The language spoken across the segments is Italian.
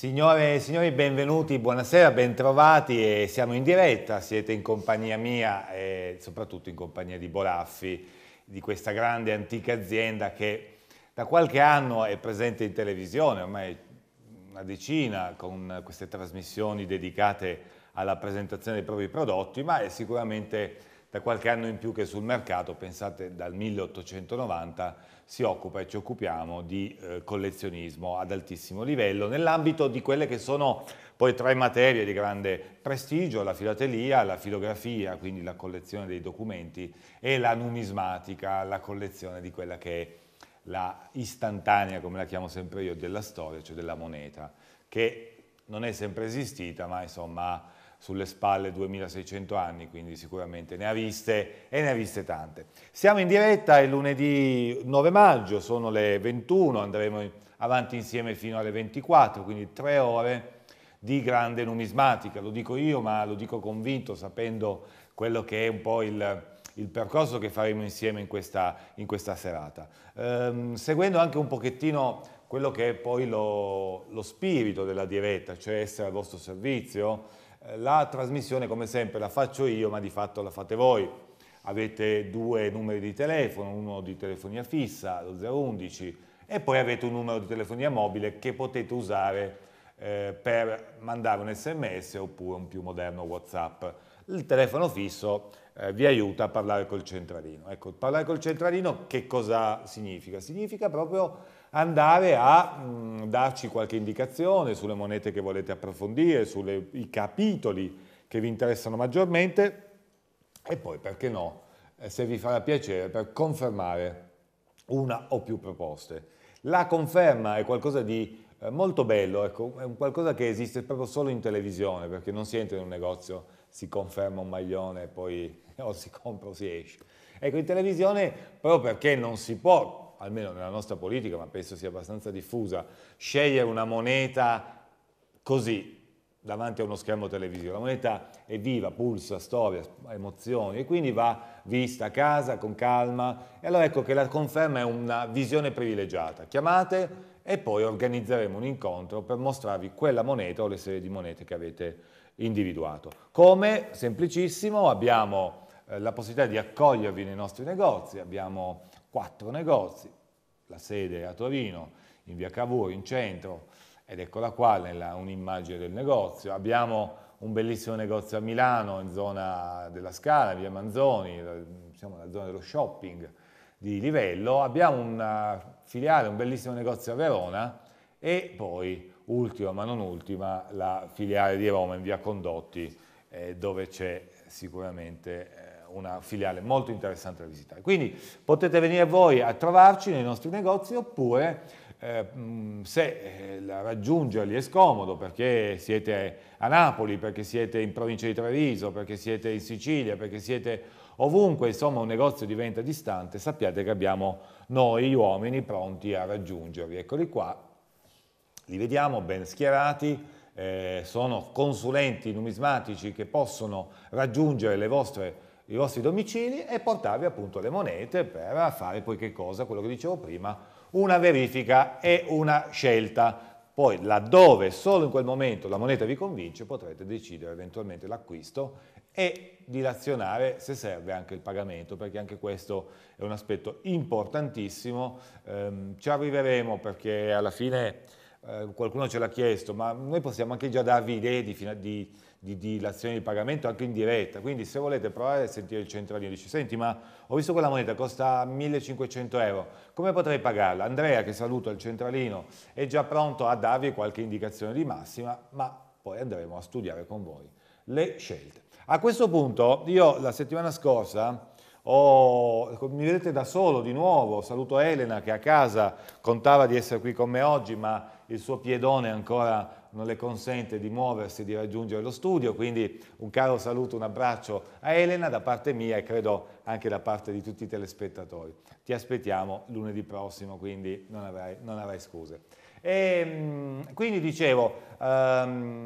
Signore e signori, benvenuti, buonasera, bentrovati e siamo in diretta, siete in compagnia mia e soprattutto in compagnia di Bolaffi, di questa grande antica azienda che da qualche anno è presente in televisione, ormai una decina, con queste trasmissioni dedicate alla presentazione dei propri prodotti, ma è sicuramente da qualche anno in più che sul mercato, pensate dal 1890, si occupa e ci occupiamo di eh, collezionismo ad altissimo livello nell'ambito di quelle che sono poi tre materie di grande prestigio, la filatelia, la filografia, quindi la collezione dei documenti e la numismatica, la collezione di quella che è la istantanea, come la chiamo sempre io, della storia, cioè della moneta, che non è sempre esistita, ma insomma sulle spalle 2600 anni, quindi sicuramente ne ha viste e ne ha viste tante. Siamo in diretta è lunedì 9 maggio, sono le 21, andremo avanti insieme fino alle 24, quindi tre ore di grande numismatica, lo dico io ma lo dico convinto sapendo quello che è un po' il, il percorso che faremo insieme in questa, in questa serata. Ehm, seguendo anche un pochettino quello che è poi lo, lo spirito della diretta, cioè essere al vostro servizio, eh, la trasmissione come sempre la faccio io ma di fatto la fate voi. Avete due numeri di telefono, uno di telefonia fissa, lo 011, e poi avete un numero di telefonia mobile che potete usare eh, per mandare un sms oppure un più moderno Whatsapp. Il telefono fisso eh, vi aiuta a parlare col centralino. Ecco, parlare col centralino che cosa significa? Significa proprio andare a mh, mm, darci qualche indicazione sulle monete che volete approfondire, sui capitoli che vi interessano maggiormente e poi, perché no, eh, se vi farà piacere, per confermare una o più proposte. La conferma è qualcosa di eh, molto bello, ecco, è qualcosa che esiste proprio solo in televisione, perché non si entra in un negozio, si conferma un maglione e poi o si compra o si esce. Ecco, in televisione proprio perché non si può almeno nella nostra politica, ma penso sia abbastanza diffusa, scegliere una moneta così davanti a uno schermo televisivo. La moneta è viva, pulsa, storia, emozioni e quindi va vista a casa con calma. E allora ecco che la conferma è una visione privilegiata. Chiamate e poi organizzeremo un incontro per mostrarvi quella moneta o le serie di monete che avete individuato. Come? Semplicissimo, abbiamo eh, la possibilità di accogliervi nei nostri negozi, abbiamo quattro negozi, la sede è a Torino, in via Cavour, in centro, ed eccola qua un'immagine del negozio. Abbiamo un bellissimo negozio a Milano, in zona della Scala, via Manzoni, la, diciamo zona dello shopping di livello. Abbiamo una eh, filiale, un bellissimo negozio a Verona e poi, ultima ma non ultima, la filiale di Roma in via Condotti, eh, dove c'è sicuramente una filiale molto interessante da visitare. Quindi potete venire voi a trovarci nei nostri negozi oppure eh, se eh, raggiungerli è scomodo perché siete a Napoli, perché siete in provincia di Treviso, perché siete in Sicilia, perché siete ovunque, insomma un negozio diventa distante, sappiate che abbiamo noi uomini pronti a raggiungervi. Eccoli qua, li vediamo ben schierati. Eh, sono consulenti numismatici che possono raggiungere le vostre i vostri domicili e portarvi appunto le monete per fare poi che cosa? Quello che dicevo prima, una verifica e una scelta. Poi laddove solo in quel momento la moneta vi convince potrete decidere eventualmente l'acquisto e dilazionare se serve anche il pagamento perché anche questo è un aspetto importantissimo. Ehm, ci arriveremo perché alla fine eh, qualcuno ce l'ha chiesto ma noi possiamo anche già darvi idee di, di di dilazione di pagamento anche in diretta, quindi se volete provare a sentire il centralino, dici senti ma ho visto quella moneta costa 1500 euro, come potrei pagarla? Andrea che saluto al centralino è già pronto a darvi qualche indicazione di massima, ma poi andremo a studiare con voi le scelte. A questo punto io la settimana scorsa Oh, mi vedete da solo di nuovo, saluto Elena che a casa contava di essere qui con me oggi ma il suo piedone ancora non le consente di muoversi, di raggiungere lo studio, quindi un caro saluto, un abbraccio a Elena da parte mia e credo anche da parte di tutti i telespettatori. Ti aspettiamo lunedì prossimo, quindi non avrai, non avrai scuse. E, ehm, quindi dicevo, um,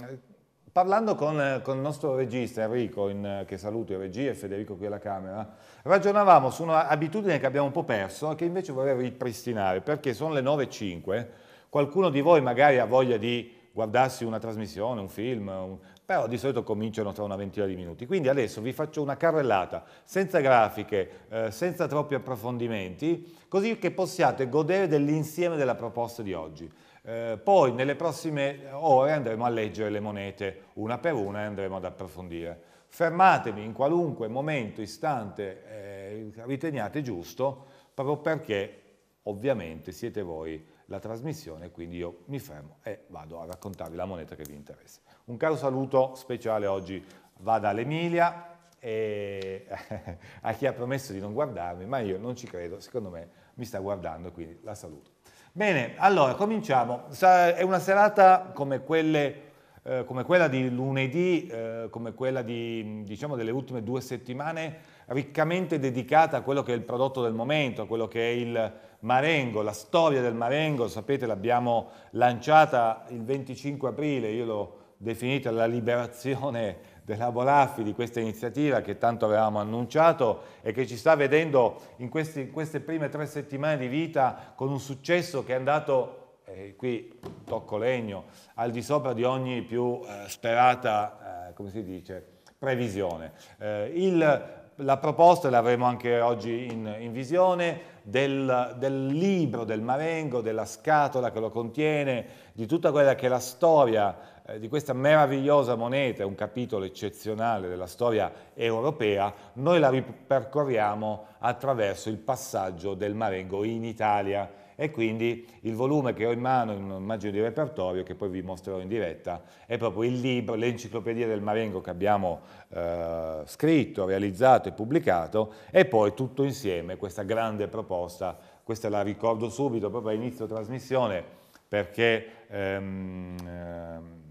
parlando con, con, il nostro regista Enrico, in, che saluto in regia e Federico qui alla camera, ragionavamo su un'abitudine che abbiamo un po' perso e che invece vorrei ripristinare, perché sono le 9.05, qualcuno di voi magari ha voglia di guardarsi una trasmissione, un film, un... però di solito cominciano tra una ventina di minuti. Quindi adesso vi faccio una carrellata, senza grafiche, eh, senza troppi approfondimenti, così che possiate godere dell'insieme della proposta di oggi. Eh, poi nelle prossime ore andremo a leggere le monete una per una e andremo ad approfondire. Fermatevi in qualunque momento, istante eh, riteniate giusto, proprio perché ovviamente siete voi la trasmissione, quindi io mi fermo e vado a raccontarvi la moneta che vi interessa. Un caro saluto speciale oggi va dall'Emilia e a chi ha promesso di non guardarmi, ma io non ci credo, secondo me mi sta guardando, quindi la saluto. Bene, allora cominciamo. È una serata come, quelle, eh, come quella di lunedì, eh, come quella di, diciamo, delle ultime due settimane, riccamente dedicata a quello che è il prodotto del momento, a quello che è il, Marengo, la storia del Marengo, sapete, l'abbiamo lanciata il 25 aprile, io l'ho definita la liberazione della Bolaffi, di questa iniziativa che tanto avevamo annunciato e che ci sta vedendo in, questi, in queste prime tre settimane di vita con un successo che è andato eh, qui tocco legno, al di sopra di ogni più eh, sperata, eh, come si dice, previsione. Eh, il, la proposta l'avremo anche oggi in, in visione, del, del libro, del Marengo, della scatola che lo contiene, di tutta quella che è la storia eh, di questa meravigliosa moneta, un capitolo eccezionale della storia europea, noi la ripercorriamo attraverso il passaggio del Marengo in Italia e quindi il volume che ho in mano in un'immagine di repertorio che poi vi mostrerò in diretta è proprio il libro, l'enciclopedia del Marengo che abbiamo eh, scritto, realizzato e pubblicato e poi tutto insieme questa grande proposta, questa la ricordo subito proprio a inizio trasmissione perché, ehm, ehm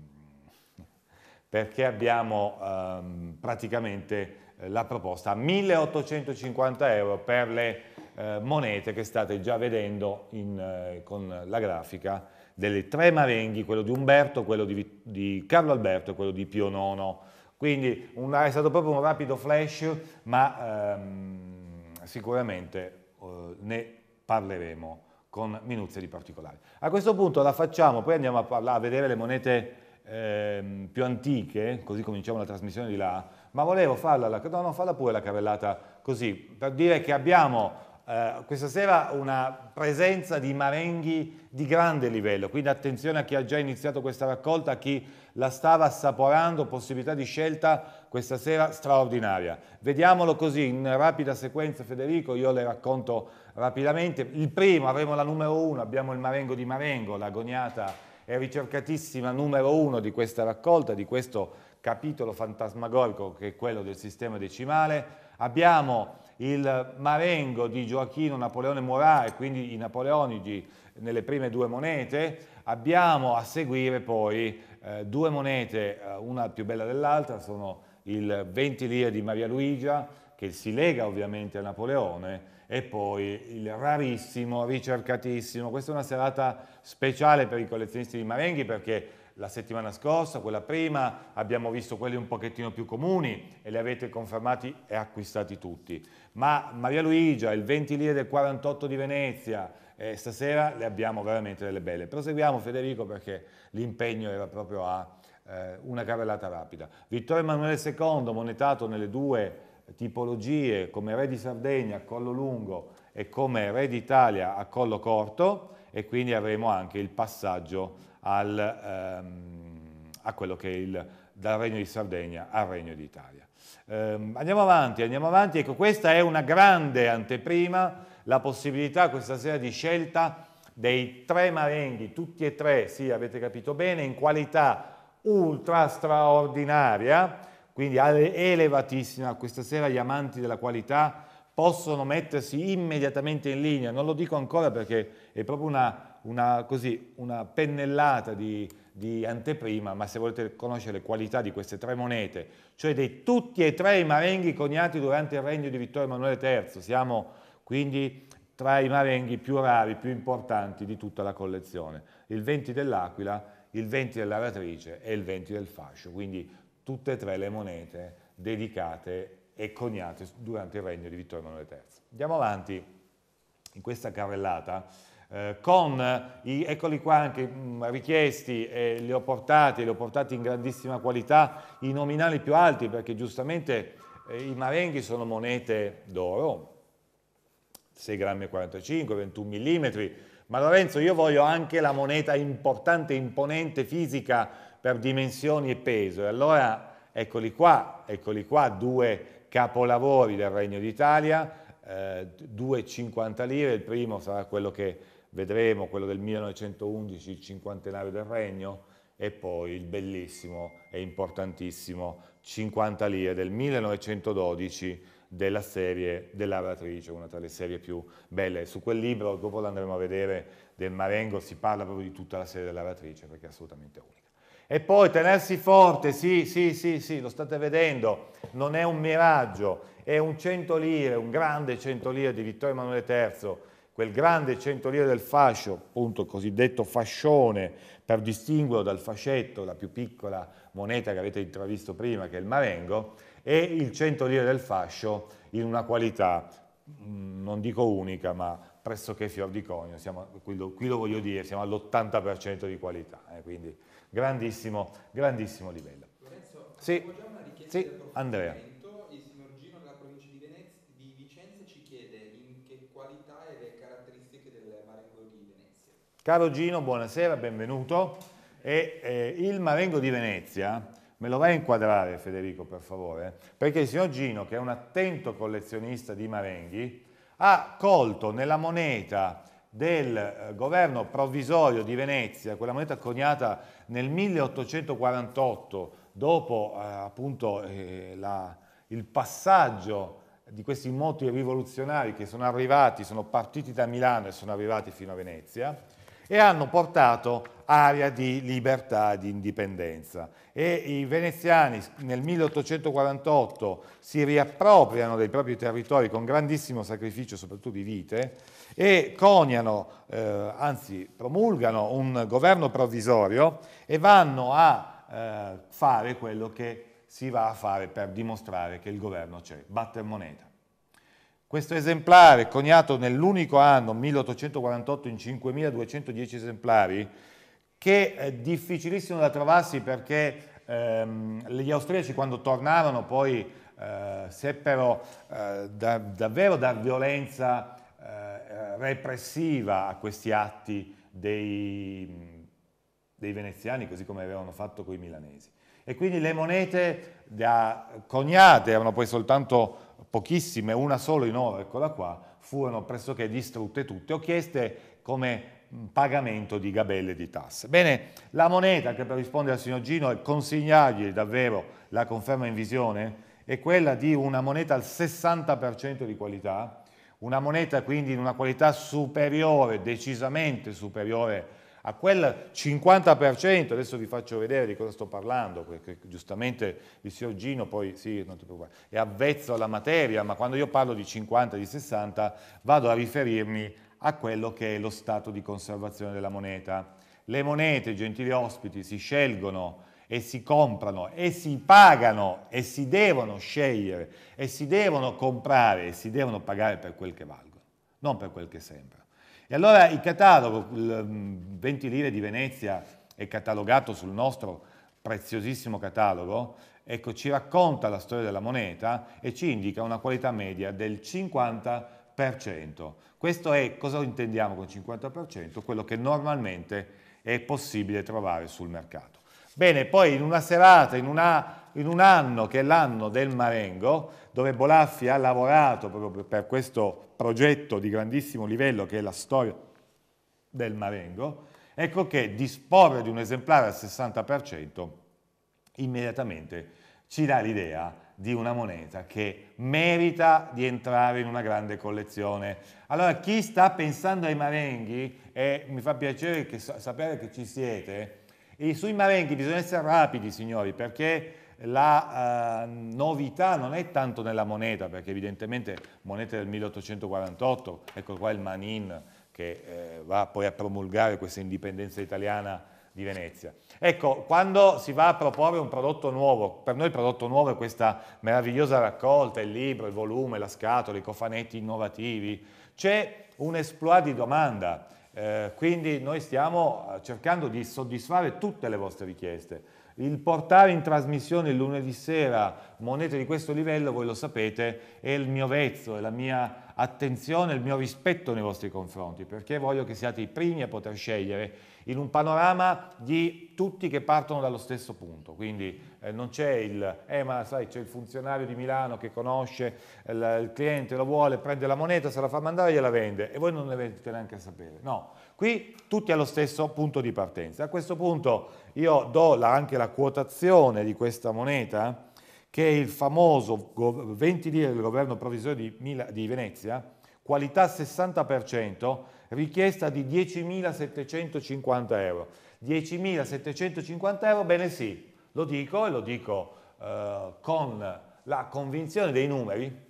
perché abbiamo ehm, praticamente eh, la proposta a 1850 euro per le eh, monete che state già vedendo in, eh, con la grafica delle tre marenghi, quello di Umberto, quello di, di Carlo Alberto e quello di Pio IX. Quindi un, è stato proprio un rapido flash, ma ehm, sicuramente eh, ne parleremo con minuzie di particolari. A questo punto la facciamo, poi andiamo a, parlare, a vedere le monete ehm, più antiche, così cominciamo la trasmissione di là, ma volevo farla, la, no, no, farla pure la carrellata così, per dire che abbiamo eh, questa sera una presenza di marenghi di grande livello, quindi attenzione a chi ha già iniziato questa raccolta, a chi la stava assaporando, possibilità di scelta questa sera straordinaria. Vediamolo così in rapida sequenza Federico, io le racconto rapidamente. Il primo avremo la numero uno, abbiamo il Marengo di Marengo, l'agoniata e ricercatissima numero uno di questa raccolta, di questo capitolo fantasmagorico che è quello del sistema decimale. Abbiamo il Marengo di Gioacchino Napoleone Morare, quindi i Napoleonici nelle prime due monete, abbiamo a seguire poi eh, due monete, eh, una più bella dell'altra, sono il 20 lire di Maria Luigia, che si lega ovviamente a Napoleone, e poi il rarissimo, ricercatissimo, questa è una serata speciale per i collezionisti di Marenghi perché la settimana scorsa, quella prima, abbiamo visto quelli un pochettino più comuni e li avete confermati e acquistati tutti. Ma Maria Luigia, il 20 lire del 48 di Venezia, eh, stasera le abbiamo veramente delle belle. Proseguiamo Federico perché l'impegno era proprio a eh, una carrellata rapida. Vittorio Emanuele II, monetato nelle due tipologie come re di Sardegna a collo lungo e come re d'Italia a collo corto e quindi avremo anche il passaggio al, ehm, a quello che è il, dal Regno di Sardegna al Regno d'Italia. Ehm, andiamo avanti, andiamo avanti, ecco questa è una grande anteprima, la possibilità questa sera di scelta dei tre marenghi, tutti e tre, sì avete capito bene, in qualità ultra straordinaria, quindi elevatissima, questa sera gli amanti della qualità possono mettersi immediatamente in linea, non lo dico ancora perché è proprio una una, così, una pennellata di, di anteprima, ma se volete conoscere le qualità di queste tre monete, cioè di tutti e tre i marenghi coniati durante il regno di Vittorio Emanuele III, siamo quindi tra i marenghi più rari, più importanti di tutta la collezione, il 20 dell'Aquila, il 20 dell'Aratrice e il 20 del Fascio, quindi tutte e tre le monete dedicate e coniate durante il regno di Vittorio Emanuele III. Andiamo avanti in questa carrellata eh, con i, eccoli qua anche mh, mm, richiesti, eh, li ho portati, li ho portati in grandissima qualità, i nominali più alti, perché giustamente eh, i marenghi sono monete d'oro, 6 grammi 45, 21 mm, ma Lorenzo io voglio anche la moneta importante, imponente, fisica per dimensioni e peso, e allora eccoli qua, eccoli qua, due capolavori del Regno d'Italia, eh, 2,50 lire, il primo sarà quello che vedremo quello del 1911, il cinquantenario del Regno, e poi il bellissimo e importantissimo 50 lire del 1912 della serie dell'Aratrice, una tra le serie più belle. Su quel libro, dopo l'andremo a vedere, del Marengo si parla proprio di tutta la serie dell'Aratrice perché è assolutamente unica. E poi tenersi forte, sì, sì, sì, sì, lo state vedendo, non è un miraggio, è un 100 lire, un grande 100 lire di Vittorio Emanuele III quel grande 100 lire del fascio, appunto cosiddetto fascione, per distinguerlo dal fascetto, la più piccola moneta che avete intravisto prima, che è il marengo, e il 100 lire del fascio in una qualità, mm, non dico unica, ma pressoché fior di conio, siamo, qui, lo, qui, lo, voglio dire, siamo all'80% di qualità, eh, quindi grandissimo, grandissimo livello. Lorenzo, sì, sì Andrea. Caro Gino, buonasera, benvenuto. E, eh, il Marengo di Venezia, me lo vai a inquadrare Federico per favore, perché il signor Gino, che è un attento collezionista di marenghi, ha colto nella moneta del eh, governo provvisorio di Venezia, quella moneta coniata nel 1848 dopo eh, appunto eh, la, il passaggio di questi moti rivoluzionari che sono arrivati, sono partiti da Milano e sono arrivati fino a Venezia, e hanno portato aria di libertà, di indipendenza. E i veneziani nel 1848 si riappropriano dei propri territori con grandissimo sacrificio, soprattutto di vite, e coniano, eh, anzi promulgano un governo provvisorio e vanno a eh, fare quello che si va a fare per dimostrare che il governo c'è, batter moneta. Questo esemplare, coniato nell'unico anno 1848 in 5.210 esemplari, che è eh, difficilissimo da trovarsi perché ehm, gli austriaci quando tornarono poi eh, seppero eh, da, davvero dar violenza eh, repressiva a questi atti dei, dei veneziani, così come avevano fatto con i milanesi. E quindi le monete da, coniate erano poi soltanto pochissime, una solo in oro, eccola qua, furono pressoché distrutte tutte o chieste come pagamento di gabelle di tasse. Bene, la moneta che per rispondere al signor Gino e consegnargli davvero la conferma in visione è quella di una moneta al 60% di qualità, una moneta quindi in una qualità superiore, decisamente superiore a quel 50%, adesso vi faccio vedere di cosa sto parlando, perché giustamente il signor Gino poi sì, è avvezzo alla materia, ma quando io parlo di 50, di 60, vado a riferirmi a quello che è lo stato di conservazione della moneta. Le monete, gentili ospiti, si scelgono e si comprano e si pagano e si devono scegliere e si devono comprare e si devono pagare per quel che valgono, non per quel che sembra. E allora il catalogo, il 20 mm, lire di Venezia è catalogato sul nostro preziosissimo catalogo, ecco, ci racconta la storia della moneta e ci indica una qualità media del 50%. Questo è cosa intendiamo con 50%, quello che normalmente è possibile trovare sul mercato. Bene, poi in una serata, in una in un anno che è l'anno del Marengo, dove Bolaffi ha lavorato proprio per questo progetto di grandissimo livello che è la storia del Marengo, ecco che disporre di un esemplare al 60% immediatamente ci dà l'idea di una moneta che merita di entrare in una grande collezione. Allora chi sta pensando ai marenghi, e mi fa piacere che, sapere che ci siete, e sui marenghi bisogna essere rapidi signori perché la eh, novità non è tanto nella moneta, perché evidentemente monete del 1848, ecco qua il Manin che eh, va poi a promulgare questa indipendenza italiana di Venezia. Ecco, quando si va a proporre un prodotto nuovo, per noi il prodotto nuovo è questa meravigliosa raccolta, il libro, il volume, la scatola, i cofanetti innovativi, c'è un esploit di domanda, eh, quindi noi stiamo eh, cercando di soddisfare tutte le vostre richieste. Il portare in trasmissione lunedì sera monete di questo livello, voi lo sapete, è il mio vezzo, è la mia attenzione, il mio rispetto nei vostri confronti, perché voglio che siate i primi a poter scegliere in un panorama di tutti che partono dallo stesso punto. Quindi eh, non c'è il, eh, c'è il funzionario di Milano che conosce il, eh, il cliente, lo vuole, prende la moneta, se la fa mandare e gliela vende e voi non ne avete neanche a sapere. No, Qui tutti allo stesso punto di partenza. A questo punto io do la, anche la quotazione di questa moneta, che è il famoso 20 lire del governo provvisorio di, Mila, di Venezia, qualità 60%, richiesta di 10.750 euro. 10.750 euro, bene sì, lo dico e lo dico eh, con la convinzione dei numeri,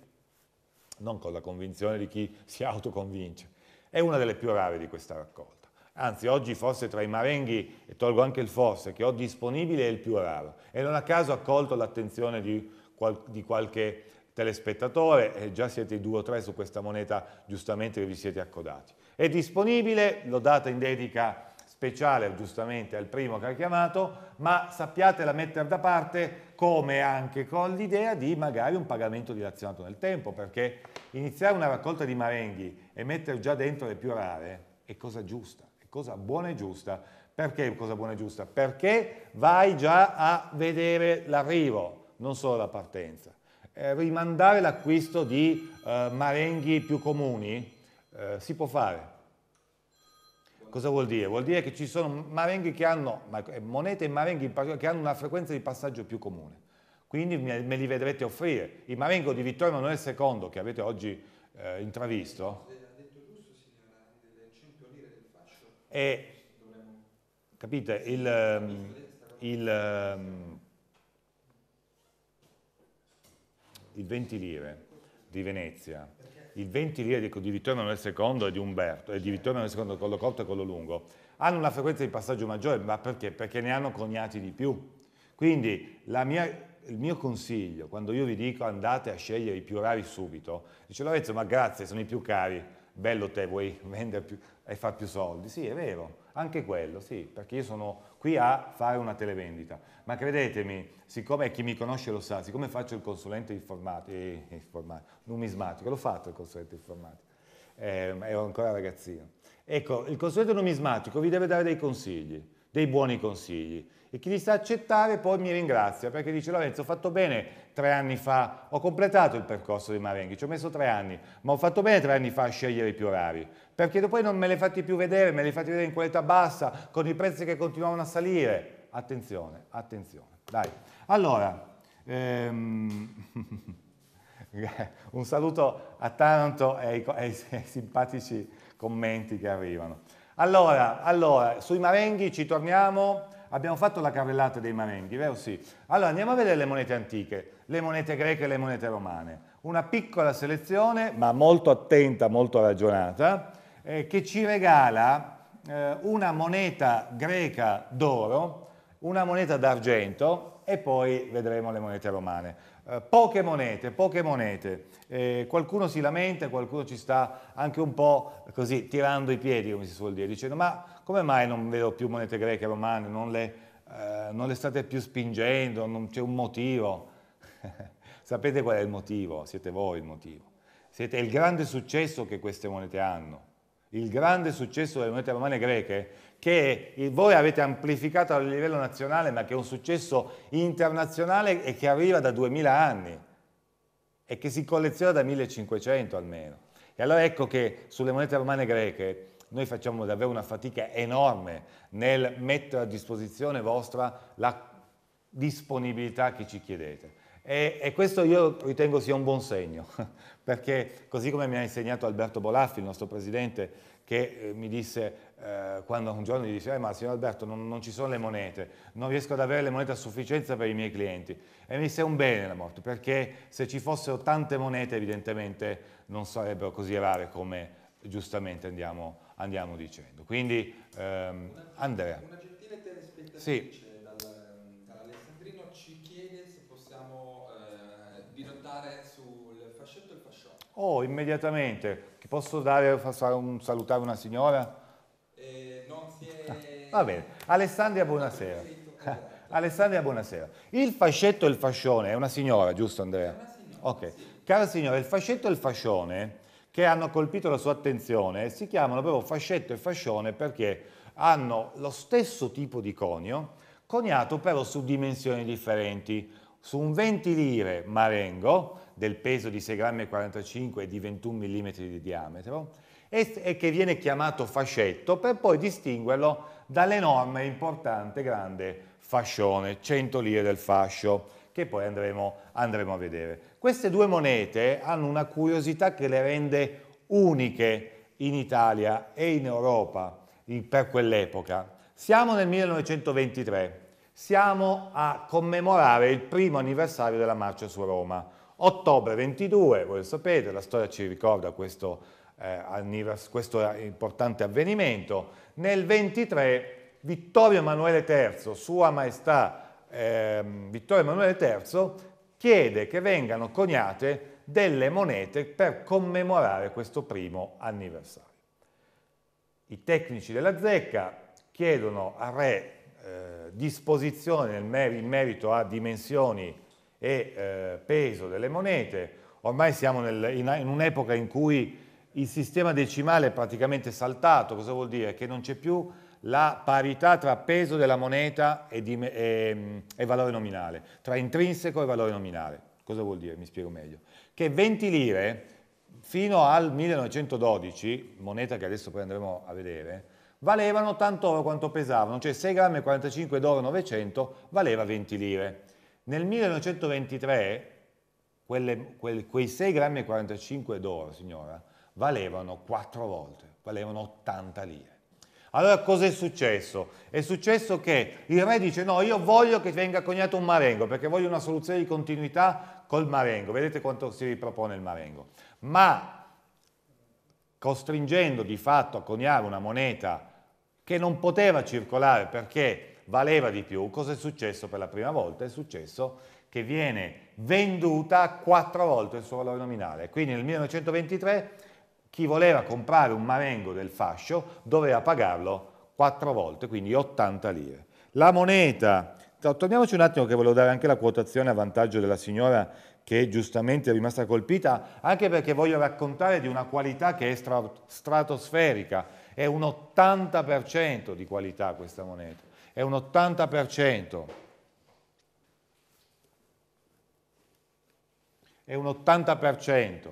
non con la convinzione di chi si autoconvince. È una delle più rare di questa raccolta. Anzi, oggi forse tra i marenghi, e tolgo anche il forse, che ho disponibile è il più raro. E non a caso ha colto l'attenzione di, qual di qualche telespettatore, e già siete due o tre su questa moneta giustamente che vi siete accodati. È disponibile, l'ho data in dedica speciale giustamente al primo che ha chiamato, ma sappiatela mettere da parte come anche con l'idea di magari un pagamento dilazionato nel tempo, perché iniziare una raccolta di marenghi e mettere già dentro le più rare è cosa giusta, è cosa buona e giusta. Perché è cosa buona e giusta? Perché vai già a vedere l'arrivo, non solo la partenza. Eh, rimandare l'acquisto di eh, marenghi più comuni eh, si può fare. Cosa vuol dire? Vuol dire che ci sono marenghi che hanno, eh, monete e marenghi che hanno una frequenza di passaggio più comune quindi me li vedrete offrire. Il Marengo di Vittorio Emanuele II che avete oggi eh, intravisto... Ha detto giusto signora, delle 100 lire del fascio. È, capite, il, ehm, il, ehm, il 20 lire di Venezia, il 20 lire di, di Vittorio Emanuele II e di Umberto, e di Vittorio Emanuele II quello corto e quello lungo, hanno una frequenza di passaggio maggiore, ma perché? Perché ne hanno coniati di più. Quindi la mia il mio consiglio, quando io vi dico andate a scegliere i più rari subito, dice Lorenzo, ma grazie, sono i più cari, bello te, vuoi vendere più, e fare più soldi. Sì, è vero, anche quello, sì, perché io sono qui a fare una televendita. Ma credetemi, siccome chi mi conosce lo sa, siccome faccio il consulente informatico, eh, informatico numismatico, l'ho fatto il consulente informatico, eh, ero ancora ragazzino. Ecco, il consulente numismatico vi deve dare dei consigli, dei buoni consigli e chi li sa accettare poi mi ringrazia perché dice Lorenzo ho fatto bene tre anni fa, ho completato il percorso dei Marenghi, ci ho messo tre anni, ma ho fatto bene tre anni fa a scegliere i più rari, perché poi non me li fatti più vedere, me li fatti vedere in qualità bassa, con i prezzi che continuavano a salire. Attenzione, attenzione, dai. Allora, ehm... un saluto a Taranto e ai, ai, ai simpatici commenti che arrivano. Allora, allora, sui Marenghi ci torniamo Abbiamo fatto la carrellata dei mamenti, vero? Sì. Allora andiamo a vedere le monete antiche, le monete greche e le monete romane. Una piccola selezione, ma molto attenta, molto ragionata, eh, che ci regala eh, una moneta greca d'oro, una moneta d'argento e poi vedremo le monete romane. Eh, poche monete, poche monete. Eh, qualcuno si lamenta, qualcuno ci sta anche un po' così tirando i piedi, come si suol dire, dicendo ma come mai non vedo più monete greche e romane, non le, eh, non le, state più spingendo, non c'è un motivo. Sapete qual è il motivo? Siete voi il motivo. Siete il grande successo che queste monete hanno, il grande successo delle monete romane e greche, che voi avete amplificato a livello nazionale, ma che è un successo internazionale e che arriva da 2000 anni e che si colleziona da 1500 almeno. E allora ecco che sulle monete romane e greche noi facciamo davvero una fatica enorme nel mettere a disposizione vostra la disponibilità che ci chiedete. E, e, questo io ritengo sia un buon segno, perché così come mi ha insegnato Alberto Bolaffi, il nostro presidente, che eh, mi disse eh, quando un giorno gli disse eh, ma signor Alberto non, non, ci sono le monete, non riesco ad avere le monete a sufficienza per i miei clienti e mi disse è un bene la morte perché se ci fossero tante monete evidentemente non sarebbero così rare come giustamente andiamo a andiamo dicendo. Quindi ehm, una, Andrea. Una gentile telespettatrice sì. dall'Alessandrino dall ci chiede se possiamo eh, dirottare sul fascetto e il fasciotto. Oh, immediatamente. Che posso dare, un, salutare una signora? Eh, non si è... va bene. Alessandria, buonasera. Alessandria, buonasera. Il fascetto e il fascione è una signora, giusto Andrea? È una signora, Ok. Sì. Cara signora, il fascetto e il fascione che hanno colpito la sua attenzione. Si chiamano proprio fascetto e fascione perché hanno lo stesso tipo di conio, coniato però su dimensioni differenti. Su un 20 lire marengo, del peso di 6,45 grammi e di 21 mm di diametro, e, che viene chiamato fascetto per poi distinguerlo dall'enorme, importante, grande fascione, 100 lire del fascio che poi andremo, andremo a vedere. Queste due monete hanno una curiosità che le rende uniche in Italia e in Europa per quell'epoca. Siamo nel 1923, siamo a commemorare il primo anniversario della marcia su Roma. Ottobre 22, voi lo sapete, la storia ci ricorda questo, eh, questo importante avvenimento. Nel 23 Vittorio Emanuele III, Sua Maestà ehm, Vittorio Emanuele III chiede che vengano coniate delle monete per commemorare questo primo anniversario. I tecnici della zecca chiedono al re eh, disposizione mer in merito a dimensioni e eh, peso delle monete. Ormai siamo nel, in, in un'epoca in cui il sistema decimale è praticamente saltato, cosa vuol dire? Che non c'è più la parità tra peso della moneta e, di, e, mm, e, valore nominale, tra intrinseco e valore nominale. Cosa vuol dire? Mi spiego meglio. Che 20 lire fino al 1912, moneta che adesso poi andremo a vedere, valevano tanto oro quanto pesavano, cioè 6 grammi e 45 d'oro 900 valeva 20 lire. Nel 1923 quelle, quelle, quei 6 grammi e 45 d'oro, signora, valevano 4 volte, valevano 80 lire. Allora cosa è successo? È successo che il re dice no, io voglio che venga coniato un marengo perché voglio una soluzione di continuità col marengo. Vedete quanto si ripropone il marengo. Ma costringendo di fatto a coniare una moneta che non poteva circolare perché valeva di più, cosa è successo per la prima volta? È successo che viene venduta quattro volte il suo valore nominale. Quindi nel 1923 chi voleva comprare un marengo del fascio doveva pagarlo quattro volte, quindi 80 lire. La moneta, torniamoci un attimo che volevo dare anche la quotazione a vantaggio della signora che giustamente è rimasta colpita, anche perché voglio raccontare di una qualità che è stratosferica, è un 80% di qualità questa moneta, è un 80%. È un 80%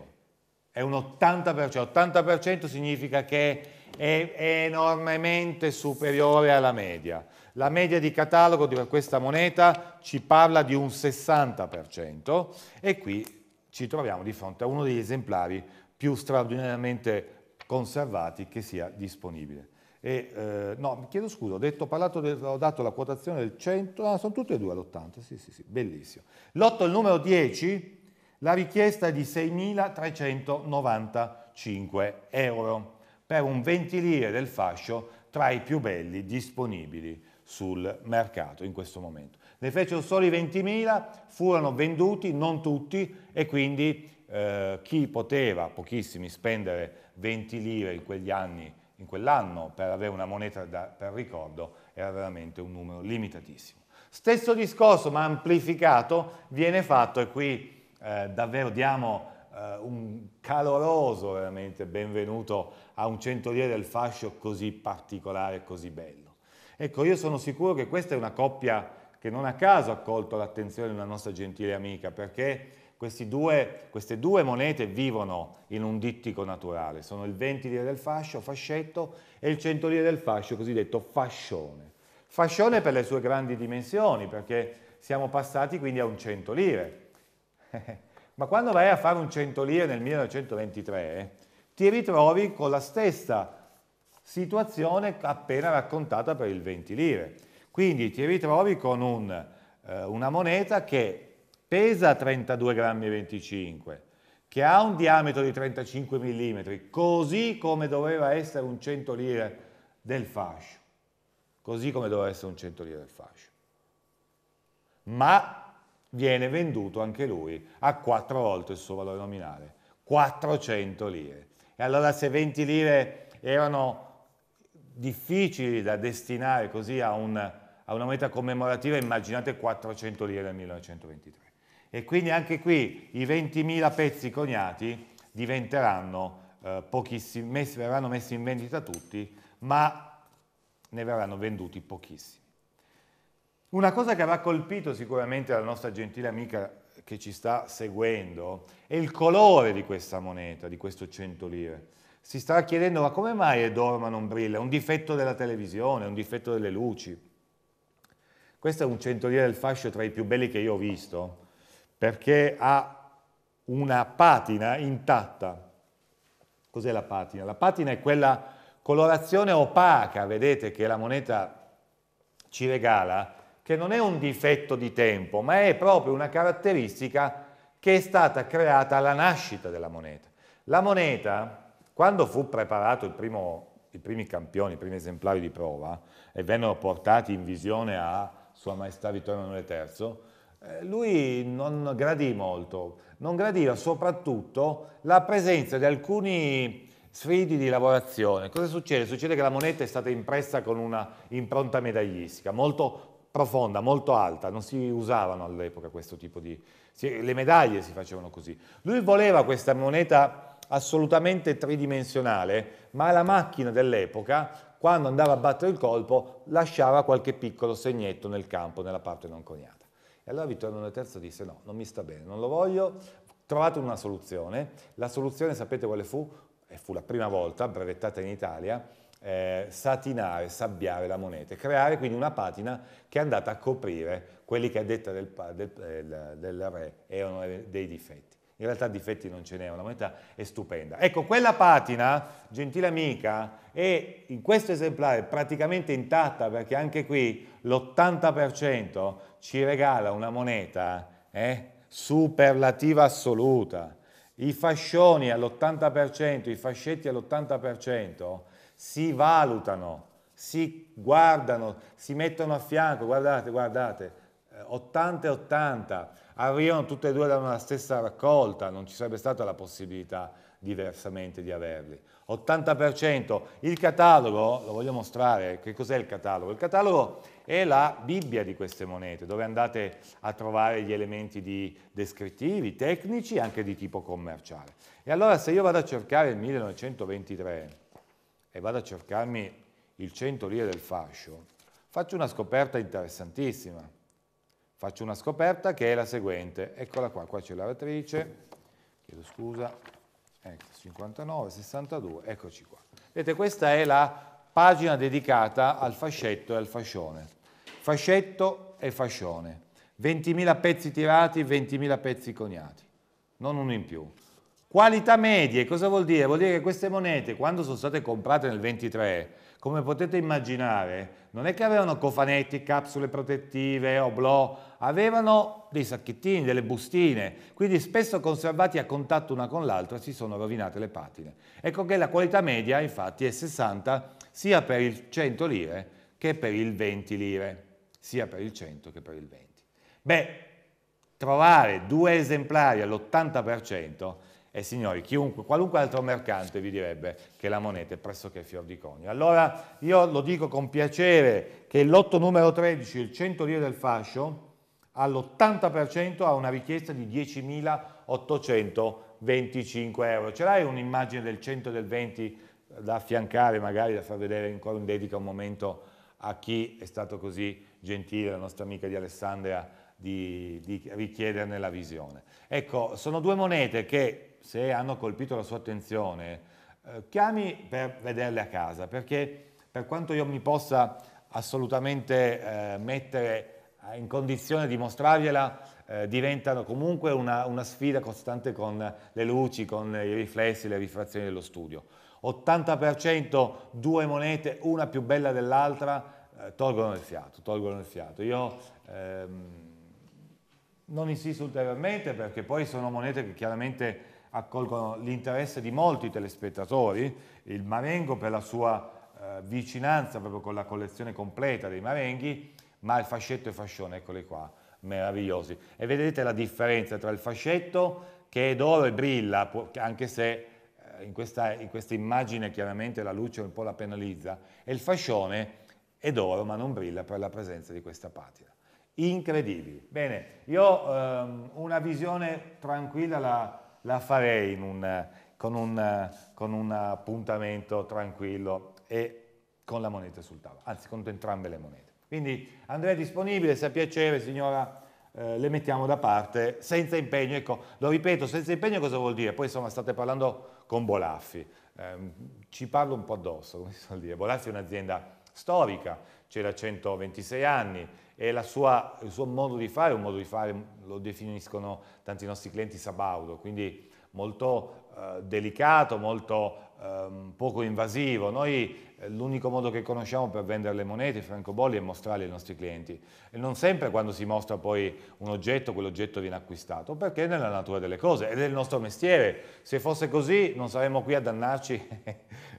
è un 80%, 80% cioè, significa che è, è enormemente superiore alla media. La media di catalogo di questa moneta ci parla di un 60% e qui ci troviamo di fronte a uno degli esemplari più straordinariamente conservati che sia disponibile. E, eh, no, mi chiedo scusa, ho, detto, ho, del, ho, dato la quotazione del 100, ah, sono tutte e due all'80, sì sì sì, bellissimo. Lotto il numero 10, la richiesta è di 6.395 euro per un ventiliere del fascio tra i più belli disponibili sul mercato in questo momento. Ne fecero soli 20.000, furono venduti, non tutti, e quindi eh, chi poteva, pochissimi, spendere 20 lire in quegli anni, in quell'anno, per avere una moneta da, per ricordo, era veramente un numero limitatissimo. Stesso discorso, ma amplificato, viene fatto, e qui eh, davvero diamo eh, un caloroso veramente benvenuto a un centoliere del fascio così particolare, così bello. Ecco, io sono sicuro che questa è una coppia che non a caso ha colto l'attenzione di una nostra gentile amica, perché due, queste due monete vivono in un dittico naturale, sono il 20 lire del fascio, fascetto, e il 100 lire del fascio, cosiddetto fascione. Fascione per le sue grandi dimensioni, perché siamo passati quindi a un 100 lire, Ma quando vai a fare un 100 lire nel 1923, eh, ti ritrovi con la stessa situazione appena raccontata per il 20 lire. Quindi ti ritrovi con un, eh, una moneta che pesa 32 grammi 25, che ha un diametro di 35 mm, così come doveva essere un 100 lire del fascio. Così come doveva essere un 100 lire del fascio. Ma viene venduto anche lui a quattro volte il suo valore nominale, 400 lire. E allora se 20 lire erano difficili da destinare così a, un, a una moneta commemorativa, immaginate 400 lire nel 1923. E quindi anche qui i 20.000 pezzi coniati diventeranno eh, pochissimi, messi, verranno messi in vendita tutti, ma ne verranno venduti pochissimi. Una cosa che avrà colpito sicuramente la nostra gentile amica che ci sta seguendo è il colore di questa moneta, di questo 100 lire. Si starà chiedendo ma come mai è dorma non brilla? È un difetto della televisione, è un difetto delle luci. Questo è un 100 lire del fascio tra i più belli che io ho visto, perché ha una patina intatta. Cos'è la patina? La patina è quella colorazione opaca, vedete, che la moneta ci regala, che non è un difetto di tempo, ma è proprio una caratteristica che è stata creata alla nascita della moneta. La moneta, quando fu preparato primo, i primi campioni, i primi esemplari di prova, e vennero portati in visione a Sua Maestà Vittorio Emanuele III, eh, lui non gradì molto, non gradiva soprattutto la presenza di alcuni sfidi di lavorazione. Cosa succede? Succede che la moneta è stata impressa con una impronta medagliistica, molto profonda, molto alta, non si usavano all'epoca questo tipo di... Si, le medaglie si facevano così. Lui voleva questa moneta assolutamente tridimensionale, ma la macchina dell'epoca, quando andava a battere il colpo, lasciava qualche piccolo segnetto nel campo, nella parte non coniata. E allora Vittorio III disse no, non mi sta bene, non lo voglio, trovate una soluzione. La soluzione, sapete quale fu? E fu la prima volta brevettata in Italia, eh, satinare, sabbiare la moneta, creare quindi una patina che è andata a coprire quelli che a detta del, del, eh, del re erano dei difetti. In realtà difetti non ce n'erano, la moneta è stupenda. Ecco, quella patina, gentile amica, è in questo esemplare praticamente intatta perché anche qui l'80% ci regala una moneta eh, superlativa assoluta. I fascioni all'80%, i fascetti all'80%, si valutano, si guardano, si mettono a fianco, guardate, guardate, 80 eh, e 80, arrivano tutte e due da una stessa raccolta, non ci sarebbe stata la possibilità diversamente di averli. 80%, il catalogo, lo voglio mostrare, che cos'è il catalogo? Il catalogo è la Bibbia di queste monete, dove andate a trovare gli elementi descrittivi, tecnici, anche di tipo commerciale. E allora se io vado a cercare il 1923, e vado a cercarmi il 100 lire del fascio, faccio una scoperta interessantissima. Faccio una scoperta che è la seguente, eccola qua, qua c'è la lavatrice, chiedo scusa, ecco, 59, 62, eccoci qua. Vedete, questa è la pagina dedicata al fascetto e al fascione. Fascetto e fascione, 20.000 pezzi tirati, 20.000 pezzi coniati, non uno in più. Qualità medie, cosa vuol dire? Vuol dire che queste monete, quando sono state comprate nel 23, come potete immaginare, non è che avevano cofanetti, capsule protettive, oblò, avevano dei sacchettini, delle bustine, quindi spesso conservati a contatto una con l'altra si sono rovinate le patine. Ecco che la qualità media infatti è 60 sia per il 100 lire che per il 20 lire, sia per il 100 che per il 20. Beh, trovare due esemplari all'80% e signori, chiunque, qualunque altro mercante vi direbbe che la moneta è pressoché fior di conio. Allora io lo dico con piacere che il lotto numero 13, il 100 lire del fascio, all'80% ha una richiesta di 10.825 euro. Ce l'hai un'immagine del 100 e del 20 da affiancare, magari da far vedere ancora un dedica un momento a chi è stato così gentile, la nostra amica di Alessandria, di, di richiederne la visione. Ecco, sono due monete che se hanno colpito la sua attenzione, eh, chiami per vederle a casa, perché per quanto io mi possa assolutamente eh, mettere eh, in condizione di mostrargliela, eh, diventano comunque una, una, sfida costante con le luci, con i riflessi, le rifrazioni dello studio. 80% due monete, una più bella dell'altra, eh, tolgono il fiato, tolgono il fiato. Io ehm, non insisto ulteriormente perché poi sono monete che chiaramente accolgono l'interesse di molti telespettatori, il Marengo per la sua eh, vicinanza proprio con la collezione completa dei Marenghi, ma il fascetto e il fascione, eccoli qua, meravigliosi. E vedete la differenza tra il fascetto che è d'oro e brilla, anche se eh, in questa, in questa immagine chiaramente la luce un po' la penalizza, e il fascione è d'oro ma non brilla per la presenza di questa patina incredibili. Bene, io ehm, una visione tranquilla la, la farei un, con, un, con un appuntamento tranquillo e con la moneta sul tavolo, anzi con entrambe le monete. Quindi Andrea è disponibile, se ha piacere signora eh, le mettiamo da parte senza impegno, ecco lo ripeto senza impegno cosa vuol dire? Poi insomma state parlando con Bolaffi, eh, ci parlo un po' addosso come si vuol dire, Bolaffi è un'azienda storica, c'è da 126 anni, sua, il suo modo di fare, un modo di fare lo definiscono tanti nostri clienti sabaudo, quindi molto eh, delicato, molto Ehm, poco invasivo. Noi eh, l'unico modo che conosciamo per vendere le monete, i francobolli, è mostrarli ai nostri clienti. E non sempre quando si mostra poi un oggetto, quell'oggetto viene acquistato, perché è nella natura delle cose ed è il nostro mestiere. Se fosse così non saremmo qui a dannarci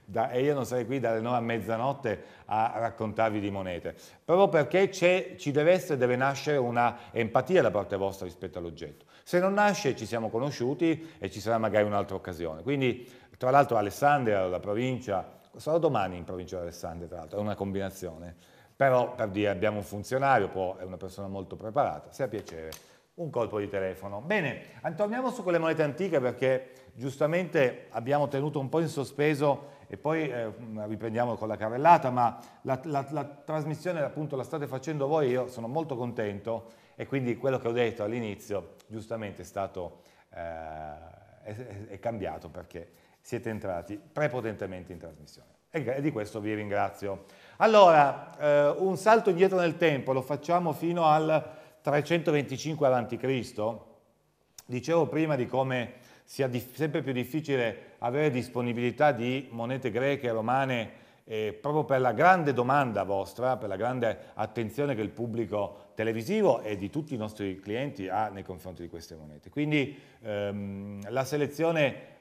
da, e io non sarei qui dalle 9 a mezzanotte a raccontarvi di monete. Proprio perché ci deve essere, deve nascere una empatia da parte vostra rispetto all'oggetto. Se non nasce ci siamo conosciuti e ci sarà magari un'altra occasione. Quindi tra l'altro Alessandria, la provincia, sarò domani in provincia di Alessandria, tra l'altro, è una combinazione. Però per dire abbiamo un funzionario, può, è una persona molto preparata, sia piacere, un colpo di telefono. Bene, torniamo su quelle monete antiche perché giustamente abbiamo tenuto un po' in sospeso e poi eh, riprendiamo con la carrellata, ma la, la, la trasmissione appunto la state facendo voi, io sono molto contento e quindi quello che ho detto all'inizio giustamente è stato... Eh, è, cambiato perché siete entrati prepotentemente in trasmissione. E di questo vi ringrazio. Allora, eh, un salto indietro nel tempo, lo facciamo fino al 325 a.C. Dicevo prima di come sia sempre più difficile avere disponibilità di monete greche e romane eh, proprio per la grande domanda vostra, per la grande attenzione che il pubblico televisivo e di tutti i nostri clienti ha nei confronti di queste monete. Quindi ehm, la selezione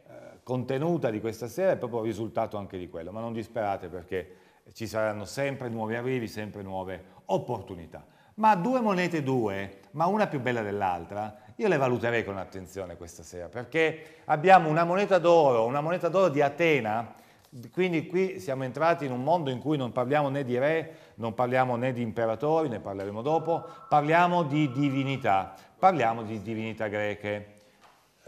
contenuta di questa sera è proprio il risultato anche di quello, ma non disperate perché ci saranno sempre nuovi arrivi, sempre nuove opportunità. Ma due monete due, ma una più bella dell'altra, io le valuterei con attenzione questa sera, perché abbiamo una moneta d'oro, una moneta d'oro di Atena, quindi qui siamo entrati in un mondo in cui non parliamo né di re, non parliamo né di imperatori, ne parleremo dopo, parliamo di divinità, parliamo di divinità greche.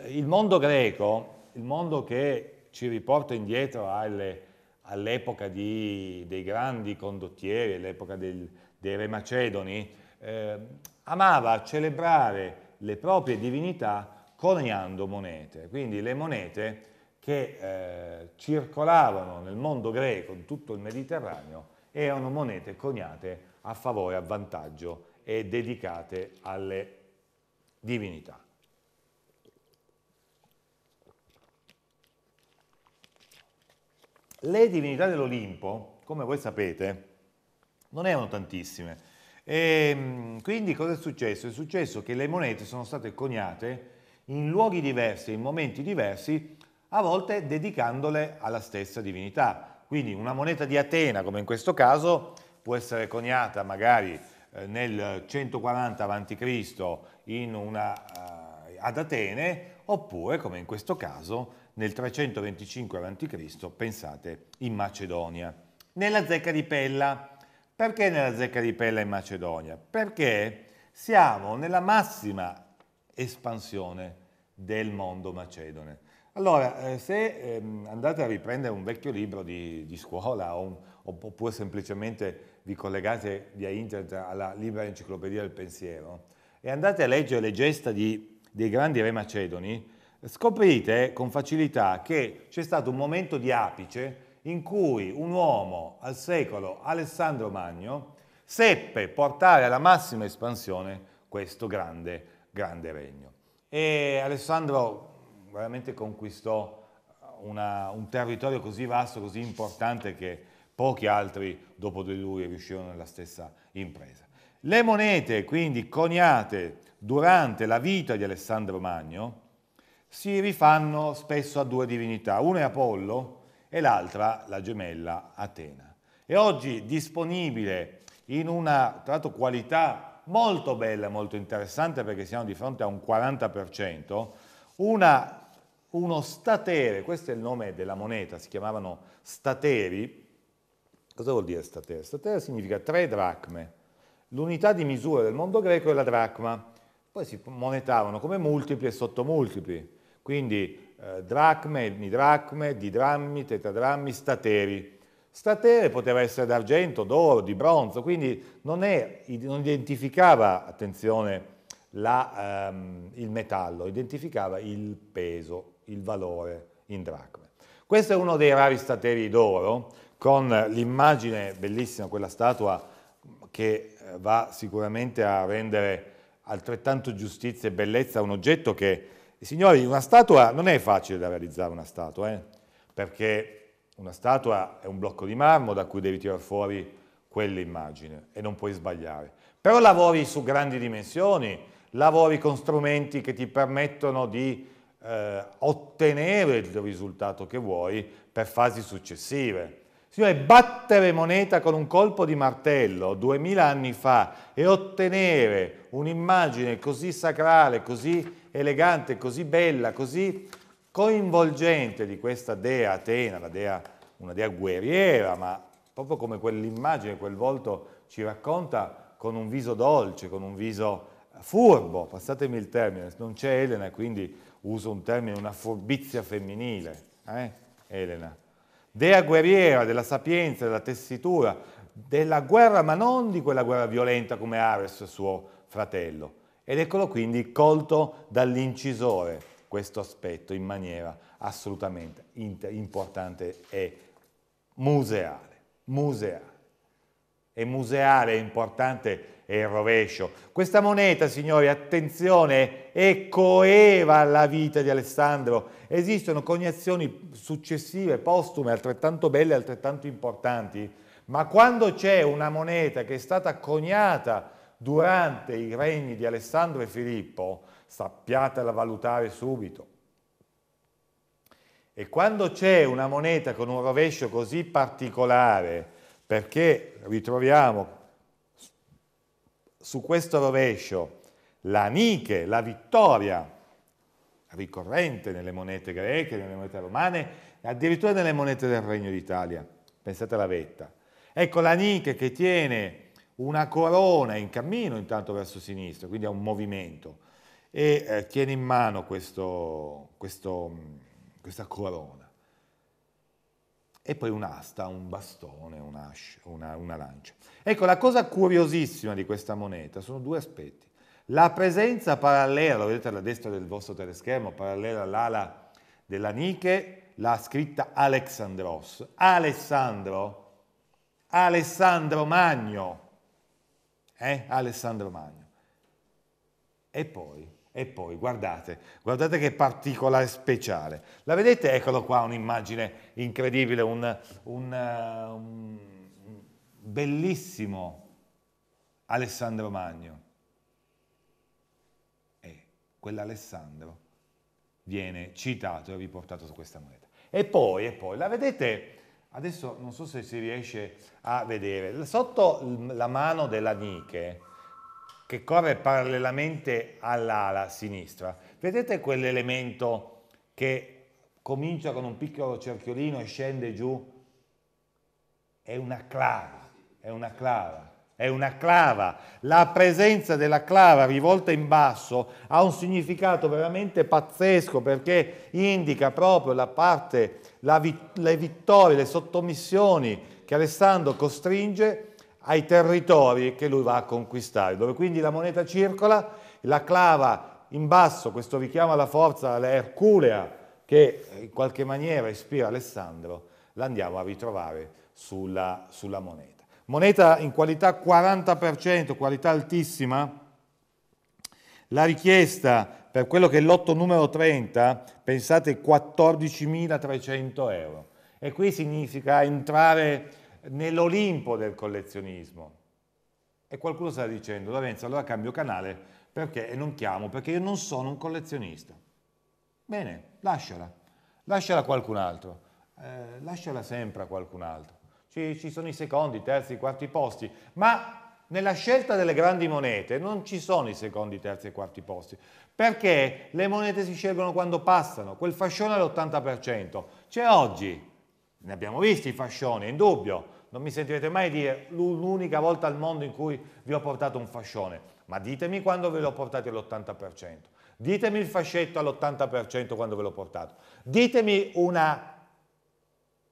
Il mondo greco il mondo che ci riporta indietro alle, all'epoca di, dei grandi condottieri, all'epoca dei re macedoni, eh, amava celebrare le proprie divinità coniando monete, quindi le monete che eh, circolavano nel mondo greco, in tutto il Mediterraneo, erano monete coniate a favore, a vantaggio e dedicate alle divinità. Le divinità dell'Olimpo, come voi sapete, non erano tantissime. E, ehm, quindi cosa è successo? È successo che le monete sono state coniate in luoghi diversi, in momenti diversi, a volte dedicandole alla stessa divinità. Quindi una moneta di Atena, come in questo caso, può essere coniata magari eh, nel 140 a.C. Eh, ad Atene, oppure, come in questo caso, nel 325 a.C., pensate, in Macedonia. Nella zecca di Pella. Perché nella zecca di Pella in Macedonia? Perché siamo nella massima espansione del mondo macedone. Allora, eh, se ehm, andate a riprendere un vecchio libro di, di scuola un, oppure semplicemente vi collegate via internet alla libera enciclopedia del pensiero e andate a leggere le gesta di, dei grandi re macedoni, scoprite con facilità che c'è stato un momento di apice in cui un uomo al secolo Alessandro Magno seppe portare alla massima espansione questo grande, grande regno. E Alessandro veramente conquistò una, un territorio così vasto, così importante che pochi altri dopo di lui riuscirono nella stessa impresa. Le monete quindi coniate durante la vita di Alessandro Magno si rifanno spesso a due divinità, una è Apollo e l'altra la gemella Atena. E oggi disponibile in una tra l'altro, qualità molto bella, molto interessante perché siamo di fronte a un 40%, una uno statere, questo è il nome della moneta, si chiamavano stateri. Cosa vuol dire statere? Statere significa tre dracme. L'unità di misura del mondo greco è la dracma. Poi si monetavano come multipli e sottomultipli. Quindi eh, dracme, etnidracme, didrammi, tetadrammi, stateri. Statere poteva essere d'argento, d'oro, di bronzo, quindi non, è, non identificava, attenzione, la, ehm, il metallo, identificava il peso, il valore in dracme. Questo è uno dei rari stateri d'oro, con l'immagine bellissima, quella statua che eh, va sicuramente a rendere altrettanto giustizia e bellezza a un oggetto che signori, una statua non è facile da realizzare una statua, eh? perché una statua è un blocco di marmo da cui devi tirare fuori quell'immagine e non puoi sbagliare. Però lavori su grandi dimensioni, lavori con strumenti che ti permettono di eh, ottenere il risultato che vuoi per fasi successive. Signore, battere moneta con un colpo di martello duemila anni fa e ottenere un'immagine così sacrale, così elegante, così bella, così coinvolgente di questa dea Atena, dea, una dea guerriera, ma proprio come quell'immagine, quel volto ci racconta con un viso dolce, con un viso furbo, passatemi il termine, non c'è Elena, quindi uso un termine, una furbizia femminile, eh? Elena dea guerriera, della sapienza, della tessitura, della guerra, ma non di quella guerra violenta come Ares, suo fratello. Ed eccolo quindi colto dall'incisore questo aspetto in maniera assolutamente importante e museale. Museale. E museale è importante e il rovescio. Questa moneta, signori, attenzione, è coeva alla vita di Alessandro. Esistono coniazioni successive, postume, altrettanto belle altrettanto importanti, ma quando c'è una moneta che è stata coniata durante i regni di Alessandro e Filippo, sappiatela valutare subito. E quando c'è una moneta con un rovescio così particolare, perché ritroviamo su questo rovescio la Nike, la vittoria, ricorrente nelle monete greche, nelle monete romane, addirittura nelle monete del Regno d'Italia. Pensate alla vetta. Ecco la Nike che tiene una corona in cammino intanto verso sinistra, quindi è un movimento, e eh, tiene in mano questo, questo, mm, questa corona e poi un'asta, un bastone, una, una, una lancia. Ecco, la cosa curiosissima di questa moneta sono due aspetti. La presenza parallela, lo vedete alla destra del vostro teleschermo, parallela all'ala della Nike, la scritta Alexandros, Alessandro, Alessandro Magno, eh? Alessandro Magno. E poi e poi guardate, guardate che particolare speciale. La vedete? Eccolo qua, un'immagine incredibile, un, un, eh, un bellissimo Alessandro Magno. E quell'Alessandro viene citato e riportato su questa moneta. E poi, e poi, la vedete? Adesso non so se si riesce a vedere, sotto la mano della Nike che corre parallelamente all'ala sinistra, vedete quell'elemento che comincia con un piccolo cerchiolino e scende giù? È una clava, è una clava, è una clava. La presenza della clava rivolta in basso ha un significato veramente pazzesco perché indica proprio la parte, la vit le vittorie, le sottomissioni che Alessandro costringe ai territori che lui va a conquistare, dove quindi la moneta circola, la clava in basso, questo richiamo alla forza, alla Erculea, che in qualche maniera ispira Alessandro, l'andiamo a ritrovare sulla, sulla moneta. Moneta in qualità 40%, qualità altissima, la richiesta per quello che è lotto numero 30, pensate 14.300 euro. E qui significa entrare nell'Olimpo del collezionismo. E qualcuno sta dicendo, Lorenzo, allora cambio canale perché e non chiamo, perché io non sono un collezionista. Bene, lasciala, lasciala a qualcun altro, eh, lasciala sempre a qualcun altro. Ci, ci sono i secondi, i terzi, i quarti posti, ma nella scelta delle grandi monete non ci sono i secondi, i terzi e i quarti posti, perché le monete si scelgono quando passano, quel fascione all'80%. C'è oggi, ne abbiamo visti i fascioni, è indubbio, non mi sentirete mai dire l'unica volta al mondo in cui vi ho portato un fascione, ma ditemi quando ve l'ho portato all'80%. Ditemi il fascetto all'80% quando ve l'ho portato. Ditemi una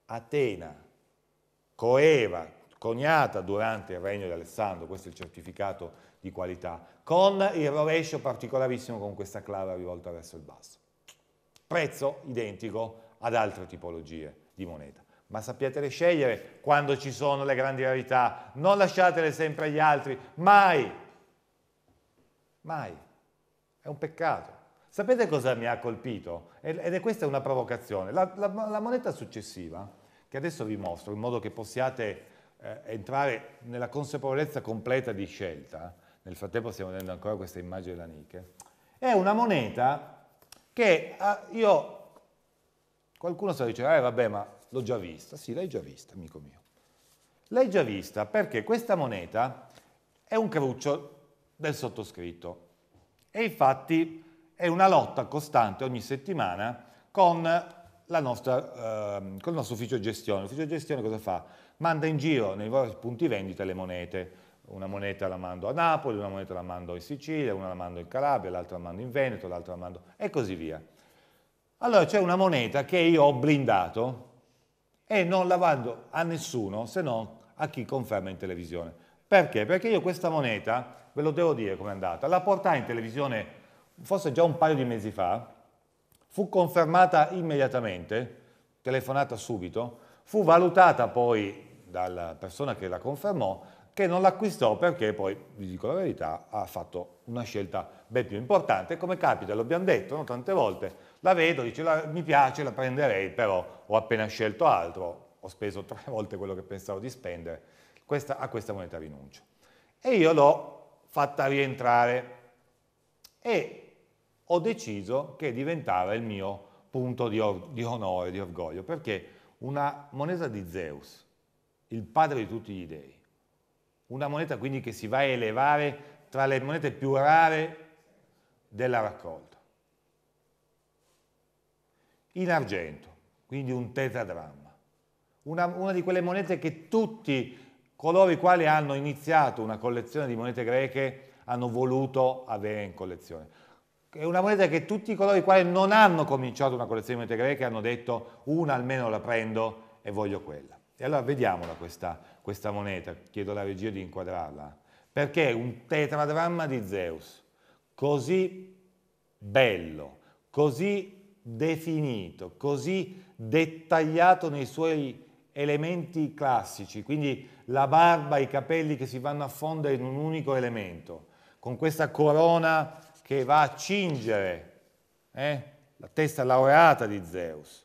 Atena coeva, coniata durante il regno di Alessandro, questo è il certificato di qualità, con il rovescio particolarissimo con questa clava rivolta verso il basso. Prezzo identico ad altre tipologie di moneta ma sappiatele scegliere quando ci sono le grandi verità, non lasciatele sempre agli altri, mai, mai, è un peccato. Sapete cosa mi ha colpito? Ed è questa una provocazione. La, la, la moneta successiva, che adesso vi mostro, in modo che possiate eh, entrare nella consapevolezza completa di scelta, nel frattempo stiamo vedendo ancora questa immagine della Nike, è una moneta che ah, io, qualcuno sta dicendo, eh vabbè ma L'ho già vista, sì, l'hai già vista, amico mio. L'hai già vista perché questa moneta è un cruccio del sottoscritto e infatti è una lotta costante ogni settimana con, nostra, eh, con il nostro ufficio gestione. L'ufficio gestione cosa fa? Manda in giro nei vari punti vendita le monete. Una moneta la mando a Napoli, una moneta la mando in Sicilia, una la mando in Calabria, l'altra la mando in Veneto, l'altra la mando e così via. Allora c'è una moneta che io ho blindato e non la vado a nessuno se non a chi conferma in televisione. Perché? Perché io questa moneta, ve lo devo dire com'è andata, la portai in televisione forse già un paio di mesi fa, fu confermata immediatamente, telefonata subito, fu valutata poi dalla persona che la confermò, che non l'acquistò perché poi, vi dico la verità, ha fatto una scelta ben più importante, come capita, l'abbiamo detto no? tante volte, la vedo, dice la, mi piace, la prenderei, però ho appena scelto altro, ho speso tre volte quello che pensavo di spendere, questa, a questa moneta rinuncio. E io l'ho fatta rientrare e ho deciso che diventava il mio punto di, or, di onore, di orgoglio, perché una moneta di Zeus, il padre di tutti gli dei, una moneta quindi che si va a elevare tra le monete più rare della raccolta in argento, quindi un tetradramma. Una, una di quelle monete che tutti coloro i quali hanno iniziato una collezione di monete greche hanno voluto avere in collezione. È una moneta che tutti coloro i quali non hanno cominciato una collezione di monete greche hanno detto una almeno la prendo e voglio quella. E allora vediamola questa, questa moneta, chiedo alla regia di inquadrarla, perché è un tetradramma di Zeus, così bello, così definito, così dettagliato nei suoi elementi classici, quindi la barba, i capelli che si vanno a fondere in un unico elemento, con questa corona che va a cingere eh, la testa laureata di Zeus.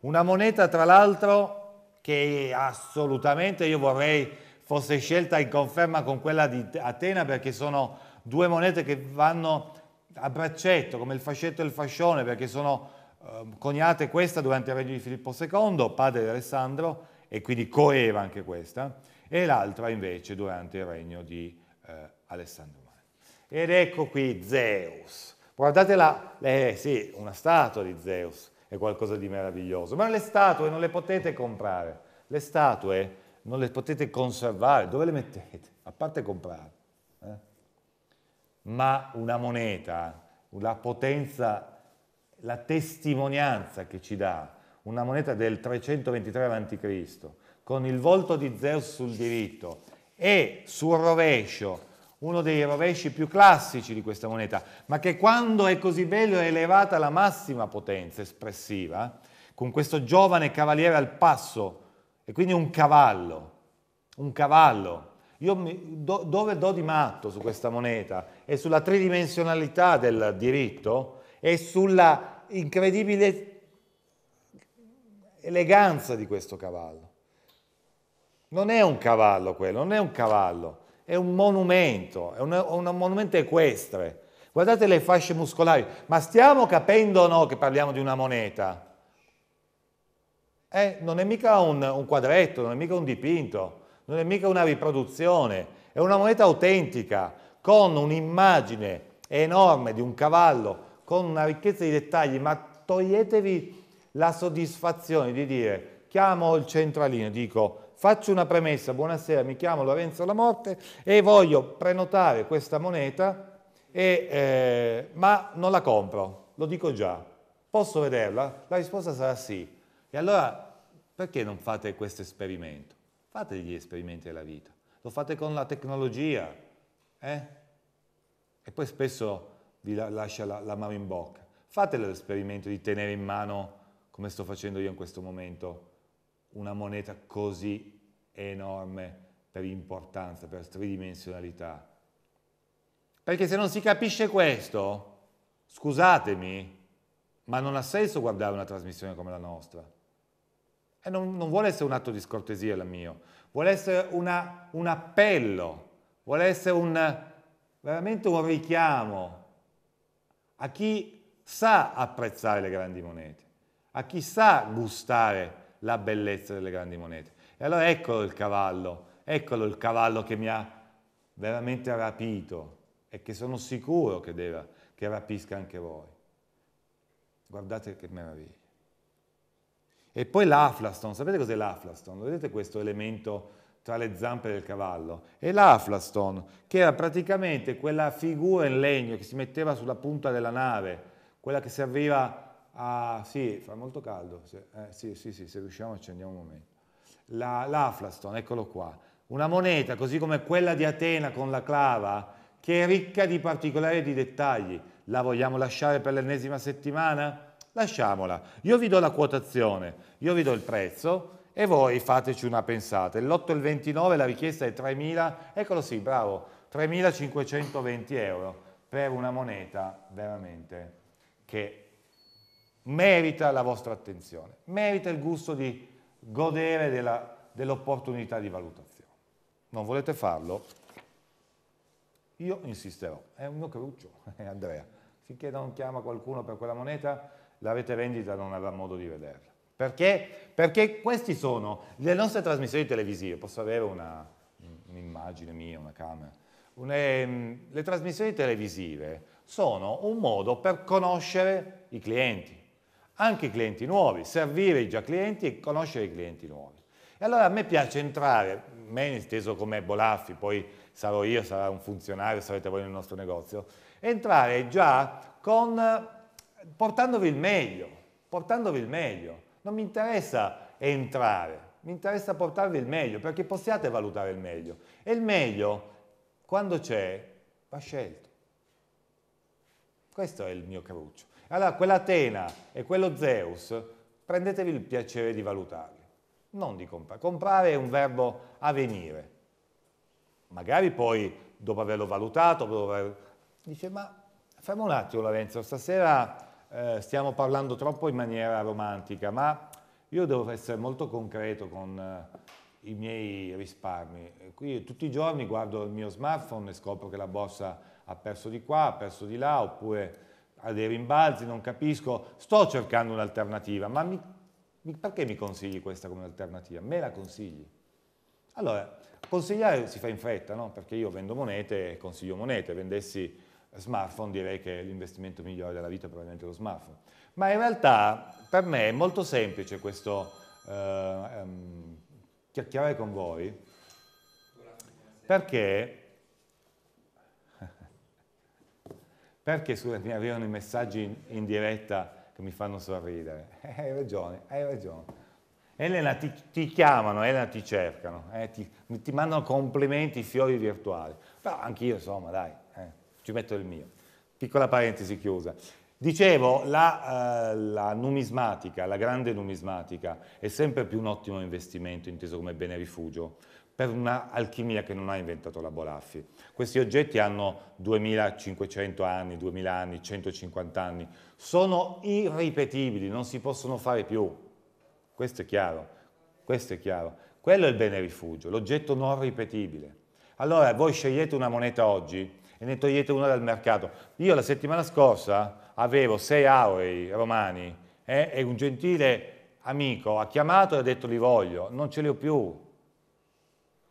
Una moneta, tra l'altro, che assolutamente io vorrei fosse scelta in conferma con quella di Atena, perché sono due monete che vanno a braccetto, come il fascetto e il fascione, perché sono eh, coniate questa durante il regno di Filippo II, padre di Alessandro, e quindi coeva anche questa, e l'altra invece durante il regno di eh, Alessandro Magno. Ed ecco qui Zeus. Guardate là, eh, sì, una statua di Zeus è qualcosa di meraviglioso, ma le statue non le potete comprare, le statue non le potete conservare, dove le mettete? A parte comprare ma una moneta, la potenza, la testimonianza che ci dà, una moneta del 323 a.C., con il volto di Zeus sul diritto e sul rovescio, uno dei rovesci più classici di questa moneta, ma che quando è così bello è elevata alla massima potenza espressiva, con questo giovane cavaliere al passo, e quindi un cavallo, un cavallo io mi, do, dove do di matto su questa moneta? È sulla tridimensionalità del diritto? È sulla incredibile eleganza di questo cavallo? Non è un cavallo quello, non è un cavallo, è un monumento, è un, un monumento equestre. Guardate le fasce muscolari, ma stiamo capendo o no che parliamo di una moneta? Eh, non è mica un, un quadretto, non è mica un dipinto, non è mica una riproduzione, è una moneta autentica con un'immagine enorme di un cavallo, con una ricchezza di dettagli, ma toglietevi la soddisfazione di dire chiamo il centralino, dico faccio una premessa, buonasera, mi chiamo Lorenzo La Morte e voglio prenotare questa moneta, e, eh, ma non la compro, lo dico già. Posso vederla? La risposta sarà sì. E allora perché non fate questo esperimento? Fate degli esperimenti della vita, lo fate con la tecnologia, eh? e poi spesso vi lascia la, la mano in bocca. Fate l'esperimento di tenere in mano, come sto facendo io in questo momento, una moneta così enorme per importanza, per tridimensionalità. Perché se non si capisce questo, scusatemi, ma non ha senso guardare una trasmissione come la nostra. E eh, non, non vuole essere un atto di scortesia la mia, vuole essere una, un appello, vuole essere un, veramente un richiamo a chi sa apprezzare le grandi monete, a chi sa gustare la bellezza delle grandi monete. E allora eccolo il cavallo, eccolo il cavallo che mi ha veramente rapito e che sono sicuro che, deve, che rapisca anche voi. Guardate che meraviglia. E poi l'aflaston, sapete cos'è l'aflaston? Vedete questo elemento tra le zampe del cavallo? È l'aflaston, che era praticamente quella figura in legno che si metteva sulla punta della nave, quella che serviva a... sì, fa molto caldo, se, eh, sì, sì, sì, se riusciamo accendiamo un momento. La, l'aflaston, eccolo qua, una moneta così come quella di Atena con la clava, che è ricca di particolari e di dettagli. La vogliamo lasciare per l'ennesima settimana? lasciamola. Io vi do la quotazione, io vi do il prezzo e voi fateci una pensata. L'8 e il 29 la richiesta è 3.000, eccolo sì, bravo, 3.520 euro per una moneta veramente che merita la vostra attenzione, merita il gusto di godere dell'opportunità di valutazione. Non volete farlo? Io insisterò, è un mio cruccio, Andrea, finché non chiama qualcuno per quella moneta la rete vendita non avrà modo di vederla. Perché? Perché queste sono le nostre trasmissioni televisive, posso avere un'immagine mia, una camera. Une, ehm, le trasmissioni televisive sono un modo per conoscere i clienti, anche i clienti nuovi, servire i già clienti e conoscere i clienti nuovi. E allora a me piace entrare, me inteso come Bolaffi, poi sarò io, sarà un funzionario, sarete voi nel nostro negozio, entrare già con portandovi il meglio, portandovi il meglio. Non mi interessa entrare, mi interessa portarvi il meglio perché possiate valutare il meglio. E il meglio, quando c'è, va scelto. Questo è il mio cruccio. Allora, quell'Atena e quello Zeus, prendetevi il piacere di valutarli, non di comprare. Comprare è un verbo avvenire. Magari poi, dopo averlo valutato, dopo aver... dice, ma fermo un attimo Lorenzo, stasera eh, stiamo parlando troppo in maniera romantica, ma io devo essere molto concreto con eh, i miei risparmi. Qui, tutti i giorni guardo il mio smartphone e scopro che la borsa ha perso di qua, ha perso di là, oppure ha dei rimbalzi, non capisco. Sto cercando un'alternativa, ma mi, mi, perché mi consigli questa come alternativa? Me la consigli? Allora, consigliare si fa in fretta, no? perché io vendo monete e consiglio monete, vendessi smartphone, direi che l'investimento migliore della vita è probabilmente lo smartphone. Ma in realtà per me è molto semplice questo eh, ehm, chiacchierare con voi, perché, perché scusate, mi arrivano i messaggi in, in, diretta che mi fanno sorridere. hai ragione, hai ragione. Elena ti, ti chiamano, Elena ti cercano, eh, ti, ti mandano complimenti, fiori virtuali. Però anch'io, insomma, dai, ci metto il mio. Piccola parentesi chiusa. Dicevo, la, eh, la, numismatica, la grande numismatica, è sempre più un ottimo investimento, inteso come bene rifugio, per un'alchimia che non ha inventato la Bolaffi. Questi oggetti hanno 2500 anni, 2000 anni, 150 anni, sono irripetibili, non si possono fare più. Questo è chiaro, questo è chiaro. Quello è il bene rifugio, l'oggetto non ripetibile. Allora, voi scegliete una moneta oggi, e ne togliete una dal mercato. Io la settimana scorsa avevo sei aurei romani eh, e un gentile amico ha chiamato e ha detto li voglio, non ce li ho più.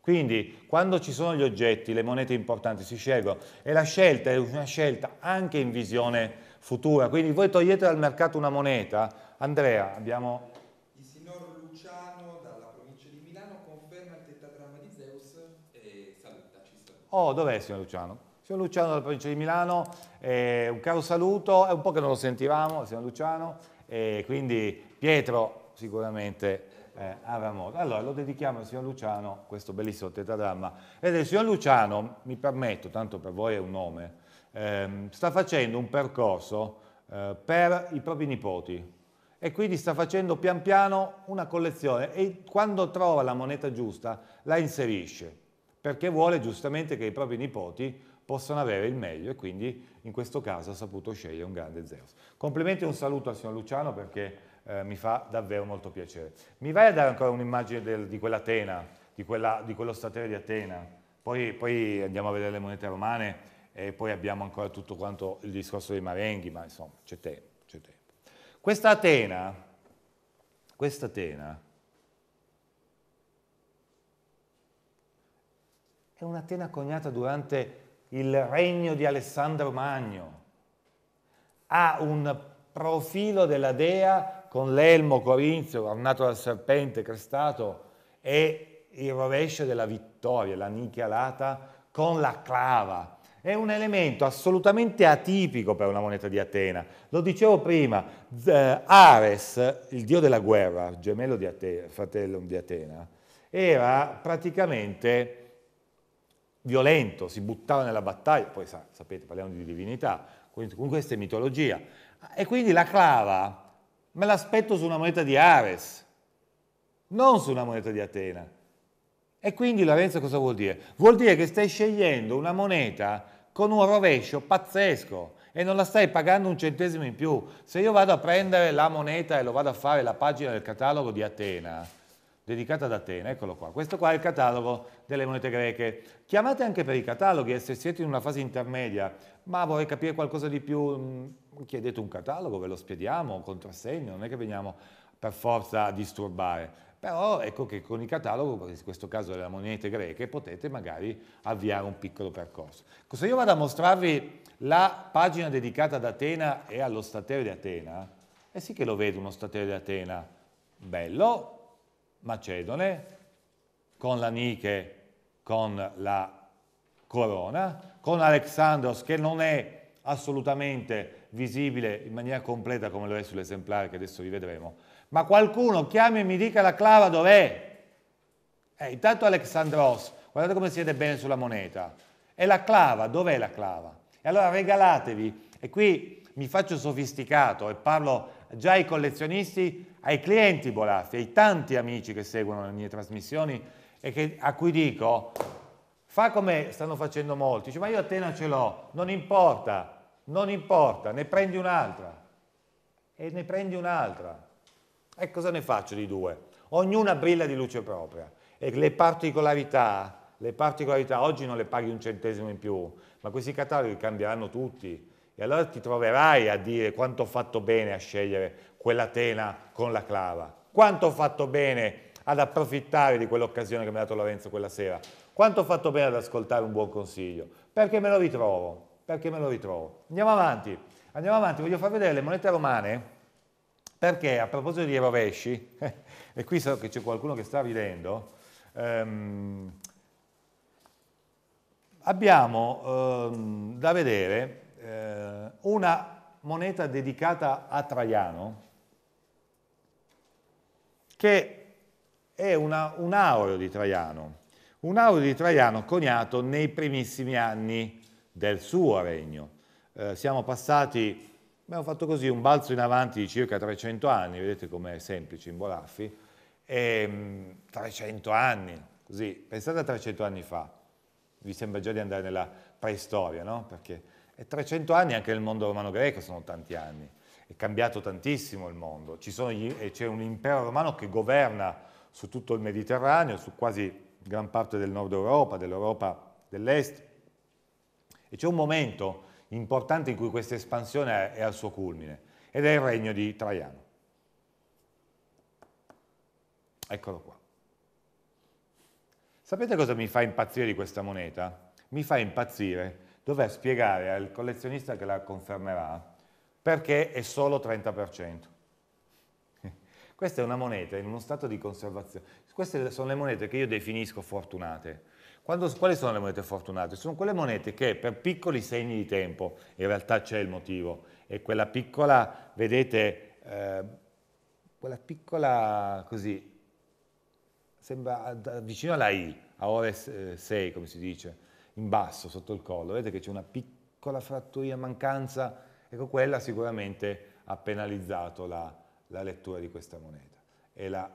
Quindi quando ci sono gli oggetti, le monete importanti si scelgono e la scelta è una scelta anche in visione futura. Quindi voi togliete dal mercato una moneta, Andrea abbiamo... Il signor Luciano dalla provincia di Milano conferma il tetagramma di Zeus e salutaci. Saluta. Oh, dov'è il signor Luciano? Signor Luciano della provincia di Milano, eh, un caro saluto, è un po' che non lo sentivamo, signor Luciano, e quindi Pietro sicuramente eh, avrà modo. Allora lo dedichiamo al signor Luciano, questo bellissimo tetadramma. Vedete, il signor Luciano, mi permetto, tanto per voi è un nome, ehm, sta facendo un percorso eh, per i propri nipoti e quindi sta facendo pian piano una collezione e quando trova la moneta giusta la inserisce perché vuole giustamente che i propri nipoti possano avere il meglio e quindi in questo caso ha saputo scegliere un grande Zeus. Complimenti e un saluto al signor Luciano perché eh, mi fa davvero molto piacere. Mi vai a dare ancora un'immagine del, di quell'Atena, di, quella, di quello statere di Atena, poi, poi andiamo a vedere le monete romane e poi abbiamo ancora tutto quanto il discorso dei Marenghi, ma insomma c'è tempo, c'è tempo. Questa Atena, questa Atena è un'Atena coniata durante il regno di Alessandro Magno, ha un profilo della dea con l'elmo corinzio ornato dal serpente crestato e il rovescio della vittoria, la nicchialata con la clava, è un elemento assolutamente atipico per una moneta di Atena. Lo dicevo prima, eh, Ares, il dio della guerra, gemello di Atena, fratello di Atena, era praticamente violento, si buttava nella battaglia, poi sa, sapete, parliamo di divinità, con questa è mitologia. E quindi la clava me l'aspetto su una moneta di Ares, non su una moneta di Atena. E quindi Lorenzo cosa vuol dire? Vuol dire che stai scegliendo una moneta con un rovescio pazzesco e non la stai pagando un centesimo in più. Se io vado a prendere la moneta e lo vado a fare la pagina del catalogo di Atena, dedicata ad Atene, eccolo qua. Questo qua è il catalogo delle monete greche. Chiamate anche per i cataloghi e se siete in una fase intermedia, ma vorrei capire qualcosa di più, mm, chiedete un catalogo, ve lo spieghiamo, un contrassegno, non è che veniamo per forza a disturbare. Però ecco che con il catalogo, in questo caso delle monete greche, potete magari avviare un piccolo percorso. Se io vado a mostrarvi la pagina dedicata ad Atena e allo stateo di Atena, eh sì che lo vedo uno stateo di Atena bello, Macedone, con la Niche, con la Corona, con Alexandros che non è assolutamente visibile in maniera completa come lo è sull'esemplare che adesso vi vedremo. ma qualcuno chiami e mi dica la clava dov'è? Eh, intanto Alexandros, guardate come siete bene sulla moneta, E la clava, dov'è la clava? E allora regalatevi, e qui mi faccio sofisticato e parlo già ai collezionisti ai clienti Bolaffi, ai tanti amici che seguono le mie trasmissioni e che, a cui dico, fa come stanno facendo molti, dice ma io Atena ce l'ho, non importa, non importa, ne prendi un'altra e ne prendi un'altra. E cosa ne faccio di due? Ognuna brilla di luce propria e le particolarità, le particolarità oggi non le paghi un centesimo in più, ma questi cataloghi cambieranno tutti e allora ti troverai a dire quanto ho fatto bene a scegliere quella tela con la clava, quanto ho fatto bene ad approfittare di quell'occasione che mi ha dato Lorenzo quella sera, quanto ho fatto bene ad ascoltare un buon consiglio, perché me lo ritrovo, perché me lo ritrovo. Andiamo avanti, andiamo avanti, voglio far vedere le monete romane, perché a proposito di rovesci, e qui so che c'è qualcuno che sta ridendo, ehm, abbiamo ehm, da vedere eh, una moneta dedicata a Traiano, che è una, un aureo di Traiano, un aureo di Traiano coniato nei primissimi anni del suo regno. Eh, siamo passati, abbiamo fatto così un balzo in avanti di circa 300 anni, vedete com'è semplice in Bolaffi, e, 300 mm, anni, così, pensate a 300 anni fa, vi sembra già di andare nella preistoria, no? Perché 300 anni anche nel mondo romano-greco sono tanti anni è cambiato tantissimo il mondo, c'è un impero romano che governa su tutto il Mediterraneo, su quasi gran parte del nord Europa, dell'Europa dell'est, e c'è un momento importante in cui questa espansione è al suo culmine, ed è il regno di Traiano. Eccolo qua. Sapete cosa mi fa impazzire di questa moneta? Mi fa impazzire dover spiegare al collezionista che la confermerà perché è solo 30%. Questa è una moneta in uno stato di conservazione. Queste sono le monete che io definisco fortunate. Quando, quali sono le monete fortunate? Sono quelle monete che per piccoli segni di tempo, in realtà c'è il motivo, e quella piccola, vedete, eh, quella piccola così, sembra vicino alla I, a ore 6 eh, come si dice, in basso, sotto il collo, vedete che c'è una piccola frattura, mancanza Ecco, quella sicuramente ha penalizzato la, la lettura di questa moneta e la,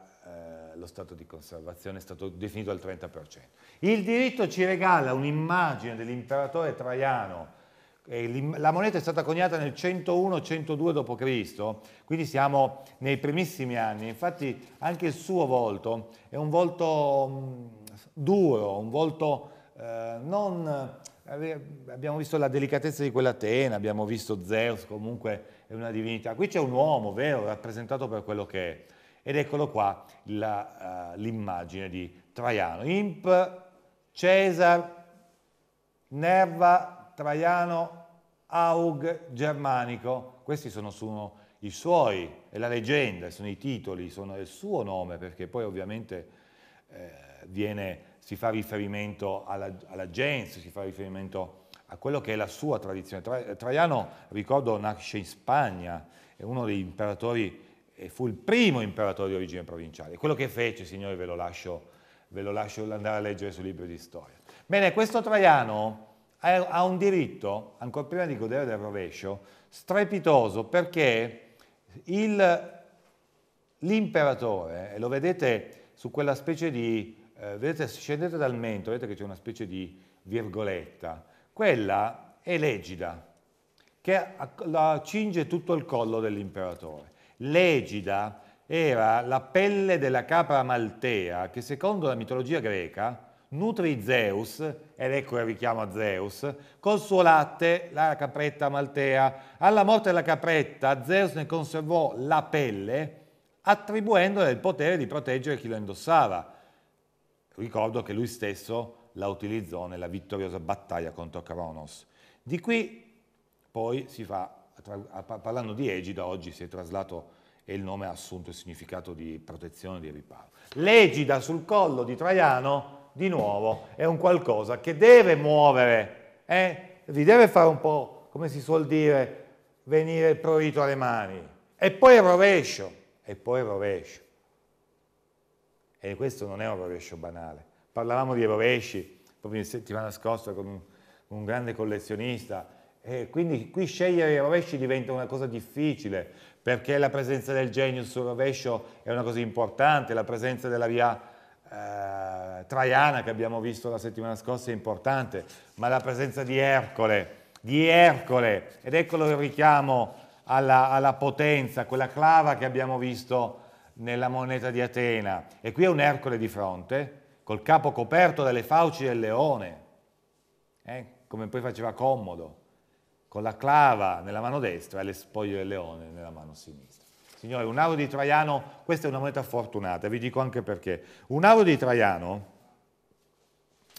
eh, lo stato di conservazione è stato definito al 30%. Il diritto ci regala un'immagine dell'imperatore Traiano, la moneta è stata coniata nel 101-102 d.C., quindi siamo nei primissimi anni, infatti anche il suo volto è un volto mh, mm, duro, un volto eh, non abbiamo visto la delicatezza di quell'Atena, abbiamo visto Zeus, comunque è una divinità. Qui c'è un uomo, vero, rappresentato per quello che è. Ed eccolo qua la, uh, l'immagine di Traiano. Imp, Cesar, Nerva, Traiano, Aug, Germanico. Questi sono, sono i suoi, è la leggenda, sono i titoli, sono il suo nome, perché poi ovviamente eh, viene si fa riferimento alla, alla gens, si fa riferimento a quello che è la sua tradizione. Tra, Traiano, ricordo, nasce in Spagna, è uno degli imperatori, fu il primo imperatore di origine provinciale. Quello che fece, signori, ve lo lascio, ve lo lascio andare a leggere sul libro di storia. Bene, questo Traiano ha un diritto, ancora prima di godere del rovescio, strepitoso perché l'imperatore, e lo vedete su quella specie di eh, vedete, se scendete dal mento, vedete che c'è una specie di virgoletta, quella è l'egida, che cinge tutto il collo dell'imperatore. L'egida era la pelle della capra maltea che secondo la mitologia greca nutrì Zeus, ed ecco il richiamo a Zeus, col suo latte la capretta maltea. Alla morte della capretta Zeus ne conservò la pelle attribuendole il potere di proteggere chi la indossava. Ricordo che lui stesso la utilizzò nella vittoriosa battaglia contro Cronos. Di qui poi si fa, parlando di Egida, oggi si è traslato e il nome ha assunto il significato di protezione, di riparo. L'egida sul collo di Traiano, di nuovo, è un qualcosa che deve muovere, eh? vi deve fare un po', come si suol dire, venire il prurito alle mani. E poi il rovescio, e poi il rovescio. E questo non è un rovescio banale. Parlavamo di rovesci proprio la settimana scorsa con un, un grande collezionista e quindi qui scegliere i rovesci diventa una cosa difficile, perché la presenza del genio sul rovescio è una cosa importante, la presenza della via eh, Traiana che abbiamo visto la settimana scorsa è importante, ma la presenza di Ercole, di Ercole, ed eccolo il richiamo alla, alla potenza, quella clava che abbiamo visto nella moneta di Atena. E qui è un Ercole di fronte, col capo coperto dalle fauci del leone, eh? come poi faceva comodo, con la clava nella mano destra e le spoglie del leone nella mano sinistra. Signore, un aro di Traiano, questa è una moneta fortunata, vi dico anche perché. Un aro di Traiano,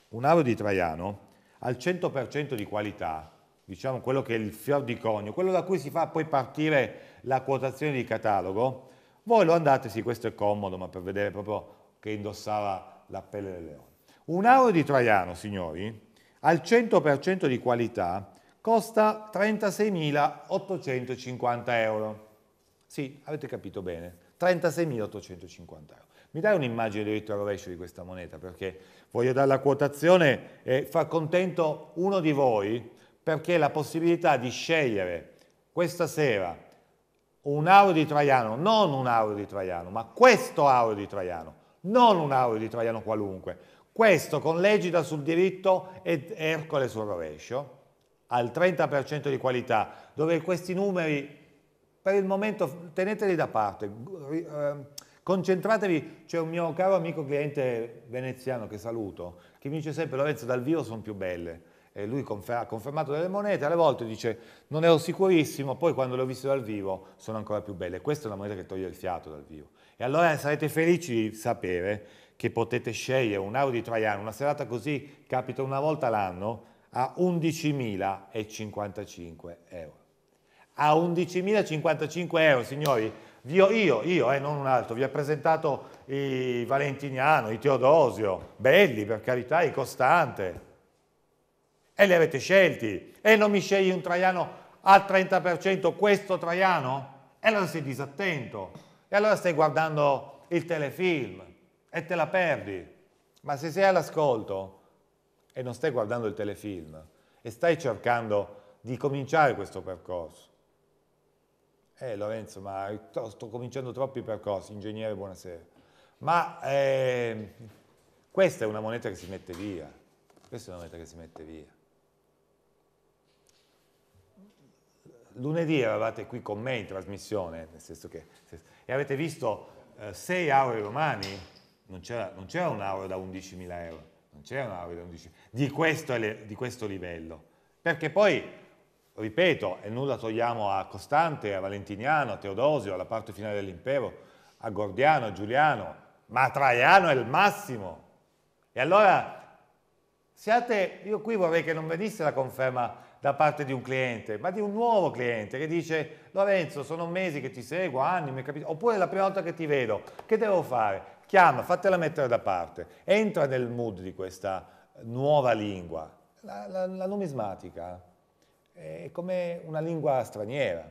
un aro di Traiano al 100% di qualità, diciamo quello che è il fior di conio, quello da cui si fa poi partire la quotazione di catalogo, voi lo andate, sì, questo è comodo, ma per vedere proprio che indossava la pelle del leone. Un auro di Traiano, signori, al 100% di qualità, costa 36.850 euro. Sì, avete capito bene, 36.850 euro. Mi dai un'immagine diritto al rovescio di questa moneta perché voglio dare la quotazione e far contento uno di voi perché la possibilità di scegliere questa sera un aureo di Traiano, non un aureo di Traiano, ma questo aureo di Traiano, non un aureo di Traiano qualunque, questo con l'egida sul diritto e Ercole sul rovescio, al 30% di qualità, dove questi numeri per il momento teneteli da parte, eh, concentratevi, c'è un mio caro amico cliente veneziano che saluto, che mi dice sempre Lorenzo dal vivo sono più belle, eh, lui confer ha confermato delle monete, alle volte dice non ero sicurissimo, poi quando le ho viste dal vivo sono ancora più belle. Questa è una moneta che toglie il fiato dal vivo. E allora sarete felici di sapere che potete scegliere un Audi Traiano, una serata così capita una volta l'anno, a 11.055 euro. A 11.055 euro, signori, io, io, io eh, non un altro, vi ho presentato i Valentiniano, i Teodosio, belli per carità, i Costante, e li avete scelti e non mi scegli un Traiano al 30% questo Traiano? E allora sei disattento e allora stai guardando il telefilm e te la perdi. Ma se sei all'ascolto e non stai guardando il telefilm e stai cercando di cominciare questo percorso, eh Lorenzo, ma sto cominciando troppi percorsi, ingegnere, buonasera. Ma eh, questa è una moneta che si mette via, questa è una moneta che si mette via. lunedì eravate qui con me in trasmissione, nel senso che, e avete visto 6 eh, aure romani, non c'era, un aureo da 11.000 euro, non c'era un aureo da 11.000, di questo, di questo livello. Perché poi, ripeto, e nulla togliamo a Costante, a Valentiniano, a Teodosio, alla parte finale dell'impero, a Gordiano, a Giuliano, ma Traiano è il massimo. E allora, siate, io qui vorrei che non venisse la conferma da parte di un cliente, ma di un nuovo cliente che dice Lorenzo sono mesi che ti seguo, anni, mi capito? oppure è la prima volta che ti vedo, che devo fare? Chiama, fatela mettere da parte, entra nel mood di questa nuova lingua, la, la, la numismatica è come una lingua straniera,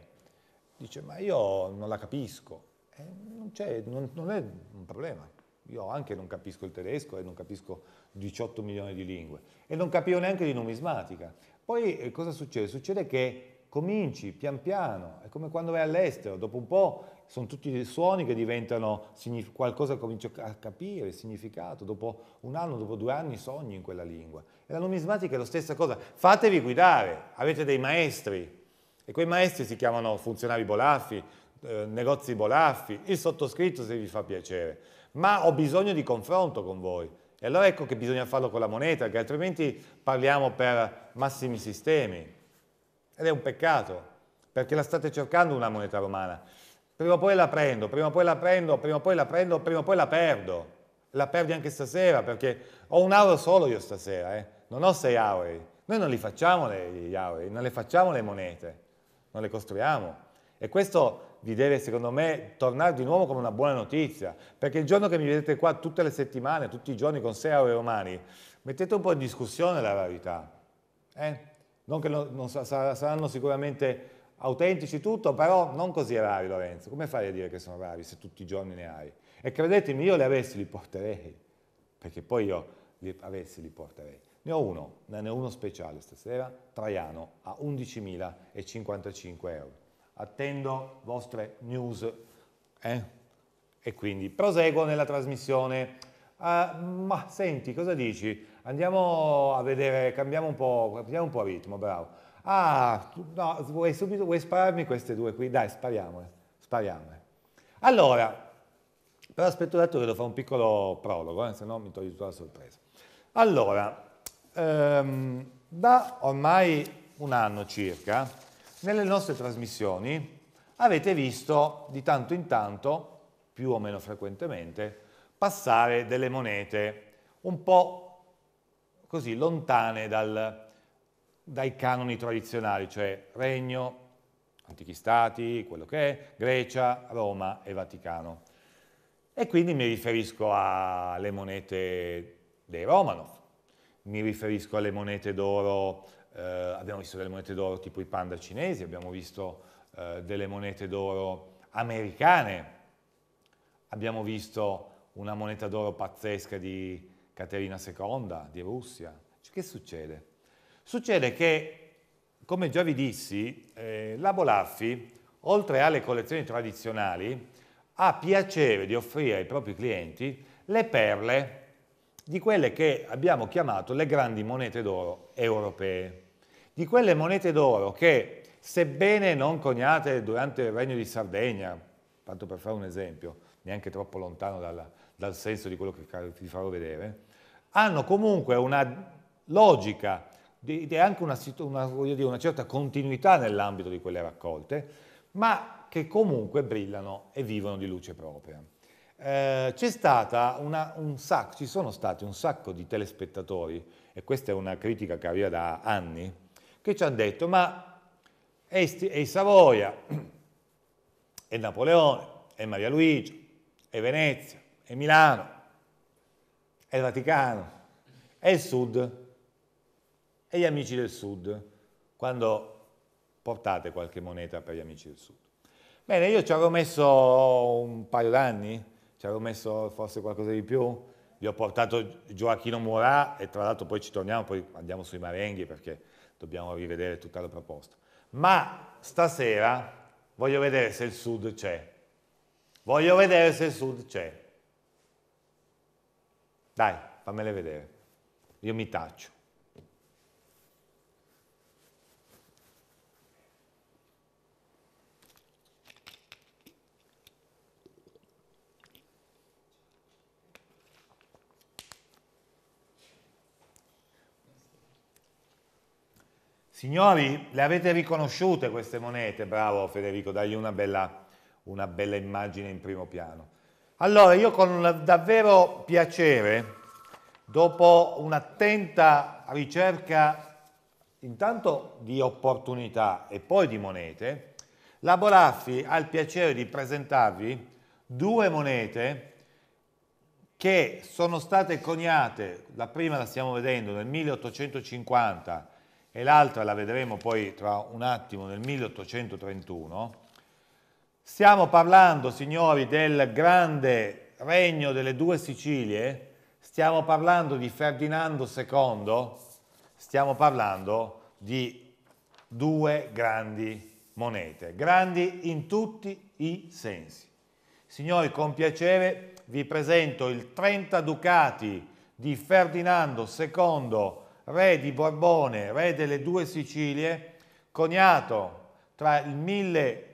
dice ma io non la capisco, eh, non, non, non è un problema. Io anche non capisco il tedesco e non capisco 18 milioni di lingue e non capivo neanche di numismatica. Poi eh, cosa succede? Succede che cominci pian piano, è come quando vai all'estero, dopo un po' sono tutti dei suoni che diventano qualcosa che cominci a capire, il significato, dopo un anno, dopo due anni sogni in quella lingua. E la numismatica è la stessa cosa, fatevi guidare, avete dei maestri e quei maestri si chiamano funzionari Bolaffi, eh, negozi Bolaffi, il sottoscritto se vi fa piacere, ma ho bisogno di confronto con voi e allora ecco che bisogna farlo con la moneta, che altrimenti parliamo per massimi sistemi. Ed è un peccato, perché la state cercando una moneta romana. Prima o poi la prendo, prima o poi la prendo, prima o poi la prendo, prima o poi la perdo. La perdi anche stasera, perché ho un euro solo io stasera, eh? non ho sei auri. Noi non li facciamo gli auri, non le facciamo le monete, non le costruiamo. E questo vi deve secondo me tornare di nuovo come una buona notizia, perché il giorno che mi vedete qua tutte le settimane, tutti i giorni con 6 euro romani, mettete un po' in discussione la verità. Eh? Non che non, non saranno sicuramente autentici tutto, però non così rari Lorenzo, come fai a dire che sono rari se tutti i giorni ne hai? E credetemi, io li avessi, li porterei, perché poi io li avessi, li porterei. Ne ho uno, ne ho uno speciale stasera, Traiano, a 11.055 euro attendo vostre news eh? e quindi proseguo nella trasmissione. Uh, ma senti, cosa dici? Andiamo a vedere, cambiamo un po', cambiamo un po' ritmo, bravo. Ah, tu, no, vuoi subito, vuoi spararmi queste due qui? Dai, spariamole, eh, spariamole. Eh. Allora, però aspetto da che devo fare un piccolo prologo, eh, se no mi togli tutta la sorpresa. Allora, ehm, da ormai un anno circa, nelle nostre trasmissioni avete visto di tanto in tanto, più o meno frequentemente, passare delle monete un po' così lontane dal, dai canoni tradizionali, cioè Regno, Antichi Stati, quello che è, Grecia, Roma e Vaticano. E quindi mi riferisco alle monete dei Romanov, mi riferisco alle monete d'oro eh, abbiamo visto delle monete d'oro tipo i panda cinesi, abbiamo visto eh, delle monete d'oro americane, abbiamo visto una moneta d'oro pazzesca di Caterina II, di Russia. Cioè, che succede? Succede che, come già vi dissi, eh, la Bolaffi, oltre alle collezioni tradizionali, ha piacere di offrire ai propri clienti le perle di quelle che abbiamo chiamato le grandi monete d'oro europee di quelle monete d'oro che, sebbene non coniate durante il Regno di Sardegna, tanto per fare un esempio, neanche troppo lontano dalla, dal senso di quello che vi farò vedere, hanno comunque una logica ed è anche una, una, dire, una certa continuità nell'ambito di quelle raccolte, ma che comunque brillano e vivono di luce propria. Eh, una, un sacco, ci sono stati un sacco di telespettatori, e questa è una critica che arriva da anni, che ci hanno detto ma è, e Savoia, è Napoleone, è Maria Luigia, è Venezia, è Milano, è il Vaticano, è il Sud, e gli amici del Sud, quando portate qualche moneta per gli amici del Sud. Bene, io ci avevo messo un paio d'anni, ci avevo messo forse qualcosa di più, vi ho portato Gioacchino Morà e tra l'altro poi ci torniamo, poi andiamo sui marenghi perché dobbiamo rivedere tutta la proposta. Ma stasera voglio vedere se il sud c'è. Voglio vedere se il sud c'è. Dai, fammele vedere. Io mi taccio. Signori, le avete riconosciute queste monete? Bravo Federico, dagli una bella, una bella immagine in primo piano. Allora, io con davvero piacere, dopo un'attenta ricerca intanto di opportunità e poi di monete, la Boraffi ha il piacere di presentarvi due monete che sono state coniate, la prima la stiamo vedendo nel 1850 e l'altra la vedremo poi tra un attimo nel 1831. Stiamo parlando, signori, del grande regno delle due Sicilie, stiamo parlando di Ferdinando II, stiamo parlando di due grandi monete, grandi in tutti i sensi. Signori, con piacere vi presento il 30 ducati di Ferdinando II re di Borbone, re delle due Sicilie, coniato tra il 1000,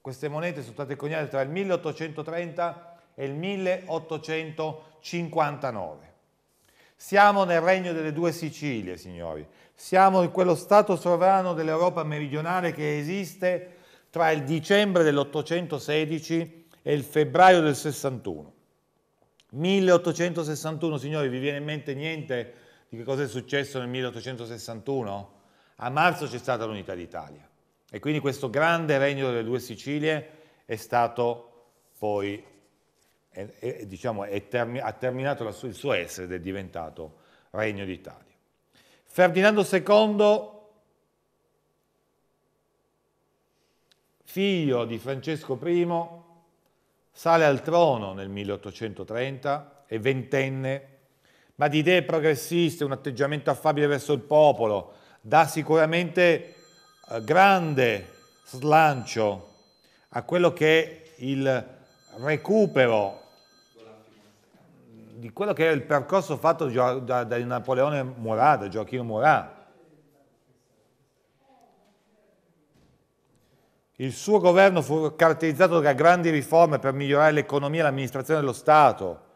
queste monete sono state coniate tra il 1830 e il 1859. Siamo nel regno delle due Sicilie, signori. Siamo in quello stato sovrano dell'Europa meridionale che esiste tra il dicembre dell'816 e il febbraio del 61. 1861, signori, vi viene in mente niente di che cosa è successo nel 1861? A marzo c'è stata l'unità d'Italia e quindi questo grande regno delle due Sicilie è stato poi, è, è, diciamo, è termi, ha terminato la, il suo essere ed è diventato regno d'Italia. Ferdinando II, figlio di Francesco I, sale al trono nel 1830 e ventenne ma di idee progressiste, un atteggiamento affabile verso il popolo, dà sicuramente eh, grande slancio a quello che è il recupero di quello che è il percorso fatto da, da Napoleone Morà, da Gioacchino Morà. Il suo governo fu caratterizzato da grandi riforme per migliorare l'economia e l'amministrazione dello Stato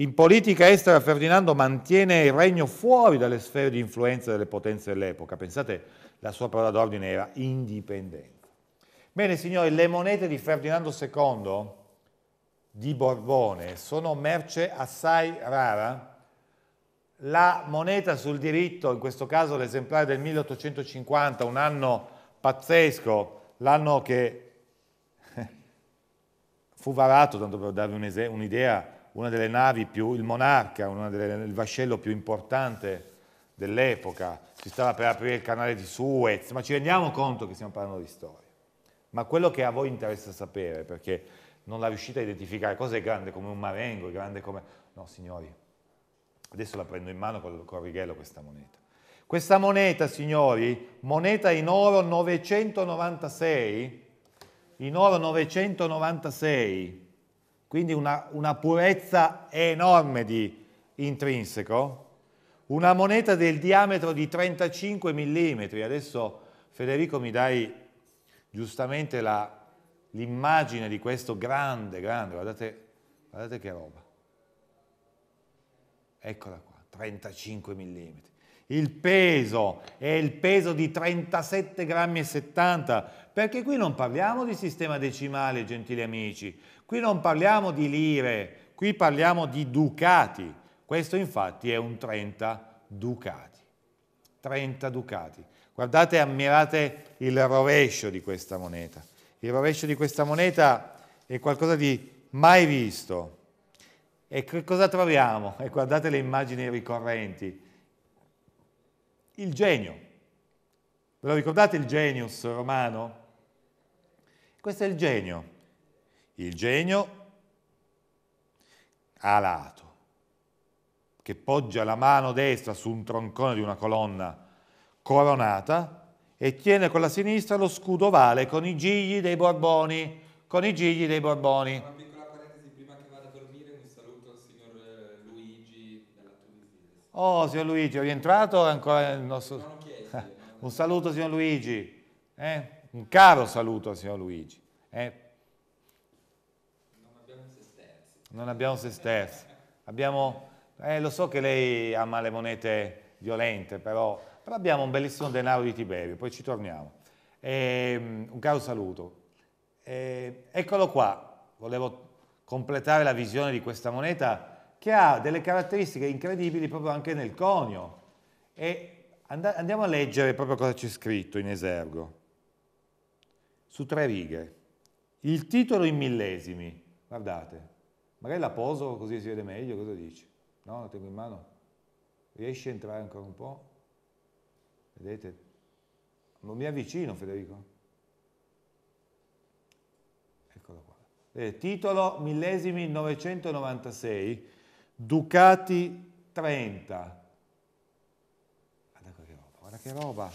In politica estera Ferdinando mantiene il regno fuori dalle sfere di influenza delle potenze dell'epoca. Pensate, la sua parola d'ordine era indipendenza. Bene, signori, le monete di Ferdinando II di Borbone sono merce assai rara. La moneta sul diritto, in questo caso l'esemplare del 1850, un anno pazzesco, l'anno che fu varato, tanto per darvi un'idea, una delle navi più, il Monarca, delle, il vascello più importante dell'epoca, si stava per aprire il canale di Suez, ma ci rendiamo conto che stiamo parlando di storia. Ma quello che a voi interessa sapere, perché non la riuscite a identificare, cosa è grande come un marengo, è grande come... No, signori, adesso la prendo in mano con il corrighello questa moneta. Questa moneta, signori, moneta in oro 996, in oro 996, quindi una, una purezza enorme di intrinseco, una moneta del diametro di 35 mm, adesso Federico mi dai giustamente l'immagine di questo grande, grande, guardate, guardate che roba, eccola qua, 35 mm, il peso è il peso di 37,70 grammi perché qui non parliamo di sistema decimale, gentili amici, Qui non parliamo di lire, qui parliamo di ducati. Questo infatti è un 30 ducati. 30 ducati. Guardate, e ammirate il rovescio di questa moneta. Il rovescio di questa moneta è qualcosa di mai visto. E che cosa troviamo? E guardate le immagini ricorrenti. Il genio. Ve lo ricordate il genius romano? Questo è il genio. Il genio alato, che poggia la mano destra su un troncone di una colonna coronata e tiene con la sinistra lo scudo ovale con i gigli dei Borboni, con i gigli dei Borboni. Una piccola parentesi prima che vada a dormire, un saluto al signor eh, Luigi della Tunisia. Oh, signor Luigi, è rientrato ancora il nostro... Non chiesto, non... un saluto, signor Luigi, eh? un caro saluto, signor Luigi. Eh? non abbiamo se stessi, abbiamo, eh, lo so che lei ama le monete violente, però, però abbiamo un bellissimo denaro di Tiberio, poi ci torniamo. E, ehm, un caro saluto. E, eh, eccolo qua, volevo completare la visione di questa moneta che ha delle caratteristiche incredibili proprio anche nel conio. E and andiamo a leggere proprio cosa c'è scritto in esergo. Su tre righe. Il titolo in millesimi, guardate, Magari la poso così si vede meglio, cosa dici? No, la tengo in mano. Riesci a entrare ancora un po'? Vedete? Non mi avvicino Federico. Eccolo qua. Vedete, eh, titolo millesimi 996, Ducati 30. Guarda che roba, guarda che roba.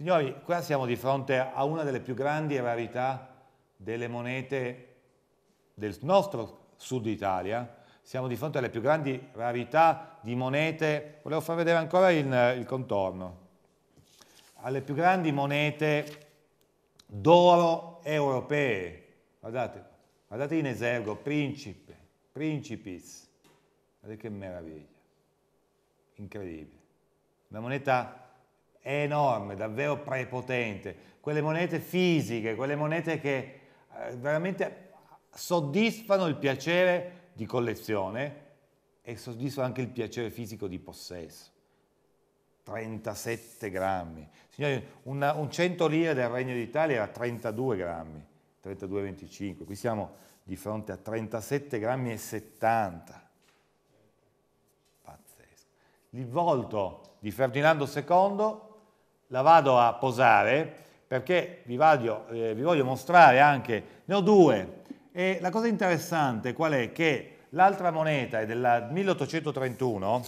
Signori, qua siamo di fronte a una delle più grandi rarità delle monete del nostro sud Italia, siamo di fronte alle più grandi rarità di monete, volevo far vedere ancora il, il contorno, alle più grandi monete d'oro europee, guardate, guardate in esergo, principe, principis, guardate che meraviglia, incredibile, una moneta enorme, davvero prepotente. Quelle monete fisiche, quelle monete che eh, veramente soddisfano il piacere di collezione e soddisfano anche il piacere fisico di possesso. 37 grammi. Signori, una, un 100 lire del Regno d'Italia era 32 grammi, 32,25. Qui siamo di fronte a 37 grammi e 70. Pazzesco. Il volto di Ferdinando II la vado a posare perché vi voglio, eh, vi voglio mostrare anche, ne ho due, e la cosa interessante qual è? Che l'altra moneta è del 1831,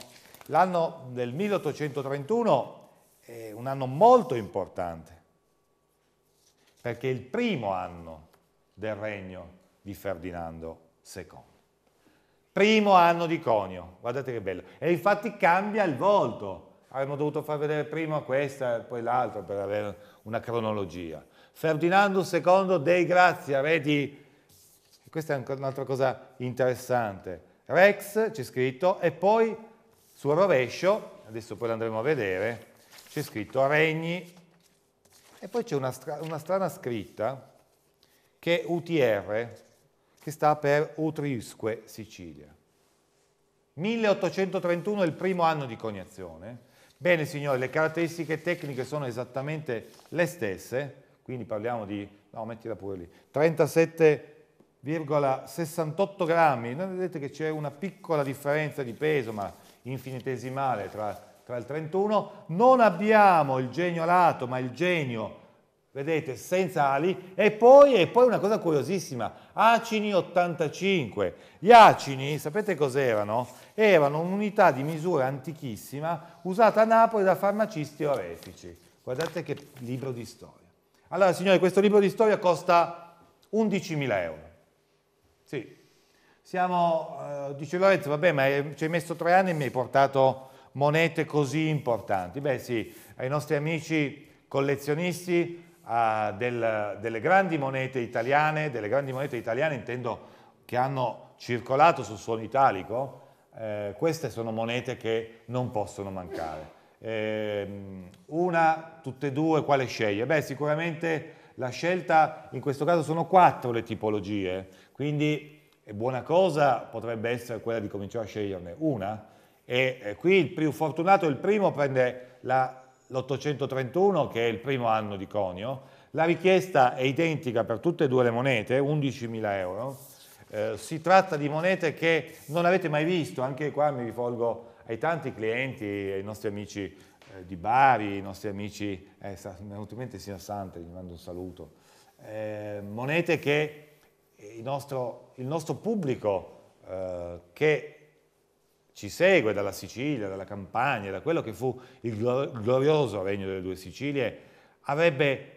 l'anno del 1831 è un anno molto importante, perché è il primo anno del regno di Ferdinando II. Primo anno di conio, guardate che bello. E infatti cambia il volto, avremmo dovuto far vedere prima questa e poi l'altra per avere una cronologia. Ferdinando II dei Grazia, re Questa è un'altra cosa interessante. Rex c'è scritto e poi sul rovescio, adesso poi l'andremo a vedere, c'è scritto regni e poi c'è una, stra una strana scritta che è UTR, che sta per Utriusque Sicilia. 1831 è il primo anno di coniazione, Bene signori, le caratteristiche tecniche sono esattamente le stesse, quindi parliamo di, no mettila pure lì, 37,68 grammi, non vedete che c'è una piccola differenza di peso, ma infinitesimale tra, tra il 31, non abbiamo il genio alato, ma il genio vedete, senza ali, e poi, e poi una cosa curiosissima, acini 85. Gli acini, sapete cos'erano? Erano un'unità di misura antichissima usata a Napoli da farmacisti orefici. Guardate che libro di storia. Allora, signori, questo libro di storia costa 11.000 euro. Sì. Siamo, eh, dice Lorenzo, vabbè, ma ci hai messo tre anni e mi hai portato monete così importanti. Beh sì, ai nostri amici collezionisti uh, del, delle grandi monete italiane, delle grandi monete italiane intendo che hanno circolato sul suono italico, eh, queste sono monete che non possono mancare. Eh, una, tutte e due, quale sceglie? Beh, sicuramente la scelta, in questo caso sono quattro le tipologie, quindi buona cosa potrebbe essere quella di cominciare a sceglierne una. E eh, qui il più fortunato, il primo, prende la l'831 che è il primo anno di conio, la richiesta è identica per tutte e due le monete, 11.000 euro, eh, si tratta di monete che non avete mai visto, anche qua mi rivolgo ai tanti clienti, ai nostri amici eh, di Bari, ai nostri amici, eh, mi è venuto in mente il signor Santri, gli mando un saluto, eh, monete che il nostro, il nostro pubblico eh, che ci segue dalla Sicilia, dalla Campania, da quello che fu il glorioso regno delle due Sicilie, avrebbe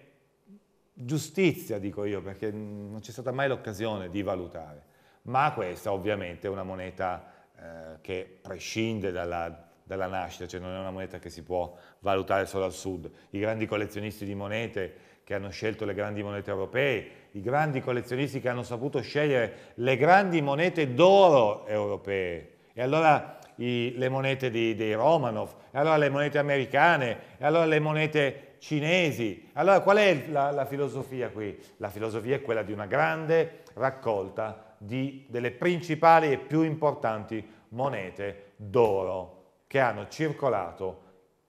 giustizia, dico io, perché non c'è stata mai l'occasione di valutare. Ma questa ovviamente è una moneta eh, che prescinde dalla, dalla nascita, cioè non è una moneta che si può valutare solo al sud. I grandi collezionisti di monete che hanno scelto le grandi monete europee, i grandi collezionisti che hanno saputo scegliere le grandi monete d'oro europee, e allora i, le monete di, dei Romanov, e allora le monete americane, e allora le monete cinesi. Allora qual è la, la filosofia qui? La filosofia è quella di una grande raccolta di, delle principali e più importanti monete d'oro che hanno circolato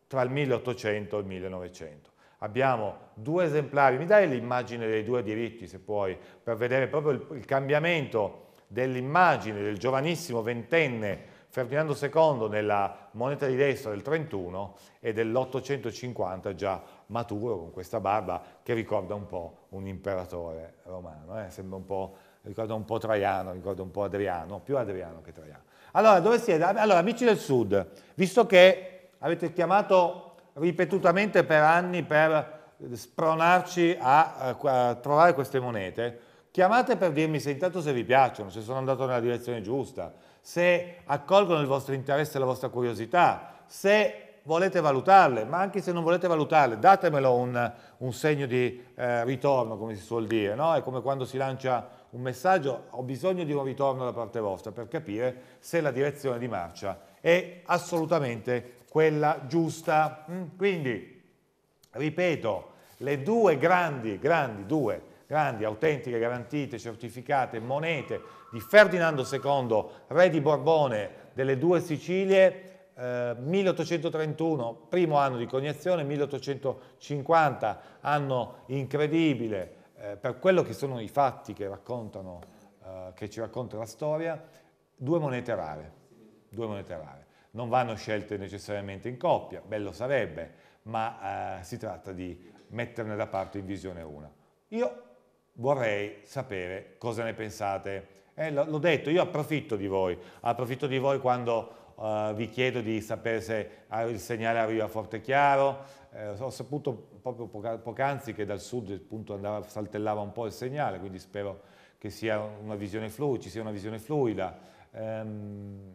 tra il 1800 e il 1900. Abbiamo due esemplari, mi dai l'immagine dei due diritti se puoi, per vedere proprio il, il cambiamento dell'immagine del giovanissimo ventenne Ferdinando II nella moneta di destra del 31 e dell'850 già maturo con questa barba che ricorda un po' un imperatore romano, eh? sembra un po', ricorda un po' Traiano, ricorda un po' Adriano, più Adriano che Traiano. Allora, dove siete? Allora, amici del sud, visto che avete chiamato ripetutamente per anni per spronarci a, a, eh, a trovare queste monete, Chiamate per dirmi se intanto se vi piacciono, se sono andato nella direzione giusta, se accolgono il vostro interesse e la vostra curiosità, se volete valutarle, ma anche se non volete valutarle, datemelo un, un segno di eh, ritorno, come si suol dire, no? È come quando si lancia un messaggio, ho bisogno di un ritorno da parte vostra per capire se la direzione di marcia è assolutamente quella giusta. Mm, quindi, ripeto, le due grandi, grandi due grandi, autentiche, garantite, certificate, monete di Ferdinando II, re di Borbone delle due Sicilie, eh, 1831, primo anno di coniazione, 1850, anno incredibile eh, per quello che sono i fatti che, raccontano, eh, che ci racconta la storia, due monete rare, due monete rare. Non vanno scelte necessariamente in coppia, bello sarebbe, ma eh, si tratta di metterne da parte in visione una. Io vorrei sapere cosa ne pensate. Eh, l'ho detto, io approfitto di voi, approfitto di voi quando uh, vi chiedo di sapere se il segnale arriva forte e chiaro, eh, ho saputo proprio poc'anzi che dal sud appunto andava, saltellava un po' il segnale, quindi spero che sia una visione flu, ci sia una visione fluida. Ehm,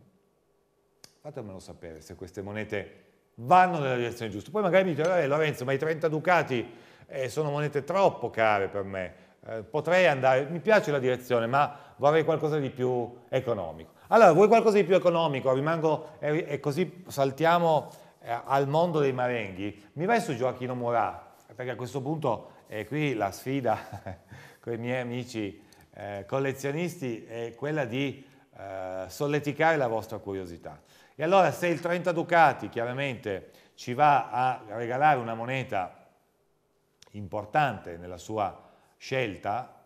fatemelo sapere se queste monete vanno nella direzione giusta. Poi magari mi dite, eh, Lorenzo, ma i 30 ducati eh, sono monete troppo care per me. Eh, potrei andare, mi piace la direzione, ma vorrei qualcosa di più economico. Allora, vuoi qualcosa di più economico? Rimango, e, eh, e così saltiamo eh, al mondo dei marenghi. Mi vai su Gioacchino Murat, perché a questo punto è eh, qui la sfida con i miei amici eh, collezionisti è quella di solleticare la vostra curiosità. E allora se il 30 Ducati chiaramente ci va a regalare una moneta importante nella sua scelta,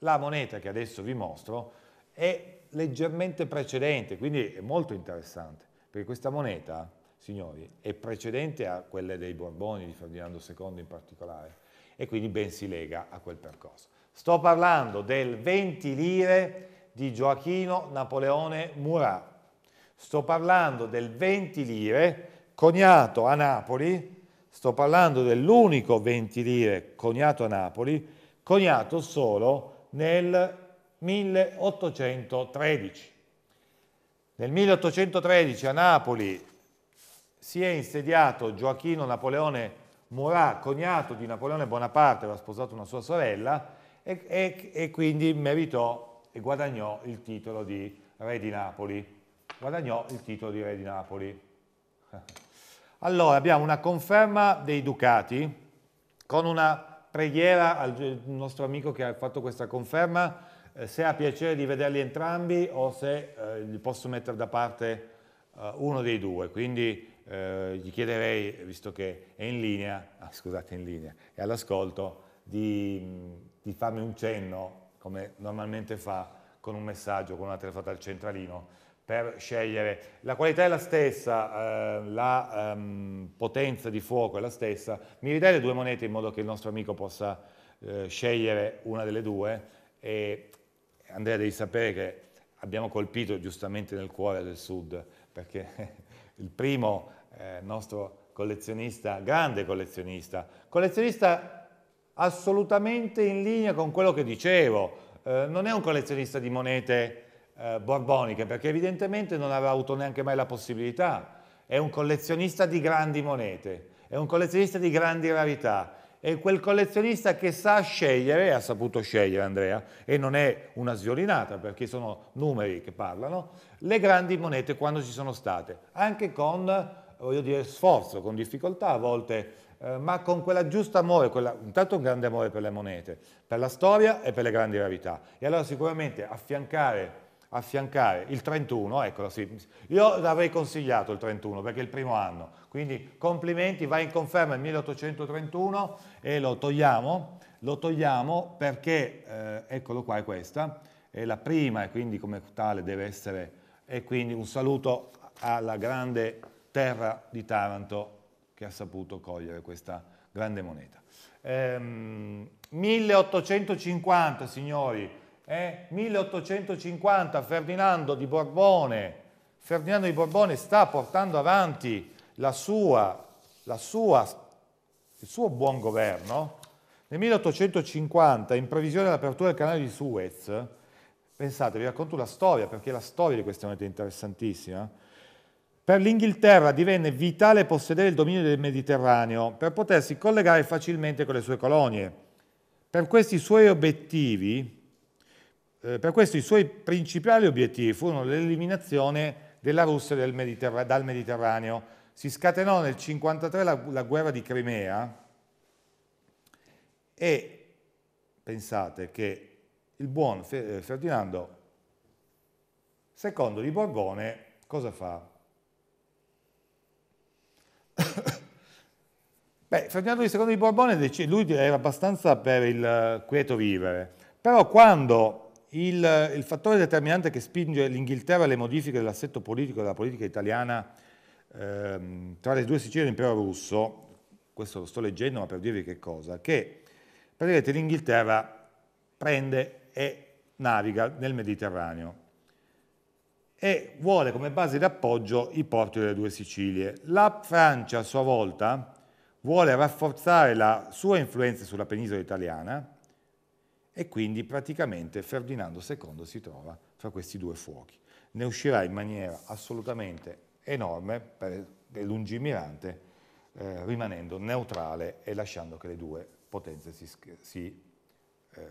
la moneta che adesso vi mostro è leggermente precedente, quindi è molto interessante, perché questa moneta, signori, è precedente a quelle dei Borboni, di Ferdinando II in particolare, e quindi ben si lega a quel percorso. Sto parlando del 20 lire di Gioachino Napoleone Murat. Sto parlando del 20 lire coniato a Napoli, sto parlando dell'unico 20 lire coniato a Napoli, coniato solo nel 1813. Nel 1813 a Napoli si è insediato Gioachino Napoleone Murat, cognato di Napoleone Bonaparte, aveva sposato una sua sorella, e, e, e quindi meritò e guadagnò il titolo di re di Napoli. Guadagnò il titolo di re di Napoli. Allora abbiamo una conferma dei ducati con una preghiera al nostro amico che ha fatto questa conferma, eh, se ha piacere di vederli entrambi o se eh, gli posso mettere da parte eh, uno dei due. Quindi eh, gli chiederei, visto che è in linea, ah, scusate, in linea, è all'ascolto, di, di farmi un cenno, come normalmente fa, con un messaggio, con una telefonata al centralino, per scegliere. La qualità è la stessa, eh, la ehm, potenza di fuoco è la stessa. Mi ridai le due monete in modo che il nostro amico possa eh, scegliere una delle due e Andrea devi sapere che abbiamo colpito giustamente nel cuore del sud perché il primo eh, nostro collezionista, grande collezionista, collezionista assolutamente in linea con quello che dicevo, eh, non è un collezionista di monete eh, borboniche, perché evidentemente non aveva avuto neanche mai la possibilità. È un collezionista di grandi monete, è un collezionista di grandi rarità, è quel collezionista che sa scegliere, ha saputo scegliere Andrea, e non è una sviolinata perché sono numeri che parlano, le grandi monete quando ci sono state, anche con voglio dire, sforzo, con difficoltà a volte, eh, ma con quella giusta amore, quella, intanto un grande amore per le monete, per la storia e per le grandi rarità. E allora sicuramente affiancare affiancare il 31, eccolo sì, io l'avrei consigliato il 31 perché è il primo anno, quindi complimenti, va in conferma il 1831 e lo togliamo, lo togliamo perché, eh, eccolo qua, è questa, è la prima e quindi come tale deve essere, e quindi un saluto alla grande terra di Taranto che ha saputo cogliere questa grande moneta. Ehm, 1850, signori, eh? 1850 Ferdinando di Borbone, Ferdinando di Borbone sta portando avanti la sua, la sua, il suo buon governo. Nel 1850, in previsione dell'apertura del canale di Suez, pensate, vi racconto la storia, perché la storia di questa moneta è interessantissima, per l'Inghilterra divenne vitale possedere il dominio del Mediterraneo per potersi collegare facilmente con le sue colonie. Per questi suoi obiettivi, eh, per questo i suoi principali obiettivi furono l'eliminazione della Russia del Mediterra dal Mediterraneo. Si scatenò nel 1953 la, la guerra di Crimea e pensate che il buon eh, Ferdinando II di Borbone cosa fa? Beh, Ferdinando II di Borbone lui era abbastanza per il eh, quieto vivere, però quando il, il fattore determinante che spinge l'Inghilterra alle modifiche dell'assetto politico e della politica italiana ehm, tra le due Sicilie e l'impero russo, questo lo sto leggendo ma per dirvi che cosa, che praticamente l'Inghilterra prende e naviga nel Mediterraneo e vuole come base d'appoggio i porti delle due Sicilie. La Francia a sua volta vuole rafforzare la sua influenza sulla penisola italiana e quindi praticamente Ferdinando II si trova fra questi due fuochi. Ne uscirà in maniera assolutamente enorme e lungimirante, eh, rimanendo neutrale e lasciando che le due potenze si, si eh,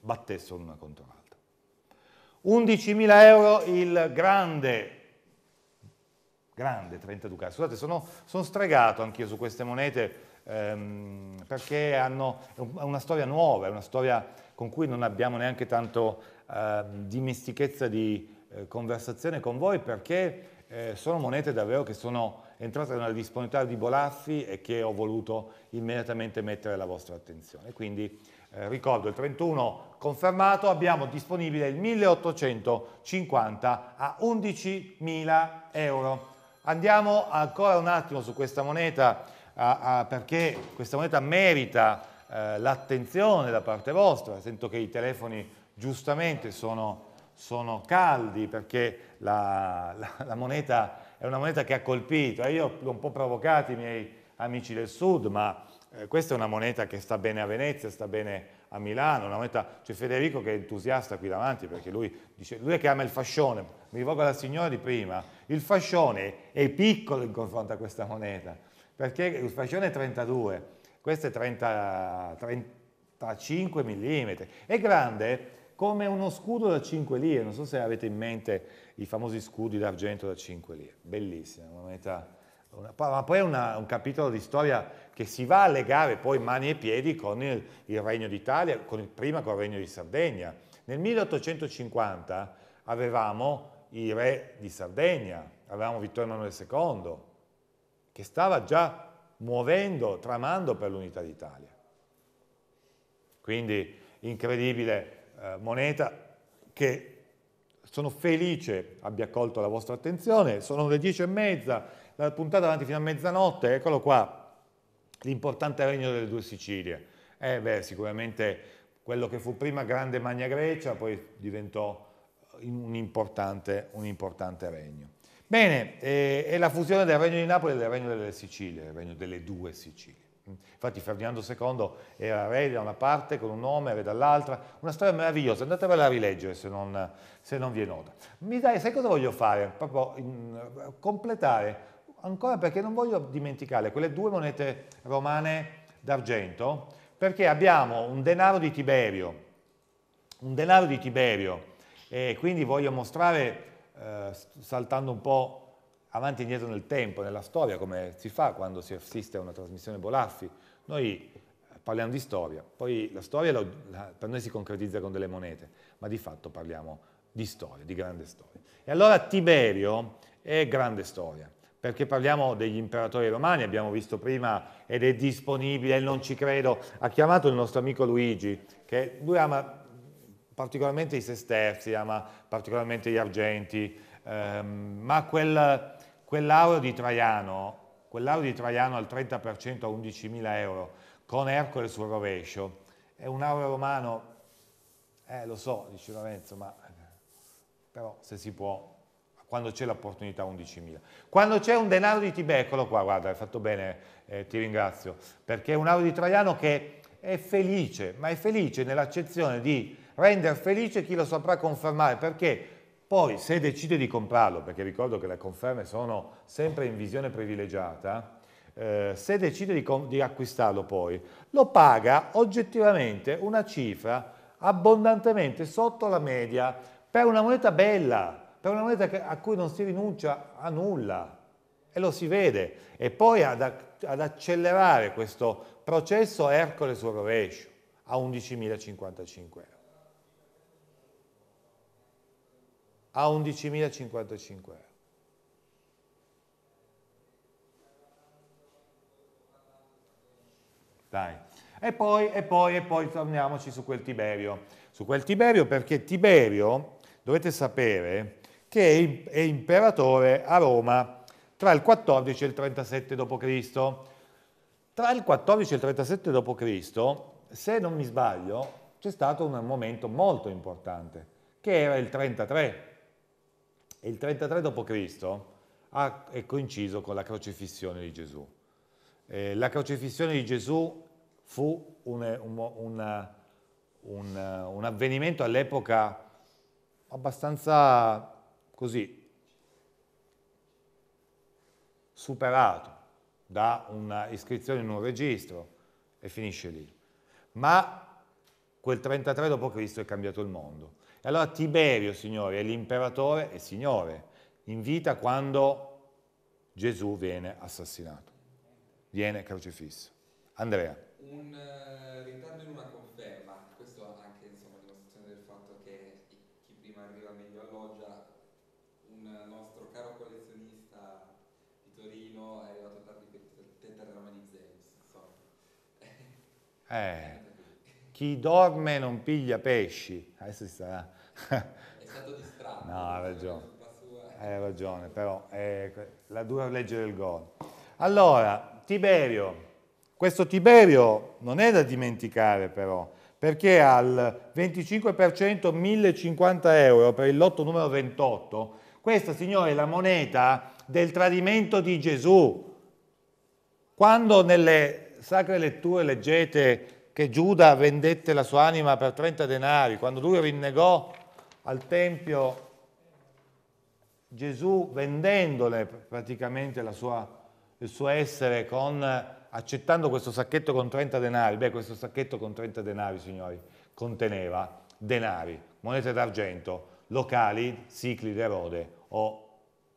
battessero l'una contro l'altra. 11.000 euro il grande grande 30 ducati. Scusate, sono, sono stregato anch'io su queste monete ehm, perché hanno, è una storia nuova, è una storia con cui non abbiamo neanche tanto eh, dimestichezza di eh, conversazione con voi perché eh, sono monete davvero che sono entrate nella disponibilità di Bolaffi e che ho voluto immediatamente mettere alla vostra attenzione. Quindi eh, ricordo il 31 confermato, abbiamo disponibile il 1850 a 11.000 euro. Andiamo ancora un attimo su questa moneta a, a, perché questa moneta merita eh, l'attenzione da parte vostra, sento che i telefoni giustamente sono, sono caldi perché la, la, la, moneta è una moneta che ha colpito, eh, io l'ho un po' provocato i miei amici del sud, ma eh, questa è una moneta che sta bene a Venezia, sta bene a Milano, una moneta, c'è Federico che è entusiasta qui davanti perché lui, dice, lui è che ama il fascione, mi rivolgo alla signora di prima, il fascione è piccolo in confronto a questa moneta, perché il fascione è 32, questo è 30, 35 mm, è grande come uno scudo da 5 lire, non so se avete in mente i famosi scudi d'argento da 5 lire, bellissima, una moneta, una, ma poi è un capitolo di storia che si va a legare poi mani e piedi con il, il Regno d'Italia, prima con il Regno di Sardegna. Nel 1850 avevamo i re di Sardegna, avevamo Vittorio Emanuele II, che stava già muovendo, tramando per l'unità d'Italia. Quindi incredibile eh, moneta che sono felice abbia colto la vostra attenzione, sono le dieci e mezza, la puntata avanti fino a mezzanotte, eccolo qua, l'importante regno delle due Sicilie. Eh beh, sicuramente quello che fu prima grande Magna Grecia, poi diventò eh, un importante, un importante regno. Bene, eh, è la fusione del Regno di Napoli e del Regno delle Sicilie, il Regno delle due Sicilie. Infatti Ferdinando II era re da una parte con un nome, re dall'altra, una storia meravigliosa, andatevela a rileggere se non, se non vi è nota. Mi dai, sai cosa voglio fare? Proprio in, completare, ancora perché non voglio dimenticare quelle due monete romane d'argento, perché abbiamo un denaro di Tiberio, un denaro di Tiberio, e quindi voglio mostrare eh, saltando un po' avanti e indietro nel tempo, nella storia, come si fa quando si assiste a una trasmissione Bolaffi. Noi eh, parliamo di storia, poi la storia la, la, per noi si concretizza con delle monete, ma di fatto parliamo di storia, di grande storia. E allora Tiberio è grande storia, perché parliamo degli imperatori romani, abbiamo visto prima, ed è disponibile, non ci credo, ha chiamato il nostro amico Luigi, che lui ama particolarmente i sesterzia, ma particolarmente gli argenti, ehm, ma quel, quell'aureo di Traiano, quell'aureo di Traiano al 30% a 11.000 euro, con Ercole sul rovescio, è un aureo romano, eh, lo so, dice Lorenzo, ma però se si può, quando c'è l'opportunità 11.000. Quando c'è un denaro di Tibè, eccolo qua, guarda, hai fatto bene, eh, ti ringrazio, perché è un aureo di Traiano che è felice, ma è felice nell'accezione di rendere felice chi lo saprà confermare, perché poi se decide di comprarlo, perché ricordo che le conferme sono sempre in visione privilegiata, eh, se decide di, di acquistarlo poi, lo paga oggettivamente una cifra abbondantemente sotto la media per una moneta bella, per una moneta a cui non si rinuncia a nulla e lo si vede. E poi ad, ad accelerare questo processo Ercole sul rovescio a 11.055 euro. a 11.055 euro. Dai. E poi, e poi, e poi torniamoci su quel Tiberio. Su quel Tiberio perché Tiberio, dovete sapere, che è imperatore a Roma tra il 14 e il 37 d.C. Tra il 14 e il 37 d.C., se non mi sbaglio, c'è stato un momento molto importante, che era il 33 e il 33 d.C. è coinciso con la crocifissione di Gesù. Eh, la crocifissione di Gesù fu un, eh, un, un, eh, un avvenimento all'epoca abbastanza così superato da un'iscrizione in un registro e finisce lì. Ma quel 33 d.C. è cambiato il mondo. E allora Tiberio, signori, è l'imperatore e signore, in vita quando Gesù viene assassinato, viene crocifisso. Andrea. Un uh, eh, ritardo in una conferma, questo anche insomma dimostrazione del fatto che chi prima arriva meglio alloggia, un nostro caro collezionista di Torino è arrivato tardi per il tetragrama di Zeus, insomma. Eh. chi dorme non piglia pesci. Adesso si sarà... È stato distratto. No, ha ragione. Eh, Hai ragione, però è eh, la dura legge del gol. Allora, Tiberio. Questo Tiberio non è da dimenticare però, perché al 25% 1050 euro per il lotto numero 28, questa signora è la moneta del tradimento di Gesù. Quando nelle sacre letture leggete che Giuda vendette la sua anima per 30 denari, quando lui rinnegò al Tempio Gesù vendendole praticamente sua, il suo essere con, accettando questo sacchetto con 30 denari. Beh, questo sacchetto con 30 denari, signori, conteneva denari, monete d'argento, locali, cicli d'erode o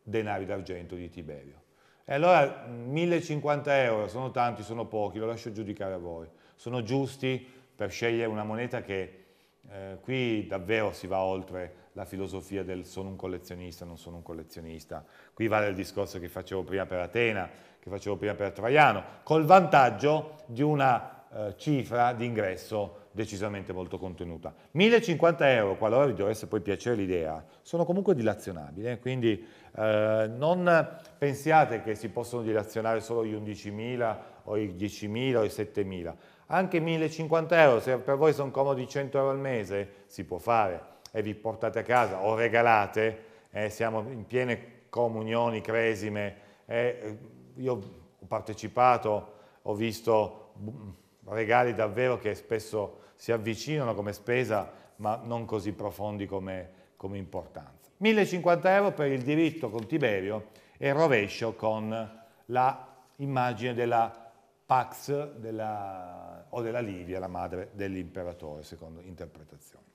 denari d'argento di Tiberio. E allora 1050 euro sono tanti, sono pochi, lo lascio giudicare a voi sono giusti per scegliere una moneta che eh, qui davvero si va oltre la filosofia del sono un collezionista, non sono un collezionista. Qui vale il discorso che facevo prima per Atena, che facevo prima per Traiano, col vantaggio di una eh, cifra di ingresso decisamente molto contenuta. 1050 euro, qualora vi dovesse poi piacere l'idea, sono comunque dilazionabili, eh. quindi eh, non pensiate che si possono dilazionare solo gli 11.000 o i 10.000 o i 7.000 anche 1050 euro, se per voi sono comodi 100 euro al mese, si può fare e vi portate a casa o regalate, eh, siamo in piene comunioni, cresime. Eh, io ho partecipato, ho visto mm, regali davvero che spesso si avvicinano come spesa, ma non così profondi come, come importanza. 1050 euro per il diritto con Tiberio e il rovescio con l'immagine della Pax della, o della Livia, la madre dell'imperatore, secondo interpretazioni.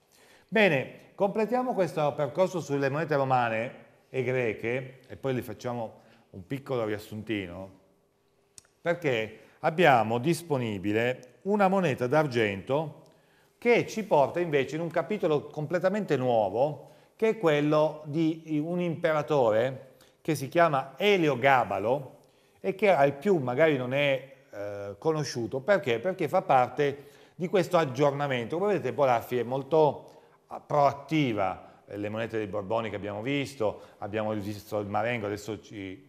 Bene, completiamo questo percorso sulle monete romane e greche e poi li facciamo un piccolo riassuntino, perché abbiamo disponibile una moneta d'argento che ci porta invece in un capitolo completamente nuovo, che è quello di un imperatore che si chiama Eliogabalo e che al più magari non è eh, conosciuto. Perché? Perché fa parte di questo aggiornamento. Come vedete Bolaffi è molto ah, proattiva, eh, le monete dei Borboni che abbiamo visto, abbiamo visto il Marengo, adesso ci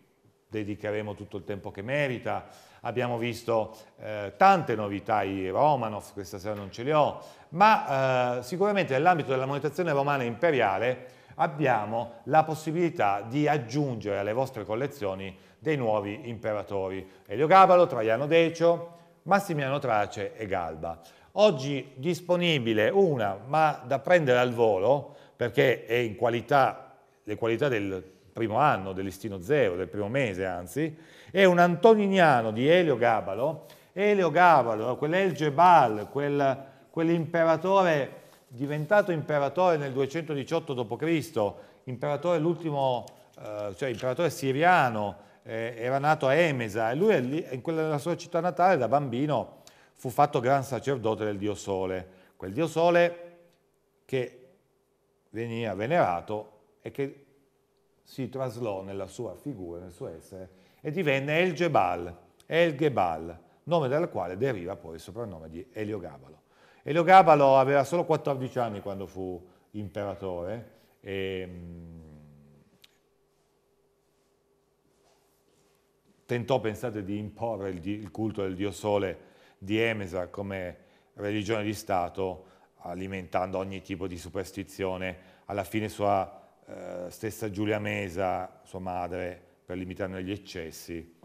dedicheremo tutto il tempo che merita, abbiamo visto eh, tante novità, i Romanov, questa sera non ce li ho, ma eh, sicuramente nell'ambito della monetazione romana imperiale abbiamo la possibilità di aggiungere alle vostre collezioni dei nuovi imperatori, Eliogabalo, Traiano Decio, Massimiano Trace e Galba. Oggi disponibile una, ma da prendere al volo, perché è in qualità, le qualità del primo anno, dell'istino zero, del primo mese anzi, è un antoniniano di Elio Gabalo. Elio Gabalo, quell'Elgebal, quel, quell'imperatore diventato imperatore nel 218 d.C., imperatore l'ultimo, eh, cioè imperatore siriano, eh, era nato a Emesa e lui lì, in quella nella sua città natale da bambino fu fatto gran sacerdote del dio Sole, quel dio Sole che veniva venerato e che si traslò nella sua figura, nel suo essere, e divenne El Gebal, El Gebal, nome dal quale deriva poi il soprannome di Eliogabalo. Eliogabalo aveva solo 14 anni quando fu imperatore e, ehm, tentò, pensate, di imporre il, il culto del dio Sole di Emesa come religione di Stato, alimentando ogni tipo di superstizione. Alla fine sua eh, stessa Giulia Mesa, sua madre, per limitarne gli eccessi,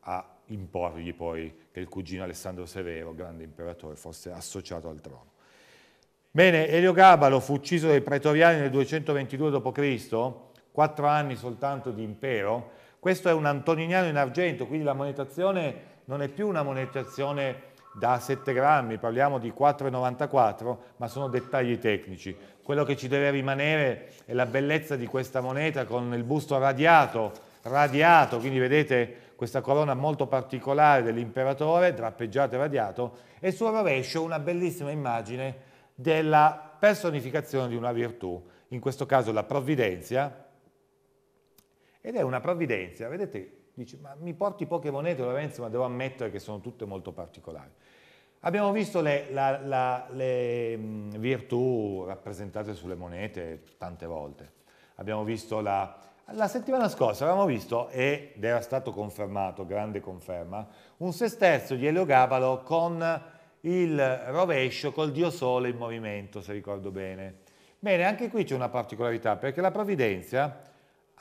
a imporgli poi che il cugino Alessandro Severo, grande imperatore, fosse associato al trono. Bene, Eliogabalo fu ucciso dai pretoriani nel 222 d.C., quattro anni soltanto di impero, questo è un antoniniano in argento, quindi la monetazione non è più una monetazione da 7 grammi, parliamo di 4,94, ma sono dettagli tecnici. Quello che ci deve rimanere è la bellezza di questa moneta con il busto radiato, radiato, quindi vedete questa corona molto particolare dell'imperatore, drappeggiato e radiato, e sul rovescio una bellissima immagine della personificazione di una virtù, in questo caso la provvidenza, ed è una provvidenza, vedete, dice, ma mi porti poche monete Lorenzo, ma devo ammettere che sono tutte molto particolari. Abbiamo visto le, la, la, le mm, virtù rappresentate sulle monete tante volte. Abbiamo visto la, la settimana scorsa avevamo visto, ed era stato confermato, grande conferma, un sesterzo di Eliogabalo con il rovescio col Dio Sole in movimento, se ricordo bene. Bene, anche qui c'è una particolarità, perché la provvidenza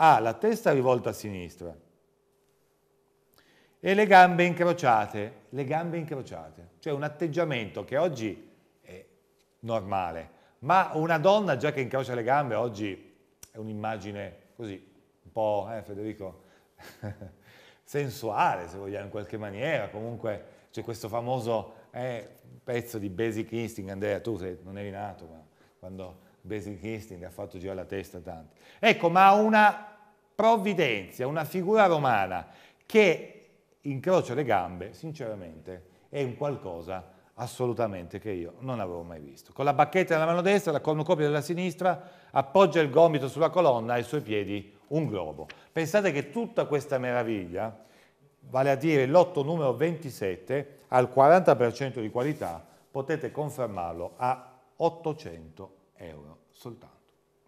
ha la testa rivolta a sinistra e le gambe incrociate, le gambe incrociate, cioè un atteggiamento che oggi è normale, ma una donna già che incrocia le gambe oggi è un'immagine così, un po', eh Federico, sensuale se vogliamo in qualche maniera, comunque c'è questo famoso eh, pezzo di Basic Instinct, Andrea tu sei, non eri nato, ma quando Basic Instinct, ha fatto girare la testa tanto. Ecco, ma una provvidenza, una figura romana che incrocia le gambe, sinceramente, è un qualcosa assolutamente che io non avevo mai visto. Con la bacchetta nella mano destra, la cornucopia della sinistra, appoggia il gomito sulla colonna e ai suoi piedi un globo. Pensate che tutta questa meraviglia, vale a dire lotto numero 27, al 40% di qualità, potete confermarlo a 800 euro soltanto.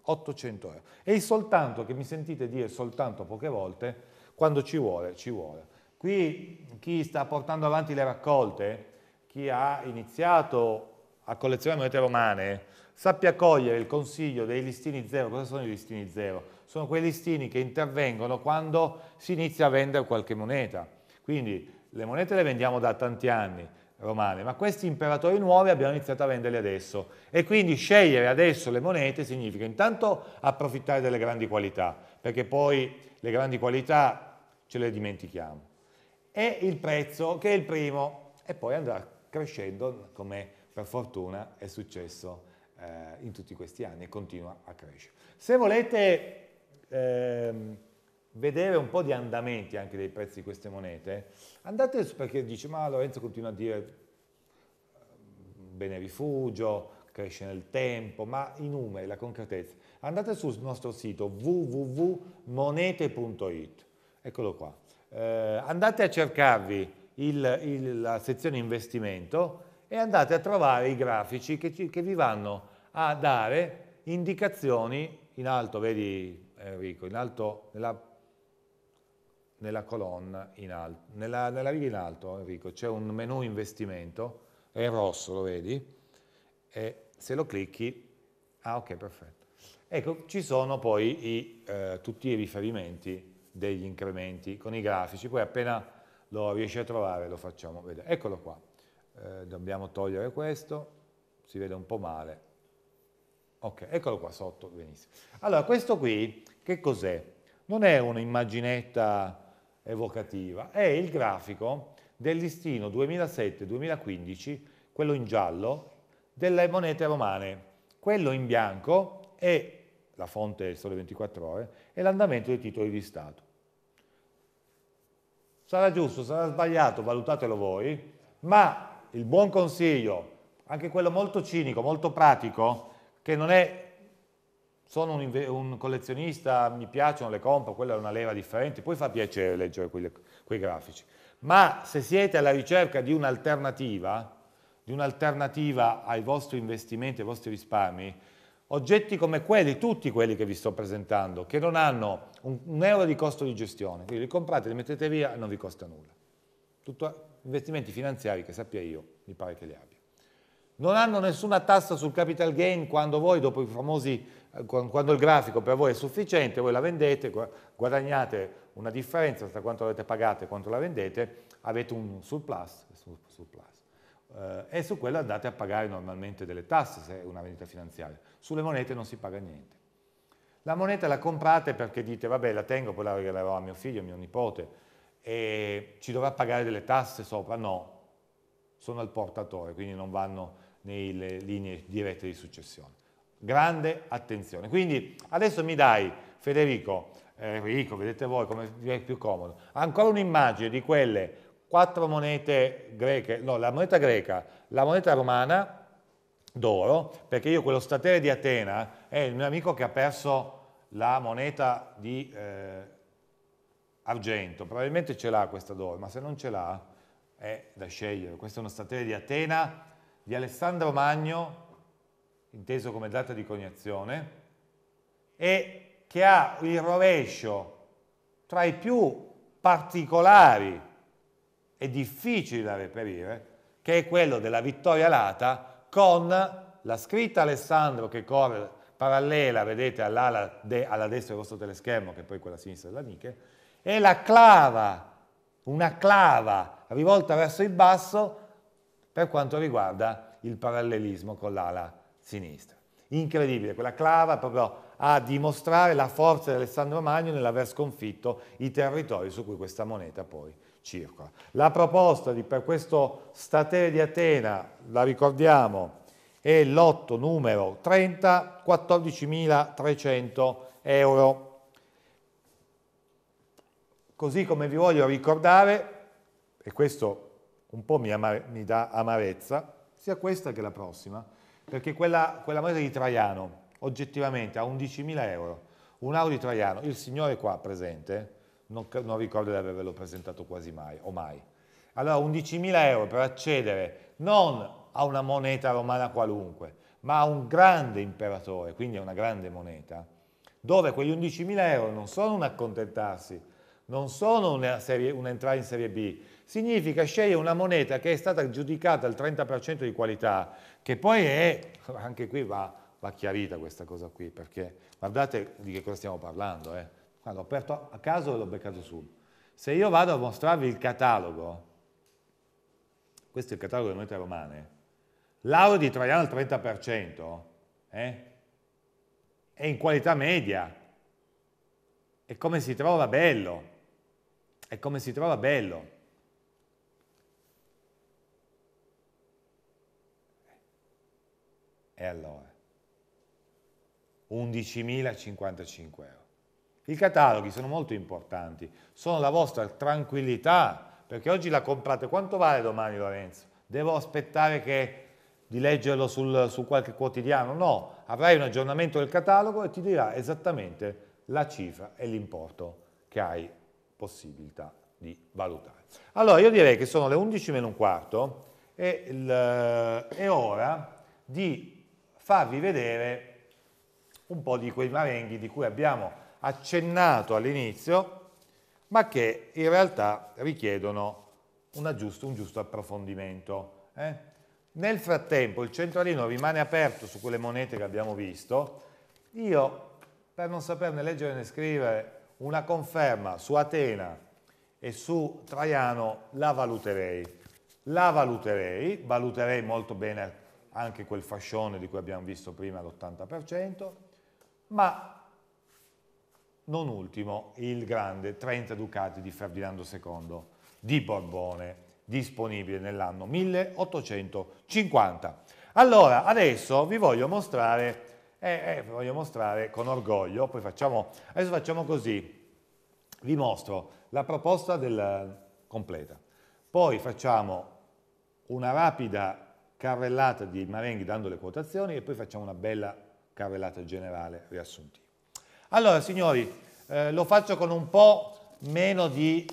800 euro. E il soltanto che mi sentite dire soltanto poche volte, quando ci vuole, ci vuole. Qui chi sta portando avanti le raccolte, chi ha iniziato a collezionare monete romane, sappia cogliere il consiglio dei listini zero. Cosa sono i listini zero? Sono quei listini che intervengono quando si inizia a vendere qualche moneta. Quindi le monete le vendiamo da tanti anni, romane, ma questi imperatori nuovi abbiamo iniziato a venderli adesso e quindi scegliere adesso le monete significa intanto approfittare delle grandi qualità, perché poi le grandi qualità ce le dimentichiamo, e il prezzo che è il primo e poi andrà crescendo come per fortuna è successo eh, in tutti questi anni e continua a crescere. Se volete... Ehm, vedere un po' di andamenti anche dei prezzi di queste monete, andate perché dice ma Lorenzo continua a dire ehm, bene rifugio, cresce nel tempo, ma i numeri, la concretezza. Andate sul nostro sito www.monete.it, eccolo qua. Eh, andate a cercarvi il, il, la sezione investimento e andate a trovare i grafici che, ci, che vi vanno a dare indicazioni in alto, vedi Enrico, in alto nella nella colonna in alto, nella, nella riga in alto Enrico, c'è un menu investimento, è rosso, lo vedi? E se lo clicchi, ah ok, perfetto. Ecco, ci sono poi i, eh, tutti i riferimenti degli incrementi con i grafici, poi appena lo riesci a trovare lo facciamo vedere. Eccolo qua, eh, dobbiamo togliere questo, si vede un po' male. Ok, eccolo qua sotto, benissimo. Allora, questo qui, che cos'è? Non è un'immaginetta evocativa, è il grafico del listino 2007-2015, quello in giallo, delle monete romane. Quello in bianco è la fonte del Sole 24 Ore e l'andamento dei titoli di Stato. Sarà giusto, sarà sbagliato, valutatelo voi, ma il buon consiglio, anche quello molto cinico, molto pratico, che non è sono un, un, collezionista, mi piacciono, le compro, quella è una leva differente, poi fa piacere leggere quei, quei grafici. Ma se siete alla ricerca di un'alternativa, di un'alternativa ai vostri investimenti, ai vostri risparmi, oggetti come quelli, tutti quelli che vi sto presentando, che non hanno un, un euro di costo di gestione, quindi li comprate, li mettete via e non vi costa nulla. Tutto investimenti finanziari che sappia io, mi pare che li abbia. Non hanno nessuna tassa sul capital gain quando voi, dopo i famosi quando il grafico per voi è sufficiente, voi la vendete, guadagnate una differenza tra quanto avete pagato e quanto la vendete, avete un surplus, surplus. Uh, e su quello andate a pagare normalmente delle tasse se è una vendita finanziaria. Sulle monete non si paga niente. La moneta la comprate perché dite, vabbè, la tengo, poi la regalerò a mio figlio, a mio nipote, e ci dovrà pagare delle tasse sopra? No, sono al portatore, quindi non vanno nelle linee dirette di successione grande attenzione. Quindi adesso mi dai, Federico, eh, vedete voi come è più comodo, ancora un'immagine di quelle quattro monete greche, no, la moneta greca, la moneta romana d'oro, perché io quello statere di Atena è il mio amico che ha perso la moneta di eh, argento, probabilmente ce l'ha questa d'oro, ma se non ce l'ha è da scegliere. Questo è uno statere di Atena, di Alessandro Magno, inteso come data di coniazione, e che ha il rovescio tra i più particolari e difficili da reperire, che è quello della vittoria alata con la scritta Alessandro che corre parallela, vedete, all'ala de, alla destra del vostro teleschermo, che è poi quella sinistra della Nike, e la clava, una clava rivolta verso il basso per quanto riguarda il parallelismo con l'ala sinistra. Incredibile, quella clava proprio a dimostrare la forza di Alessandro Magno nell'aver sconfitto i territori su cui questa moneta poi circola. La proposta di, per questo statere di Atena, la ricordiamo, è l'otto numero 30, 14.300 euro. Così come vi voglio ricordare, e questo un po' mi, amare, mi dà amarezza, sia questa che la prossima, perché quella, quella moneta di Traiano, oggettivamente, a 11.000 euro, un euro di Traiano, il signore qua presente, non, non ricordo di avervelo presentato quasi mai, o mai. Allora 11.000 euro per accedere non a una moneta romana qualunque, ma a un grande imperatore, quindi a una grande moneta, dove quegli 11.000 euro non sono un accontentarsi, non sono un'entrata in serie B, significa scegliere una moneta che è stata giudicata al 30% di qualità, che poi è, anche qui va, va, chiarita questa cosa qui, perché guardate di che cosa stiamo parlando. Eh. Guarda, ho aperto a caso e l'ho beccato su. Se io vado a mostrarvi il catalogo, questo è il catalogo delle monete romane, l'auro di Traiano al 30%, eh, è in qualità media, è come si trova bello, è come si trova bello. E allora? 11.055 euro. I cataloghi sono molto importanti, sono la vostra tranquillità, perché oggi la comprate. Quanto vale domani Lorenzo? Devo aspettare che, di leggerlo sul, su qualche quotidiano? No, avrai un aggiornamento del catalogo e ti dirà esattamente la cifra e l'importo che hai possibilità di valutare. Allora io direi che sono le 11 meno un quarto e il, eh, è ora di farvi vedere un po' di quei marenghi di cui abbiamo accennato all'inizio, ma che in realtà richiedono giusto, un giusto approfondimento. Eh? Nel frattempo il centralino rimane aperto su quelle monete che abbiamo visto, io per non saperne leggere né scrivere una conferma su Atena e su Traiano la valuterei. La valuterei, valuterei molto bene anche quel fascione di cui abbiamo visto prima l'80%, ma non ultimo il grande 30 ducati di Ferdinando II di Borbone, disponibile nell'anno 1850. Allora, adesso vi voglio mostrare, eh, eh, voglio mostrare con orgoglio, poi facciamo, adesso facciamo così, vi mostro la proposta del, completa, poi facciamo una rapida carrellata di Marenghi dando le quotazioni e poi facciamo una bella carrellata generale riassuntiva. Allora signori, eh, lo faccio con un po' meno di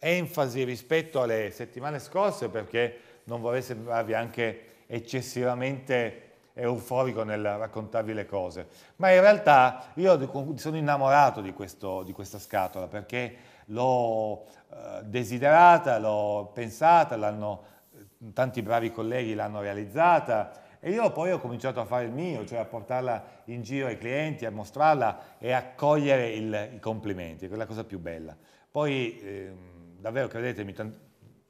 enfasi rispetto alle settimane scorse perché non vorrei sembrarvi anche eccessivamente euforico nel raccontarvi le cose, ma in realtà io sono innamorato di, questo, di questa scatola perché l'ho eh, desiderata, l'ho pensata, l'hanno tanti bravi colleghi l'hanno realizzata e io poi ho cominciato a fare il mio, cioè a portarla in giro ai clienti, a mostrarla e a cogliere il, i complimenti, è la cosa più bella. Poi eh, davvero credetemi,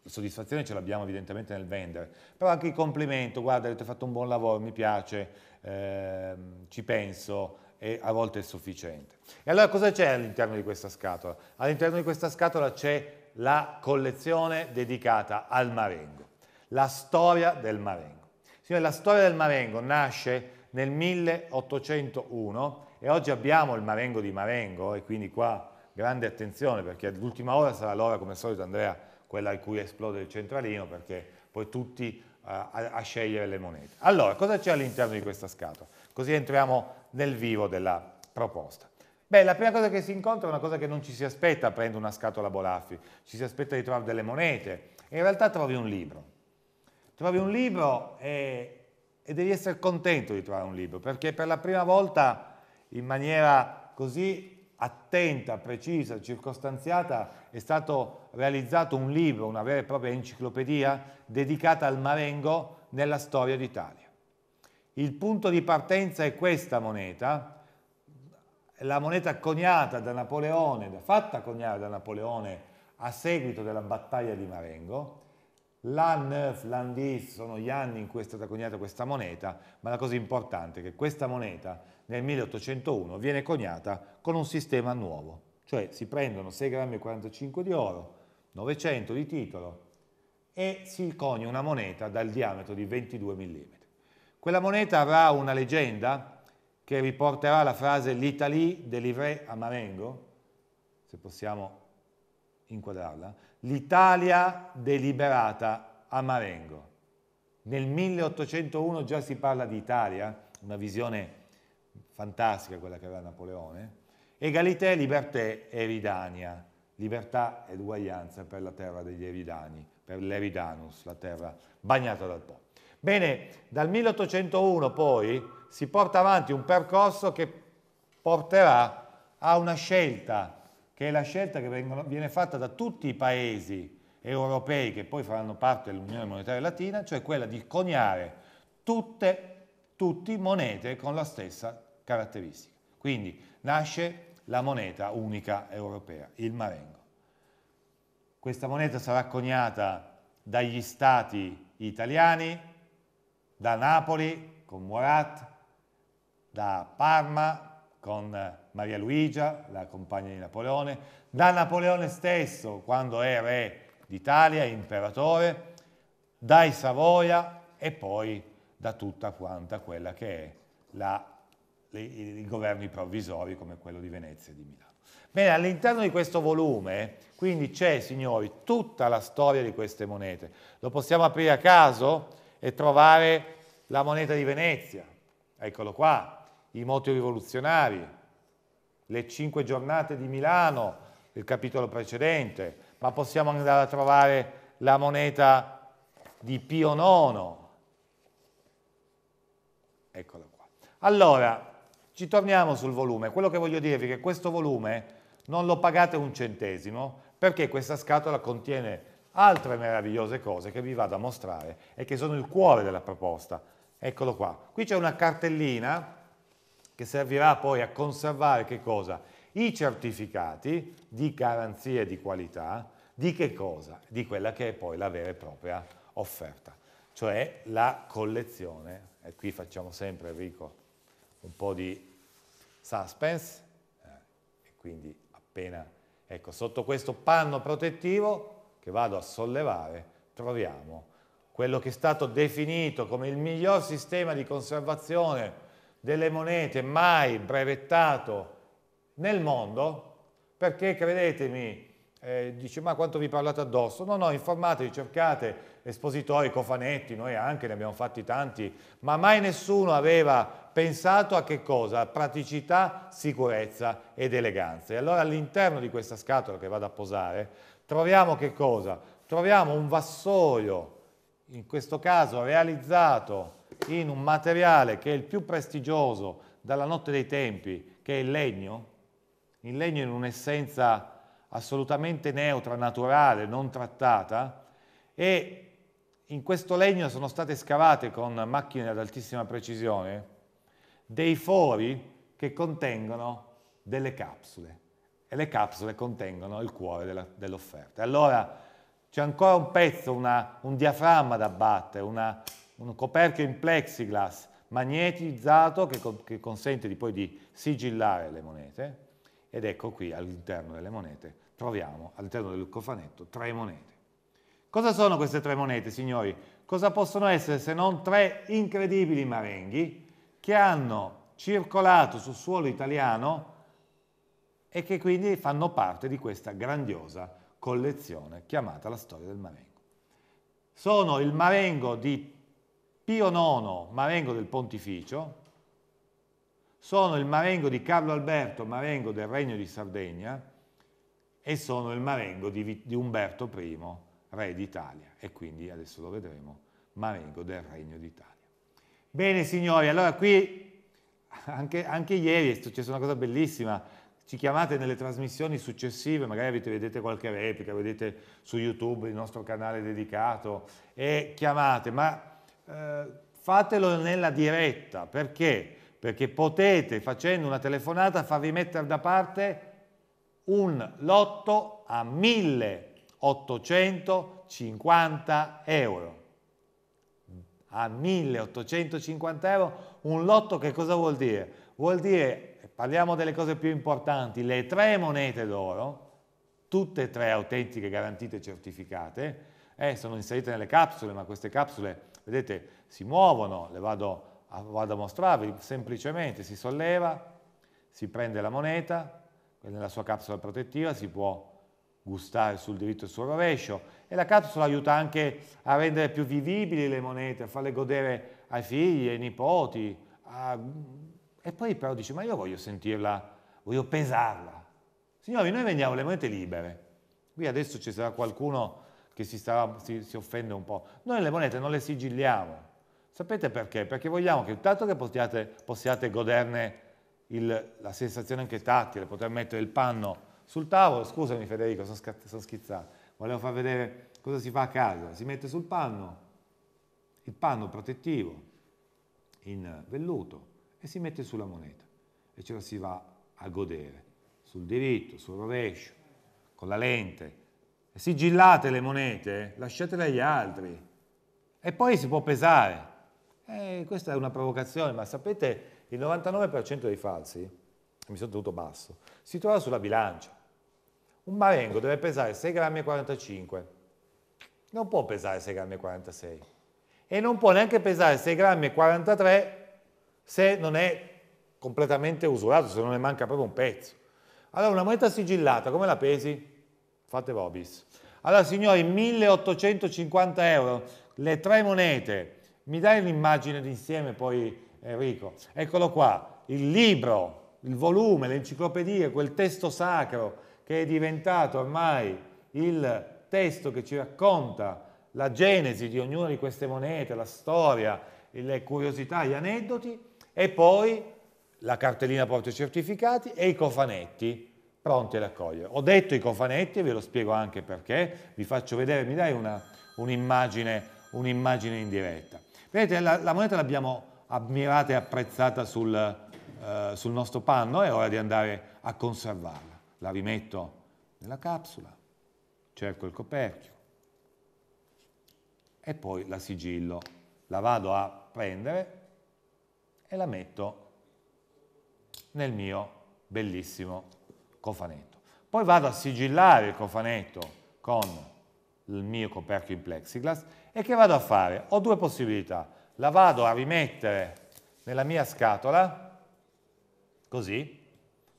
soddisfazione ce l'abbiamo evidentemente nel vendere, però anche il complimento, guarda avete fatto un buon lavoro, mi piace, eh, ci penso, e a volte è sufficiente. E allora cosa c'è all'interno di questa scatola? All'interno di questa scatola c'è la collezione dedicata al Marengo. La storia del Marengo. Signore, la storia del Marengo nasce nel 1801 e oggi abbiamo il Marengo di Marengo e quindi qua grande attenzione perché l'ultima ora sarà l'ora come al solito Andrea quella in cui esplode il centralino perché poi tutti uh, a, a, scegliere le monete. Allora, cosa c'è all'interno di questa scatola? Così entriamo nel vivo della proposta. Beh, la prima cosa che si incontra è una cosa che non ci si aspetta aprendo una scatola Bolaffi, ci si aspetta di trovare delle monete, in realtà trovi un libro trovi un libro e, e, devi essere contento di trovare un libro, perché per la prima volta in maniera così attenta, precisa, circostanziata è stato realizzato un libro, una vera e propria enciclopedia dedicata al Marengo nella storia d'Italia. Il punto di partenza è questa moneta, la moneta coniata da Napoleone, fatta coniare da Napoleone a seguito della battaglia di Marengo, L'an, l'andis sono gli anni in cui è stata coniata questa moneta, ma la cosa importante è che questa moneta nel 1801 viene coniata con un sistema nuovo, cioè si prendono 6 grammi e 45 di oro, 900 di titolo e si conia una moneta dal diametro di 22 mm. Quella moneta avrà una leggenda che riporterà la frase l'Italie delivrée a Marengo, se possiamo inquadrarla, l'Italia deliberata a Marengo. Nel 1801 già si parla di Italia, una visione fantastica quella che aveva Napoleone, egalité, liberté, eridania, libertà ed uguaglianza per la terra degli eridani, per l'eridanus, la terra bagnata dal Po. Bene, dal 1801 poi si porta avanti un percorso che porterà a una scelta che è la scelta che vengono, viene fatta da tutti i paesi europei che poi faranno parte dell'Unione Monetaria Latina, cioè quella di coniare tutte, tutti monete con la stessa caratteristica. Quindi nasce la moneta unica europea, il marengo. Questa moneta sarà coniata dagli stati italiani, da Napoli con Morat, da Parma con eh, Maria Luigia, la compagna di Napoleone, da Napoleone stesso quando è re d'Italia, imperatore, dai Savoia e poi da tutta quanta quella che è la, i, i governi provvisori come quello di Venezia e di Milano. Bene, all'interno di questo volume, quindi c'è, signori, tutta la storia di queste monete. Lo possiamo aprire a caso e trovare la moneta di Venezia. Eccolo qua, i moti rivoluzionari, le cinque giornate di Milano, il capitolo precedente, ma possiamo andare a trovare la moneta di Pio IX. Eccolo qua. Allora, ci torniamo sul volume. Quello che voglio dirvi è che questo volume non lo pagate un centesimo perché questa scatola contiene altre meravigliose cose che vi vado a mostrare e che sono il cuore della proposta. Eccolo qua. Qui c'è una cartellina che servirà poi a conservare che cosa? I certificati di garanzia e di qualità di che cosa? Di quella che è poi la vera e propria offerta, cioè la collezione. E qui facciamo sempre, Enrico, un po' di suspense, eh, e quindi appena, ecco, sotto questo panno protettivo che vado a sollevare, troviamo quello che è stato definito come il miglior sistema di conservazione delle monete mai brevettato nel mondo, perché credetemi, eh, dice ma quanto vi parlate addosso? No, no, informatevi, cercate espositori, cofanetti, noi anche ne abbiamo fatti tanti, ma mai nessuno aveva pensato a che cosa? Praticità, sicurezza ed eleganza. E allora all'interno di questa scatola che vado a posare troviamo che cosa? Troviamo un vassoio, in questo caso realizzato in un materiale che è il più prestigioso dalla notte dei tempi, che è il legno, il legno in un'essenza assolutamente neutra, naturale, non trattata, e in questo legno sono state scavate con macchine ad altissima precisione dei fori che contengono delle capsule e le capsule contengono il cuore dell'offerta. allora c'è ancora un pezzo, una, un diaframma da battere, una un coperchio in plexiglass magnetizzato che, co che consente di poi di sigillare le monete ed ecco qui all'interno delle monete troviamo all'interno del cofanetto tre monete. Cosa sono queste tre monete, signori? Cosa possono essere se non tre incredibili marenghi che hanno circolato sul suolo italiano e che quindi fanno parte di questa grandiosa collezione chiamata la storia del Marengo. Sono il Marengo di Pio IX, Marengo del Pontificio, sono il Marengo di Carlo Alberto, Marengo del Regno di Sardegna, e sono il Marengo di, di Umberto I, re d'Italia, e quindi adesso lo vedremo, Marengo del Regno d'Italia. Bene signori, allora qui anche, anche ieri è successa una cosa bellissima, ci chiamate nelle trasmissioni successive, magari vedete qualche replica, vedete su YouTube il nostro canale dedicato e chiamate, ma eh, fatelo nella diretta, perché? Perché potete facendo una telefonata farvi mettere da parte un lotto a 1850 euro. A 1850 euro un lotto che cosa vuol dire? Vuol dire, parliamo delle cose più importanti, le tre monete d'oro, tutte e tre autentiche, garantite e certificate, eh, sono inserite nelle capsule, ma queste capsule vedete, si muovono, le vado a, vado a mostrarvi, semplicemente si solleva, si prende la moneta, nella sua capsula protettiva si può gustare sul diritto e sul rovescio e la capsula aiuta anche a rendere più vivibili le monete, a farle godere ai figli, ai nipoti, a... e poi però dice ma io voglio sentirla, voglio pesarla. Signori, noi vendiamo le monete libere, qui adesso ci sarà qualcuno che si, stava, si, si offende un po'. Noi le monete non le sigilliamo. Sapete perché? Perché vogliamo che tanto che possiate, possiate goderne il, la sensazione anche tattile, poter mettere il panno sul tavolo. Scusami Federico, sono, sono schizzato. Volevo far vedere cosa si fa a casa. Si mette sul panno, il panno protettivo in velluto e si mette sulla moneta e ce la si va a godere sul diritto, sul rovescio, con la lente, sigillate le monete, lasciatele agli altri. E poi si può pesare. Eh, questa è una provocazione, ma sapete, il 99% dei falsi, mi sono tenuto basso, si trova sulla bilancia. Un marengo deve pesare 6,45 grammi non può pesare 6,46 grammi e non può neanche pesare 6,43 grammi se non è completamente usurato, se non ne manca proprio un pezzo. Allora una moneta sigillata come la pesi? Fate Vobis. Allora signori, 1850 euro, le tre monete. Mi dai un'immagine d'insieme poi eh, Enrico? Eccolo qua, il libro, il volume, l'enciclopedia, quel testo sacro che è diventato ormai il testo che ci racconta la genesi di ognuna di queste monete, la storia, le curiosità, gli aneddoti e poi la cartellina porta certificati e i cofanetti pronti ad accogliere. Ho detto i cofanetti ve lo spiego anche perché, vi faccio vedere, mi dai un'immagine, un in diretta. Vedete, la, la moneta l'abbiamo ammirata e apprezzata sul, eh, sul nostro panno, è ora di andare a conservarla. La rimetto nella capsula, cerco il coperchio e poi la sigillo. La vado a prendere e la metto nel mio bellissimo cofanetto. Poi vado a sigillare il cofanetto con il mio coperchio in plexiglass e che vado a fare? Ho due possibilità. La vado a rimettere nella mia scatola, così,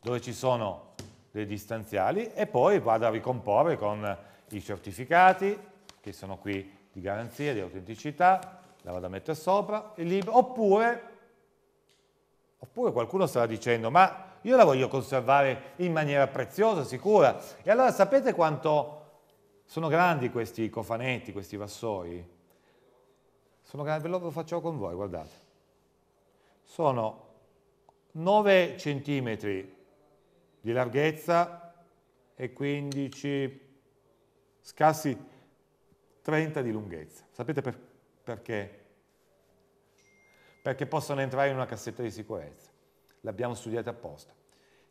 dove ci sono dei distanziali e poi vado a ricomporre con i certificati che sono qui di garanzia, di autenticità, la vado a mettere sopra, il libro, oppure, oppure qualcuno starà dicendo ma io la voglio conservare in maniera preziosa, sicura. E allora sapete quanto sono grandi questi cofanetti, questi vassoi? Sono grandi, ve lo faccio con voi, guardate. Sono 9 cm di larghezza e 15, scassi 30 di lunghezza. Sapete per, perché? Perché possono entrare in una cassetta di sicurezza l'abbiamo studiata apposta.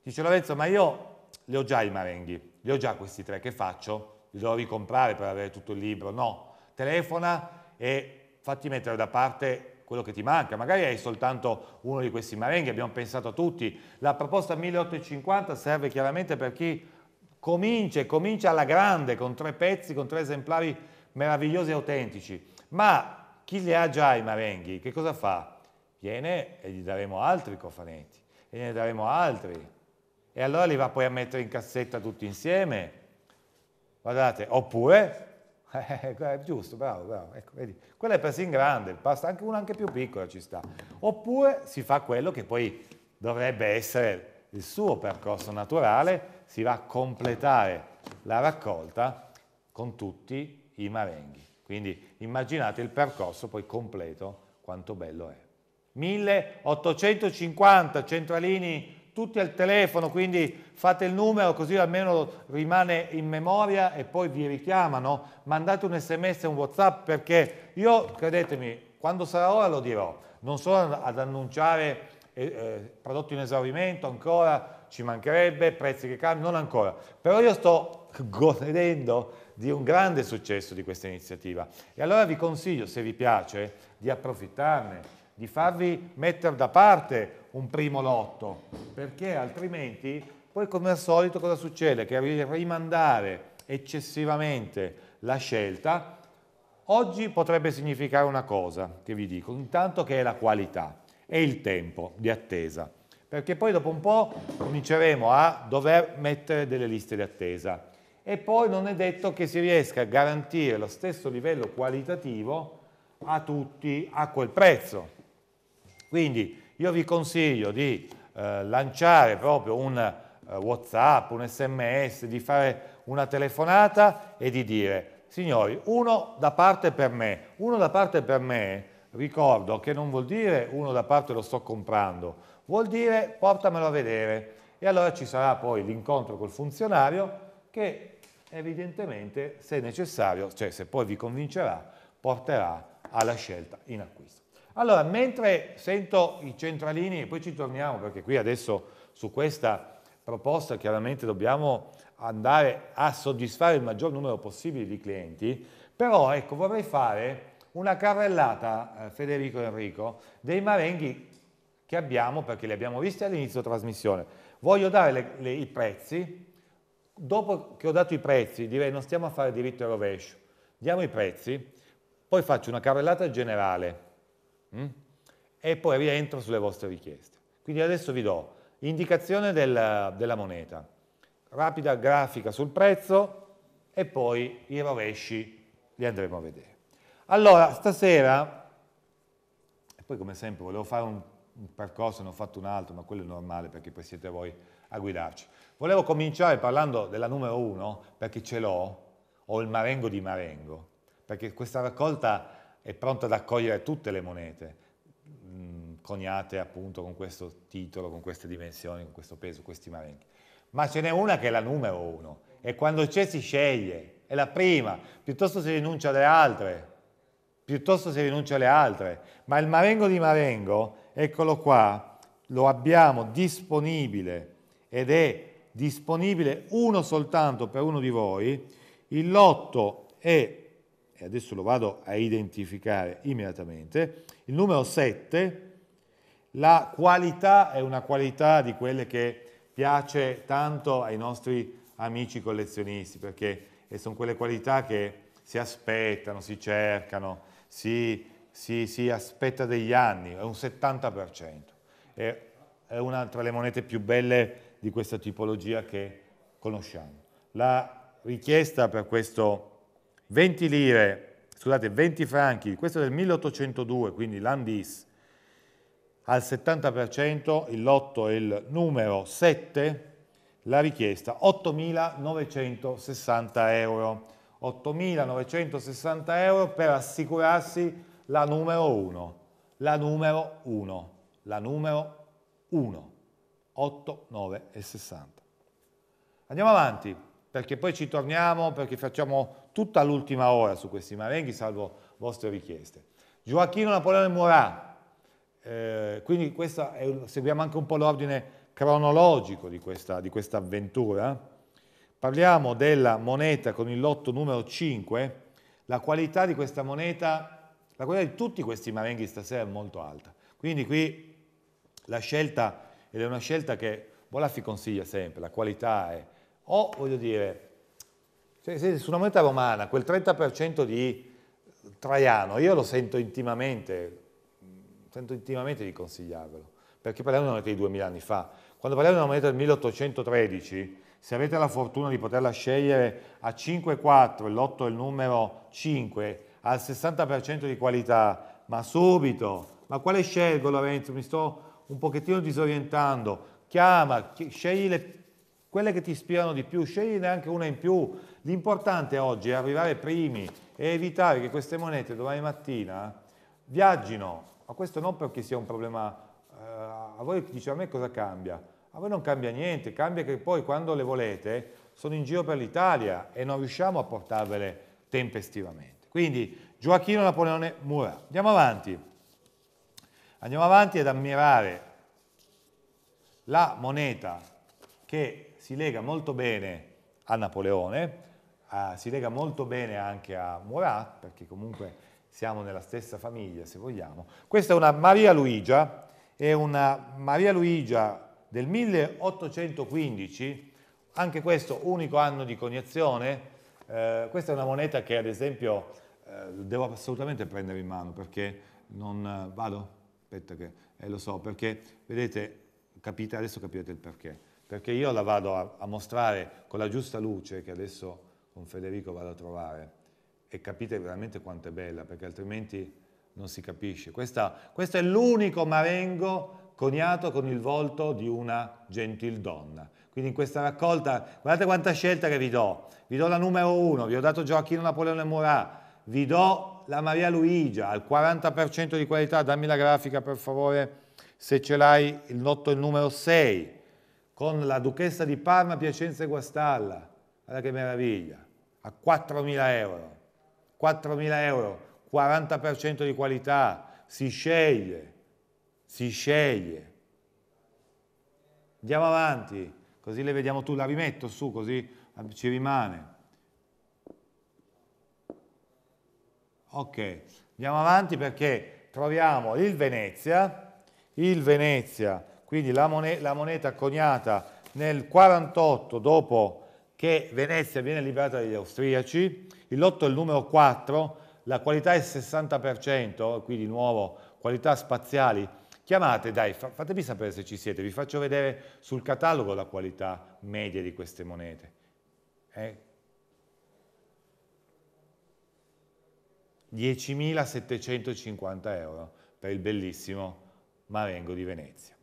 Dice Lorenzo, ma io li ho già i marenghi, li ho già questi tre, che faccio? Li devo ricomprare per avere tutto il libro? No, telefona e fatti mettere da parte quello che ti manca, magari hai soltanto uno di questi marenghi, abbiamo pensato a tutti. La proposta 1850 serve chiaramente per chi comincia, e comincia alla grande, con tre pezzi, con tre esemplari meravigliosi e autentici. Ma chi li ha già i marenghi, che cosa fa? viene e gli daremo altri cofanetti, e ne daremo altri. E allora li va poi a mettere in cassetta tutti insieme. Guardate, oppure, eh, giusto, bravo, bravo, ecco, vedi, quella è presa in grande, pasta, anche una anche più piccola ci sta. Oppure si fa quello che poi dovrebbe essere il suo percorso naturale, si va a completare la raccolta con tutti i marenghi. Quindi immaginate il percorso poi completo, quanto bello è. 1850 centralini tutti al telefono, quindi fate il numero così almeno rimane in memoria e poi vi richiamano, mandate un sms un whatsapp perché io, credetemi, quando sarà ora lo dirò, non sono ad annunciare eh, eh prodotti in esaurimento ancora, ci mancherebbe, prezzi che cambiano, non ancora, però io sto godendo di un grande successo di questa iniziativa e allora vi consiglio, se vi piace, di approfittarne di farvi mettere da parte un primo lotto, perché altrimenti poi come al solito cosa succede? Che rimandare eccessivamente la scelta oggi potrebbe significare una cosa che vi dico, intanto che è la qualità e il tempo di attesa, perché poi dopo un po' cominceremo a dover mettere delle liste di attesa e poi non è detto che si riesca a garantire lo stesso livello qualitativo a tutti a quel prezzo. Quindi io vi consiglio di eh, lanciare proprio un eh, WhatsApp, un SMS, di fare una telefonata e di dire, signori, uno da parte per me, uno da parte per me, ricordo che non vuol dire uno da parte lo sto comprando, vuol dire portamelo a vedere. E allora ci sarà poi l'incontro col funzionario che evidentemente, se necessario, cioè se poi vi convincerà, porterà alla scelta in acquisto. Allora, mentre sento i centralini, e poi ci torniamo, perché qui adesso su questa proposta chiaramente dobbiamo andare a soddisfare il maggior numero possibile di clienti, però ecco, vorrei fare una carrellata, eh, Federico e Enrico, dei marenghi che abbiamo, perché li abbiamo visti all'inizio trasmissione. Voglio dare le, le, i prezzi, dopo che ho dato i prezzi, direi non stiamo a fare diritto e rovescio, diamo i prezzi, poi faccio una carrellata generale Mm? e poi rientro sulle vostre richieste. Quindi adesso vi do indicazione della, della moneta, rapida grafica sul prezzo e poi i rovesci li andremo a vedere. Allora, stasera, e poi come sempre volevo fare un, un percorso, ne ho fatto un altro, ma quello è normale perché poi siete voi a guidarci. Volevo cominciare parlando della numero uno, perché ce l'ho, ho il Marengo di Marengo, perché questa raccolta è pronta ad accogliere tutte le monete mh, mm, coniate appunto con questo titolo, con queste dimensioni, con questo peso, questi marenghi. Ma ce n'è una che è la numero uno e quando c'è si sceglie, è la prima, piuttosto si rinuncia alle altre, piuttosto si rinuncia alle altre. Ma il marengo di marengo, eccolo qua, lo abbiamo disponibile ed è disponibile uno soltanto per uno di voi, il lotto è e adesso lo vado a identificare immediatamente. Il numero 7, la qualità è una qualità di quelle che piace tanto ai nostri amici collezionisti, perché sono quelle qualità che si aspettano, si cercano, si, si, si aspetta degli anni, è un 70%. È, è una tra le monete più belle di questa tipologia che conosciamo. La richiesta per questo 20 lire, scusate, 20 franchi, questo è del 1802, quindi l'Andis, al 70%, il lotto è il numero 7, la richiesta 8.960 euro. 8.960 euro per assicurarsi la numero 1, la numero 1, la numero 1, 8, 9 e 60. Andiamo avanti, perché poi ci torniamo, perché facciamo tutta l'ultima ora su questi marenghi, salvo vostre richieste. Gioacchino Napoleone Murat, eh, quindi è, seguiamo anche un po' l'ordine cronologico di questa, di questa avventura. Parliamo della moneta con il lotto numero 5, la qualità di questa moneta, la qualità di tutti questi marenghi stasera è molto alta. Quindi qui la scelta, ed è una scelta che Bolaffi consiglia sempre, la qualità è o voglio dire cioè, se su moneta romana quel 30% di Traiano, io lo sento intimamente, sento intimamente di consigliarvelo, perché parliamo di una moneta di 2000 anni fa. Quando parliamo di una moneta del 1813, se avete la fortuna di poterla scegliere a 5 4 l'8 è il numero 5, al 60% di qualità, ma subito, ma quale scelgo Lorenzo? Mi sto un pochettino disorientando, chiama, scegli le, quelle che ti ispirano di più, scegli neanche una in più, L'importante oggi è arrivare primi e evitare che queste monete domani mattina viaggino, ma questo non perché sia un problema, eh, a voi dice a me cosa cambia, a voi non cambia niente, cambia che poi quando le volete sono in giro per l'Italia e non riusciamo a portarvele tempestivamente. Quindi Gioacchino Napoleone Mura. Andiamo avanti. Andiamo avanti ad ammirare la moneta che si lega molto bene a Napoleone, eh, si lega molto bene anche a Morat, perché comunque siamo nella stessa famiglia, se vogliamo. Questa è una Maria Luigia, è una Maria Luigia del 1815, anche questo unico anno di coniazione. Eh, questa è una moneta che ad esempio eh, devo assolutamente prendere in mano perché non eh, vado, aspetta che eh, lo so, perché vedete, capite, adesso capirete il perché. Perché io la vado a, a mostrare con la giusta luce che adesso con Federico vado a trovare e capite veramente quanto è bella, perché altrimenti non si capisce. Questa, questo è l'unico marengo coniato con il volto di una gentildonna. Quindi in questa raccolta, guardate quanta scelta che vi do. Vi do la numero uno, vi ho dato Gioacchino Napoleone Morà, vi do la Maria Luigia al 40% di qualità, dammi la grafica per favore se ce l'hai il lotto il numero 6, con la duchessa di Parma, Piacenza e Guastalla. Guarda che meraviglia a 4.000 euro. 4.000 euro, 40% di qualità, si sceglie, si sceglie. Andiamo avanti, così le vediamo tu, la rimetto su così ci rimane. Ok, andiamo avanti perché troviamo il Venezia, il Venezia, quindi la, moneta, la moneta coniata nel 48 dopo che Venezia viene liberata dagli austriaci, il lotto è il numero 4, la qualità è il 60%, qui di nuovo qualità spaziali. Chiamate, dai, fatemi sapere se ci siete, vi faccio vedere sul catalogo la qualità media di queste monete. Eh? 10.750 euro per il bellissimo Marengo di Venezia.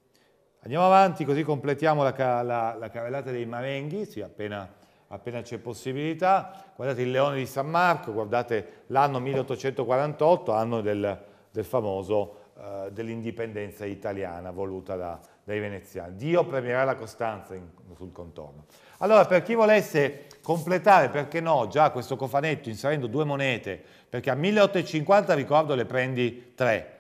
Andiamo avanti così completiamo la, la, la carrellata dei Marenghi, sì, appena appena c'è possibilità. Guardate il Leone di San Marco, guardate l'anno 1848, anno del, del famoso eh, dell'indipendenza italiana voluta da, dai veneziani. Dio premierà la costanza in, sul contorno. Allora, per chi volesse completare, perché no, già questo cofanetto inserendo due monete, perché a 1850, ricordo, le prendi tre.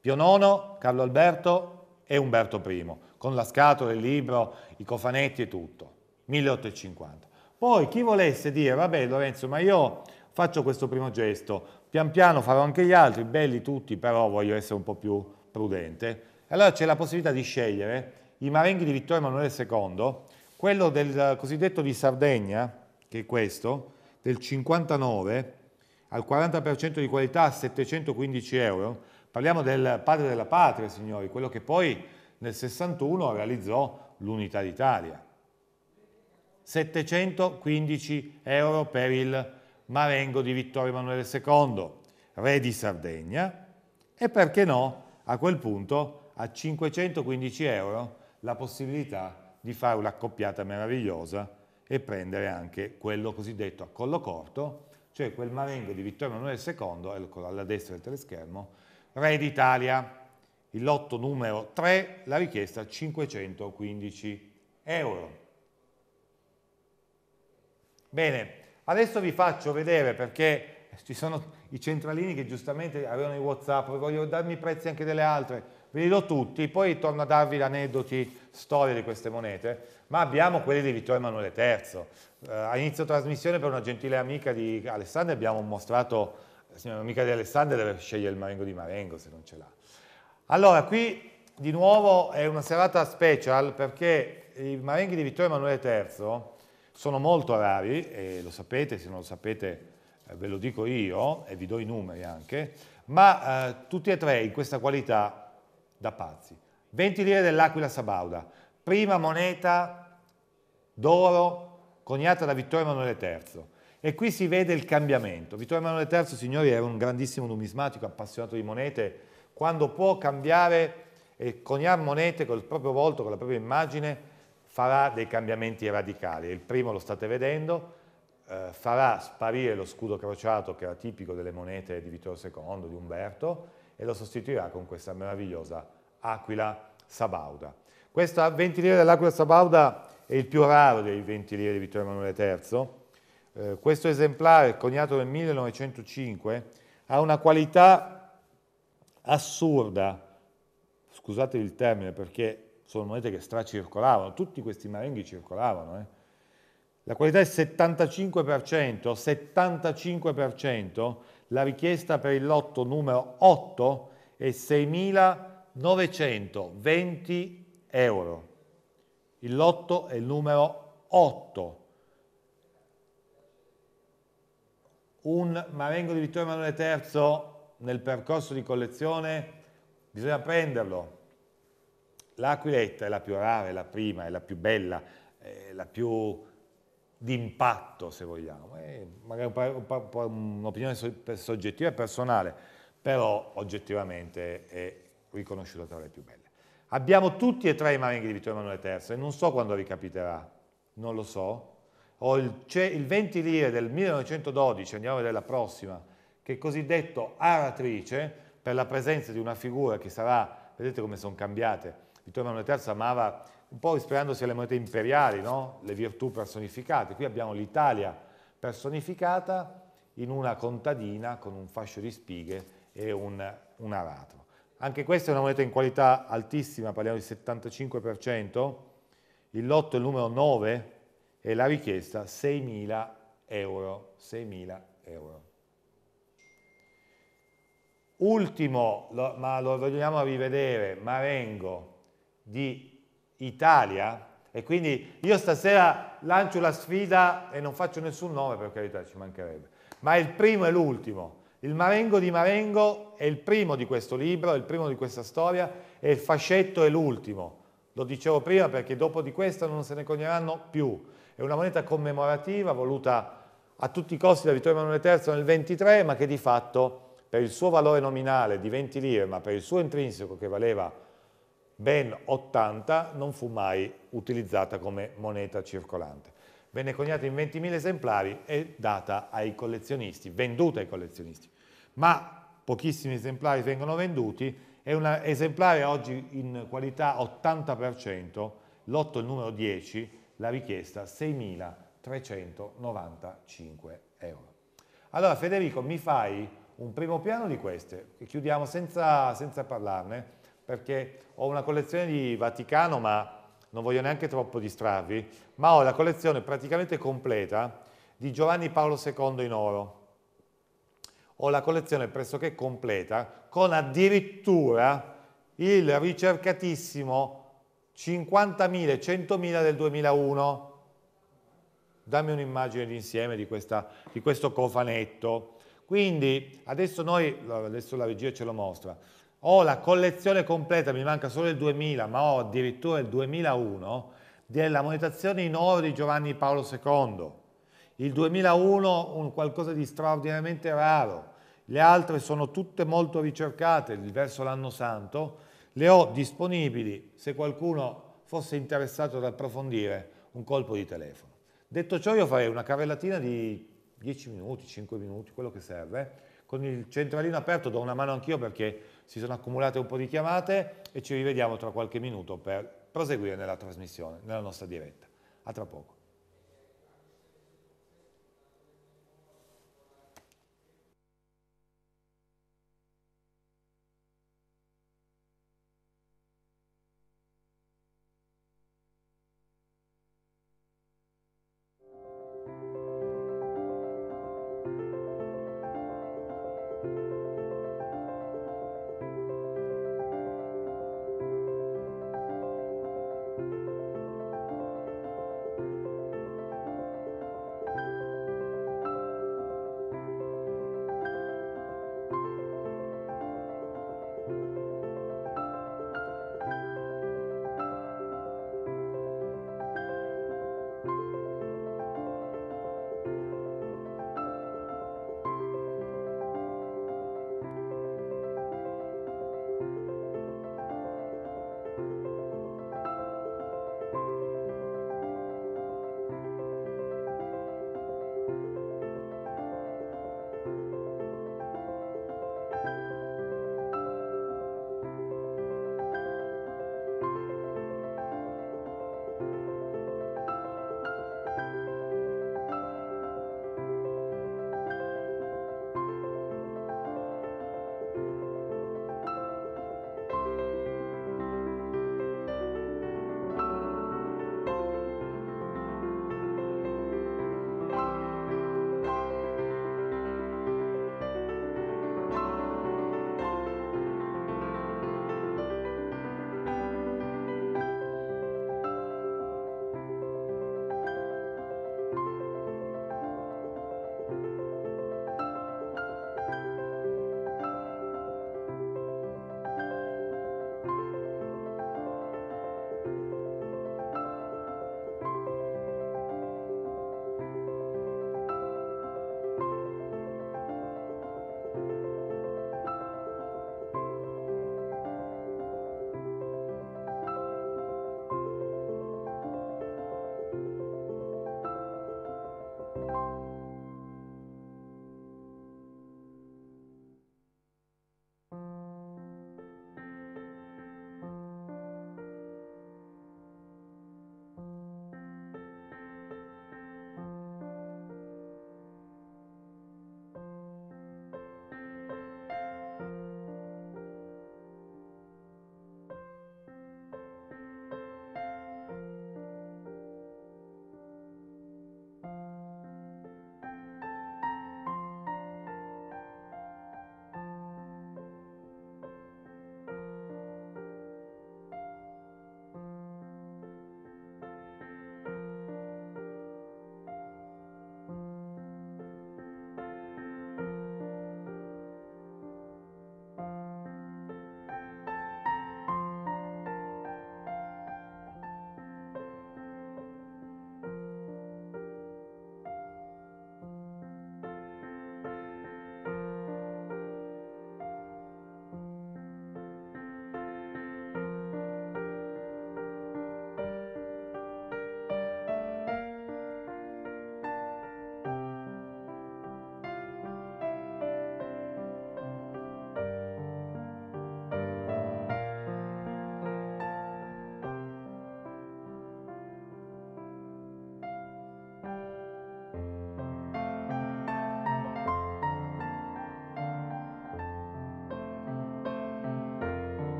Pio IX, Carlo Alberto e Umberto I, con la scatola, il libro, i cofanetti e tutto. 1850. Poi chi volesse dire, vabbè Lorenzo, ma io faccio questo primo gesto, pian piano farò anche gli altri, belli tutti, però voglio essere un po' più prudente. Allora c'è la possibilità di scegliere i marenghi di Vittorio Emanuele II, quello del cosiddetto di Sardegna, che è questo, del 59, al 40% di qualità a 715 euro. Parliamo del padre della patria, signori, quello che poi nel 61 realizzò l'unità d'Italia. 715 euro per il Marengo di Vittorio Emanuele II, re di Sardegna, e perché no, a quel punto a 515 euro la possibilità di fare un'accoppiata meravigliosa e prendere anche quello cosiddetto a collo corto, cioè quel Marengo di Vittorio Emanuele II, eccolo alla destra del teleschermo, re d'Italia. Il lotto numero 3, la richiesta 515 euro. Bene, adesso vi faccio vedere perché ci sono i centralini che giustamente avevano i Whatsapp, voglio darmi i prezzi anche delle altre, ve li do tutti, poi torno a darvi aneddoti, storie di queste monete, ma abbiamo quelli di Vittorio Emanuele III. Eh, a inizio trasmissione per una gentile amica di Alessandria abbiamo mostrato, la signora amica di Alessandria deve scegliere il Marengo di Marengo se non ce l'ha. Allora, qui di nuovo è una serata special perché i Marenghi di Vittorio Emanuele III sono molto rari, e lo sapete, se non lo sapete eh, ve lo dico io e vi do i numeri anche, ma eh, tutti e tre in questa qualità da pazzi. 20 lire dell'Aquila Sabauda, prima moneta d'oro coniata da Vittorio Emanuele III. E qui si vede il cambiamento. Vittorio Emanuele III, signori, era un grandissimo numismatico, appassionato di monete. Quando può cambiare e coniare monete col proprio volto, con la propria immagine, farà dei cambiamenti radicali. Il primo lo state vedendo, eh, farà sparire lo scudo crociato che era tipico delle monete di Vittorio II, di Umberto, e lo sostituirà con questa meravigliosa aquila sabauda. Questo ventiliere dell'aquila sabauda è il più raro dei ventilieri di Vittorio Emanuele III. Eh, questo esemplare, coniato nel 1905, ha una qualità assurda, scusate il termine perché sono monete che stracircolavano, tutti questi marenghi circolavano. Eh. La qualità è 75%, 75%, la richiesta per il lotto numero 8 è 6.920 euro. Il lotto è il numero 8. Un Marengo di Vittorio Emanuele III nel percorso di collezione bisogna prenderlo, L'aquiletta è la più rara, è la prima, è la più bella, è la più d'impatto se vogliamo, è magari un'opinione soggettiva e personale, però oggettivamente è riconosciuta tra le più belle. Abbiamo tutti e tre i marenghi di Vittorio Emanuele III e non so quando ricapiterà, non lo so. Ho il, il 20 lire del 1912, andiamo a vedere la prossima, che è cosiddetto aratrice per la presenza di una figura che sarà, vedete come sono cambiate, Vittorio Emanuele III amava un po' ispirandosi alle monete imperiali, no? le virtù personificate. Qui abbiamo l'Italia personificata in una contadina con un fascio di spighe e un, un aratro. Anche questa è una moneta in qualità altissima, parliamo del 75%, il lotto è il numero 9 e la richiesta 6.000 euro. 6.000 euro. Ultimo, lo, ma lo vogliamo rivedere, Marengo, di Italia e quindi io stasera lancio la sfida e non faccio nessun nome per carità, ci mancherebbe, ma il primo e l'ultimo. Il Marengo di Marengo è il primo di questo libro, è il primo di questa storia e il fascetto è l'ultimo. Lo dicevo prima perché dopo di questo non se ne cogneranno più. È una moneta commemorativa voluta a tutti i costi da Vittorio Emanuele III nel 23, ma che di fatto per il suo valore nominale di 20 lire, ma per il suo intrinseco che valeva ben 80, non fu mai utilizzata come moneta circolante. Venne coniata in 20.000 esemplari e data ai collezionisti, venduta ai collezionisti. Ma pochissimi esemplari vengono venduti e un esemplare oggi in qualità 80%, lotto il numero 10, la richiesta 6.395 euro. Allora Federico, mi fai un primo piano di queste? Chiudiamo senza, senza parlarne perché ho una collezione di Vaticano, ma non voglio neanche troppo distrarvi, ma ho la collezione praticamente completa di Giovanni Paolo II in oro. Ho la collezione pressoché completa con addirittura il ricercatissimo 50.000, 100.000 del 2001. Dammi un'immagine d'insieme di, di, questo cofanetto. Quindi adesso noi, adesso la regia ce lo mostra, ho la collezione completa, mi manca solo il 2000, ma ho addirittura il 2001, della monetazione in oro di Giovanni Paolo II. Il 2001 un qualcosa di straordinariamente raro, le altre sono tutte molto ricercate verso l'anno santo, le ho disponibili se qualcuno fosse interessato ad approfondire un colpo di telefono. Detto ciò io farei una carrellatina di 10 minuti, 5 minuti, quello che serve, con il centralino aperto do una mano anch'io perché si sono accumulate un po' di chiamate e ci rivediamo tra qualche minuto per proseguire nella trasmissione, nella nostra diretta. A tra poco. thank you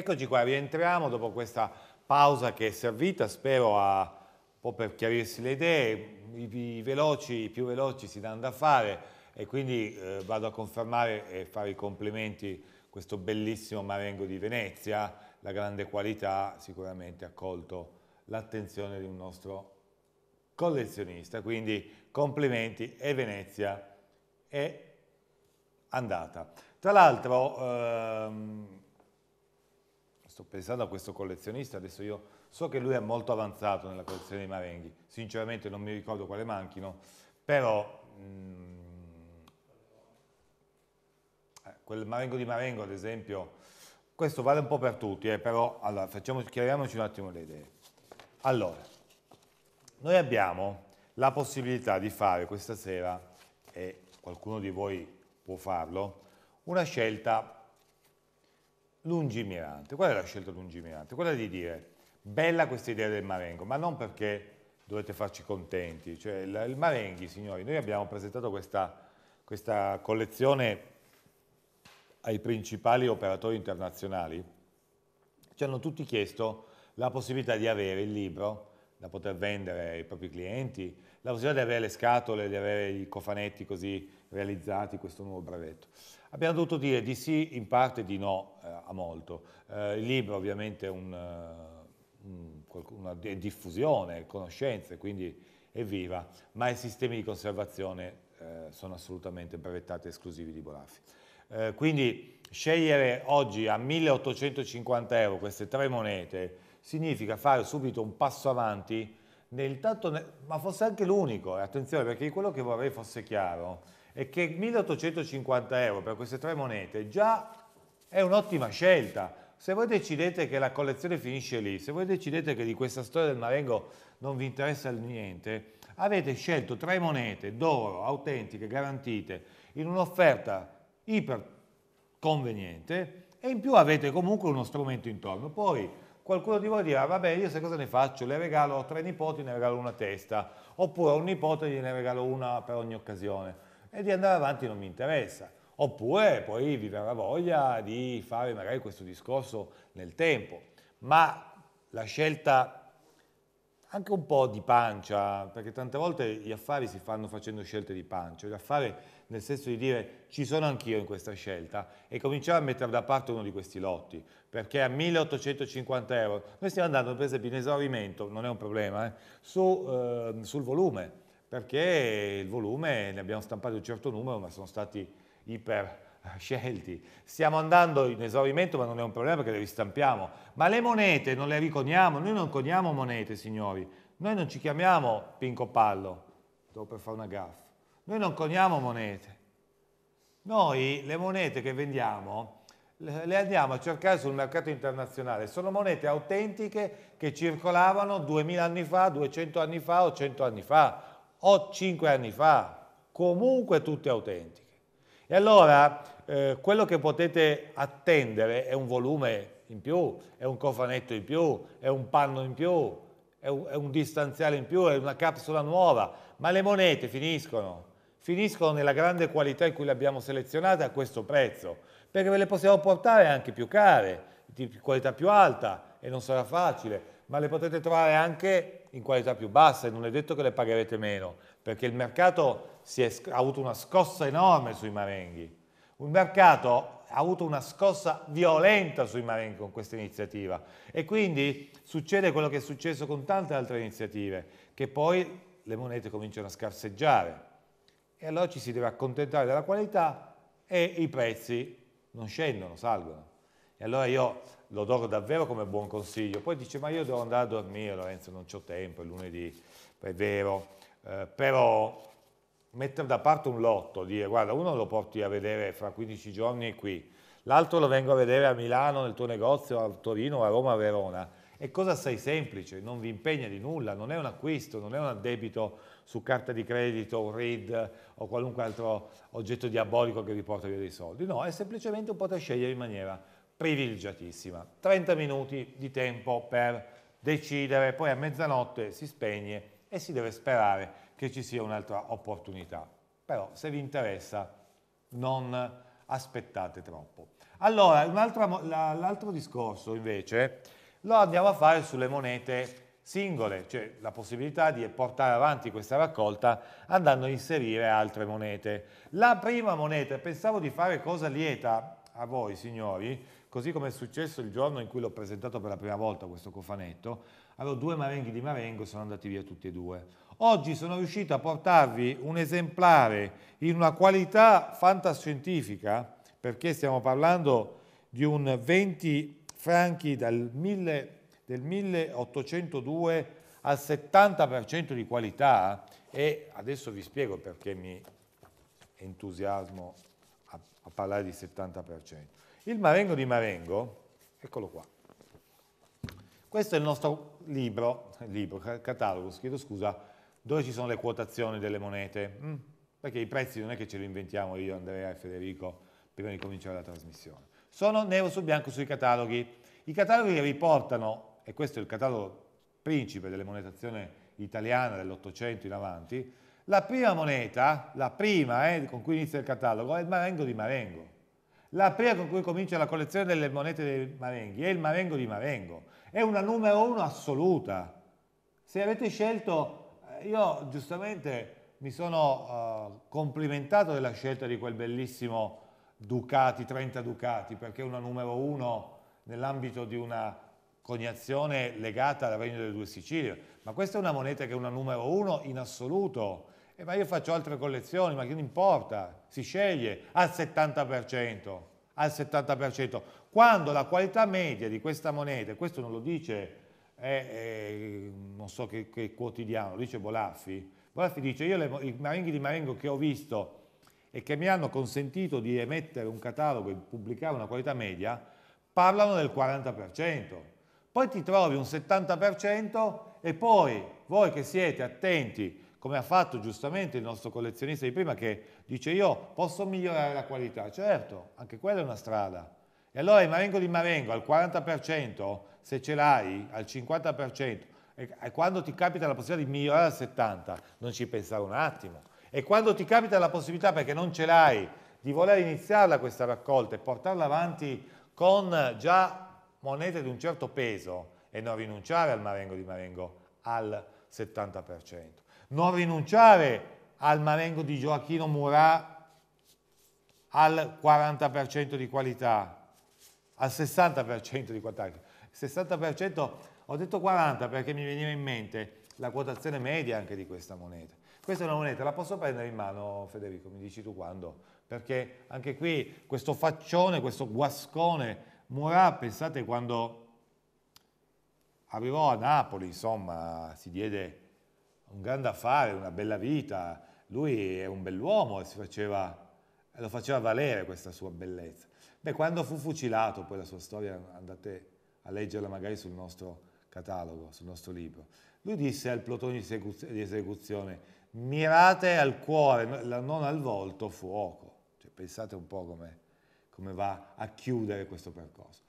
Eccoci qua, rientriamo dopo questa pausa che è servita, spero a, un po' per chiarirsi le idee, i, i, veloci, i più veloci si danno da fare e quindi eh, vado a confermare e fare i complimenti a questo bellissimo Marengo di Venezia, la grande qualità sicuramente ha colto l'attenzione di un nostro collezionista, quindi complimenti e Venezia è andata. Tra l'altro... Ehm, sto pensando a questo collezionista, adesso io so che lui è molto avanzato nella collezione dei marenghi, sinceramente non mi ricordo quale manchino, però mh, mm, eh, quel marengo di Marengo ad esempio, questo vale un po' per tutti, eh, però allora, facciamo, chiariamoci un attimo le idee. Allora, noi abbiamo la possibilità di fare questa sera, e qualcuno di voi può farlo, una scelta lungimirante. Qual è la scelta lungimirante? Quella di dire, bella questa idea del Marengo, ma non perché dovete farci contenti. Cioè, il, il Marenghi, signori, noi abbiamo presentato questa, questa collezione ai principali operatori internazionali. Ci hanno tutti chiesto la possibilità di avere il libro da poter vendere ai propri clienti, la possibilità di avere le scatole, di avere i cofanetti così realizzati questo nuovo brevetto. Abbiamo dovuto dire di sì in parte, di no eh, a molto. Eh, il libro ovviamente è un, eh, un, una diffusione, conoscenze, quindi è viva, ma i sistemi di conservazione eh, sono assolutamente brevettati esclusivi di Bolaffi. Eh, quindi scegliere oggi a 1850 euro queste tre monete significa fare subito un passo avanti nel tanto, ma forse anche l'unico, attenzione perché quello che vorrei fosse chiaro, è che 1850 euro per queste tre monete già è un'ottima scelta. Se voi decidete che la collezione finisce lì, se voi decidete che di questa storia del Marengo non vi interessa niente, avete scelto tre monete d'oro autentiche, garantite, in un'offerta iper conveniente e in più avete comunque uno strumento intorno. Poi qualcuno di voi dirà, vabbè, io se cosa ne faccio? Le regalo, a tre nipoti, ne regalo una testa, oppure a un nipote gliene regalo una per ogni occasione e di andare avanti non mi interessa. Oppure poi vi verrà voglia di fare magari questo discorso nel tempo, ma la scelta anche un po' di pancia, perché tante volte gli affari si fanno facendo scelte di pancia, gli affari nel senso di dire ci sono anch'io in questa scelta e cominciare a mettere da parte uno di questi lotti, perché a 1850 euro, noi stiamo andando per esempio in esaurimento, non è un problema, eh, su, eh, sul volume, perché il volume ne abbiamo stampato un certo numero ma sono stati iper eh, scelti. Stiamo andando in esaurimento ma non è un problema perché le ristampiamo. Ma le monete non le riconiamo, noi non coniamo monete signori, noi non ci chiamiamo Pinco Pallo, dopo per fare una gaffa, noi non coniamo monete. Noi le monete che vendiamo le andiamo a cercare sul mercato internazionale, sono monete autentiche che circolavano 2000 anni fa, 200 anni fa o 100 anni fa o cinque anni fa, comunque tutte autentiche. E allora eh, quello che potete attendere è un volume in più, è un cofanetto in più, è un panno in più, è un, è un distanziale in più, è una capsula nuova, ma le monete finiscono, finiscono nella grande qualità in cui le abbiamo selezionate a questo prezzo, perché ve le possiamo portare anche più care, di qualità più alta e non sarà facile, ma le potete trovare anche in qualità più bassa e non è detto che le pagherete meno, perché il mercato ha avuto una scossa enorme sui marenghi. Il mercato ha avuto una scossa violenta sui marenghi con questa iniziativa e quindi succede quello che è successo con tante altre iniziative, che poi le monete cominciano a scarseggiare e allora ci si deve accontentare della qualità e i prezzi non scendono, salgono. E allora io lo do davvero come buon consiglio. Poi dice, ma io devo andare a dormire, Lorenzo, non ho tempo, è lunedì, è vero. Eh, però mettere da parte un lotto, dire, guarda, uno lo porti a vedere fra 15 giorni qui, l'altro lo vengo a vedere a Milano, nel tuo negozio, a Torino, a Roma, a Verona. È cosa assai semplice? Non vi impegna di nulla, non è un acquisto, non è un addebito su carta di credito, un RID o qualunque altro oggetto diabolico che vi porta via dei soldi. No, è semplicemente un poter scegliere in maniera privilegiatissima. 30 minuti di tempo per decidere, poi a mezzanotte si spegne e si deve sperare che ci sia un'altra opportunità. Però se vi interessa non aspettate troppo. Allora, l'altro discorso invece lo andiamo a fare sulle monete singole, cioè la possibilità di portare avanti questa raccolta andando a inserire altre monete. La prima moneta, pensavo di fare cosa lieta a voi signori, così come è successo il giorno in cui l'ho presentato per la prima volta questo cofanetto, avevo due marenghi di marengo e sono andati via tutti e due. Oggi sono riuscito a portarvi un esemplare in una qualità fantascientifica, perché stiamo parlando di un 20 franchi dal 1000, del 1802 al 70% di qualità e adesso vi spiego perché mi entusiasmo a, a parlare di 70%. Il Marengo di Marengo, eccolo qua. Questo è il nostro libro, libro catalogo, chiedo scusa, dove ci sono le quotazioni delle monete. Mm, perché i prezzi non è che ce li inventiamo io, Andrea e Federico, prima di cominciare la trasmissione. Sono nero su bianco sui cataloghi. I cataloghi riportano, e questo è il catalogo principe delle monetazioni italiane dell'Ottocento in avanti, la prima moneta, la prima eh, con cui inizia il catalogo, è il Marengo di Marengo. La prima con cui comincia la collezione delle monete dei Marenghi è il Marengo di Marengo, è una numero uno assoluta. Se avete scelto, eh, io giustamente mi sono uh, complimentato della scelta di quel bellissimo Ducati, 30 Ducati, perché è una numero uno nell'ambito di una coniazione legata al Regno delle Due Sicilie, ma questa è una moneta che è una numero uno in assoluto eh, ma io faccio altre collezioni, ma che ne importa? Si sceglie al 70%, al 70%. Quando la qualità media di questa moneta, questo non lo dice, eh, eh, non so che, che, quotidiano, dice Bolaffi, Bolaffi dice io le, i maringhi di Marengo che ho visto e che mi hanno consentito di emettere un catalogo e pubblicare una qualità media, parlano del 40%. Poi ti trovi un 70% e poi voi che siete attenti come ha fatto giustamente il nostro collezionista di prima che dice io posso migliorare la qualità, certo, anche quella è una strada. E allora il marengo di marengo al 40%, se ce l'hai, al 50%, e quando ti capita la possibilità di migliorare al 70%, non ci pensare un attimo. E quando ti capita la possibilità, perché non ce l'hai, di voler iniziarla questa raccolta e portarla avanti con già monete di un certo peso e non rinunciare al marengo di marengo al 70% non rinunciare al Marengo di Gioacchino Murat al 40% di qualità, al 60% di qualità. 60%, ho detto 40 perché mi veniva in mente la quotazione media anche di questa moneta. Questa è una moneta, la posso prendere in mano Federico, mi dici tu quando? Perché anche qui questo faccione, questo guascone, Murat, pensate quando arrivò a Napoli, insomma, si diede un grande affare, una bella vita, lui è un bell'uomo e faceva, lo faceva valere questa sua bellezza. Beh, quando fu fucilato, poi la sua storia andate a leggerla magari sul nostro catalogo, sul nostro libro, lui disse al plotone di esecuzione, mirate al cuore, non al volto, fuoco. Cioè, pensate un po' come, come va a chiudere questo percorso.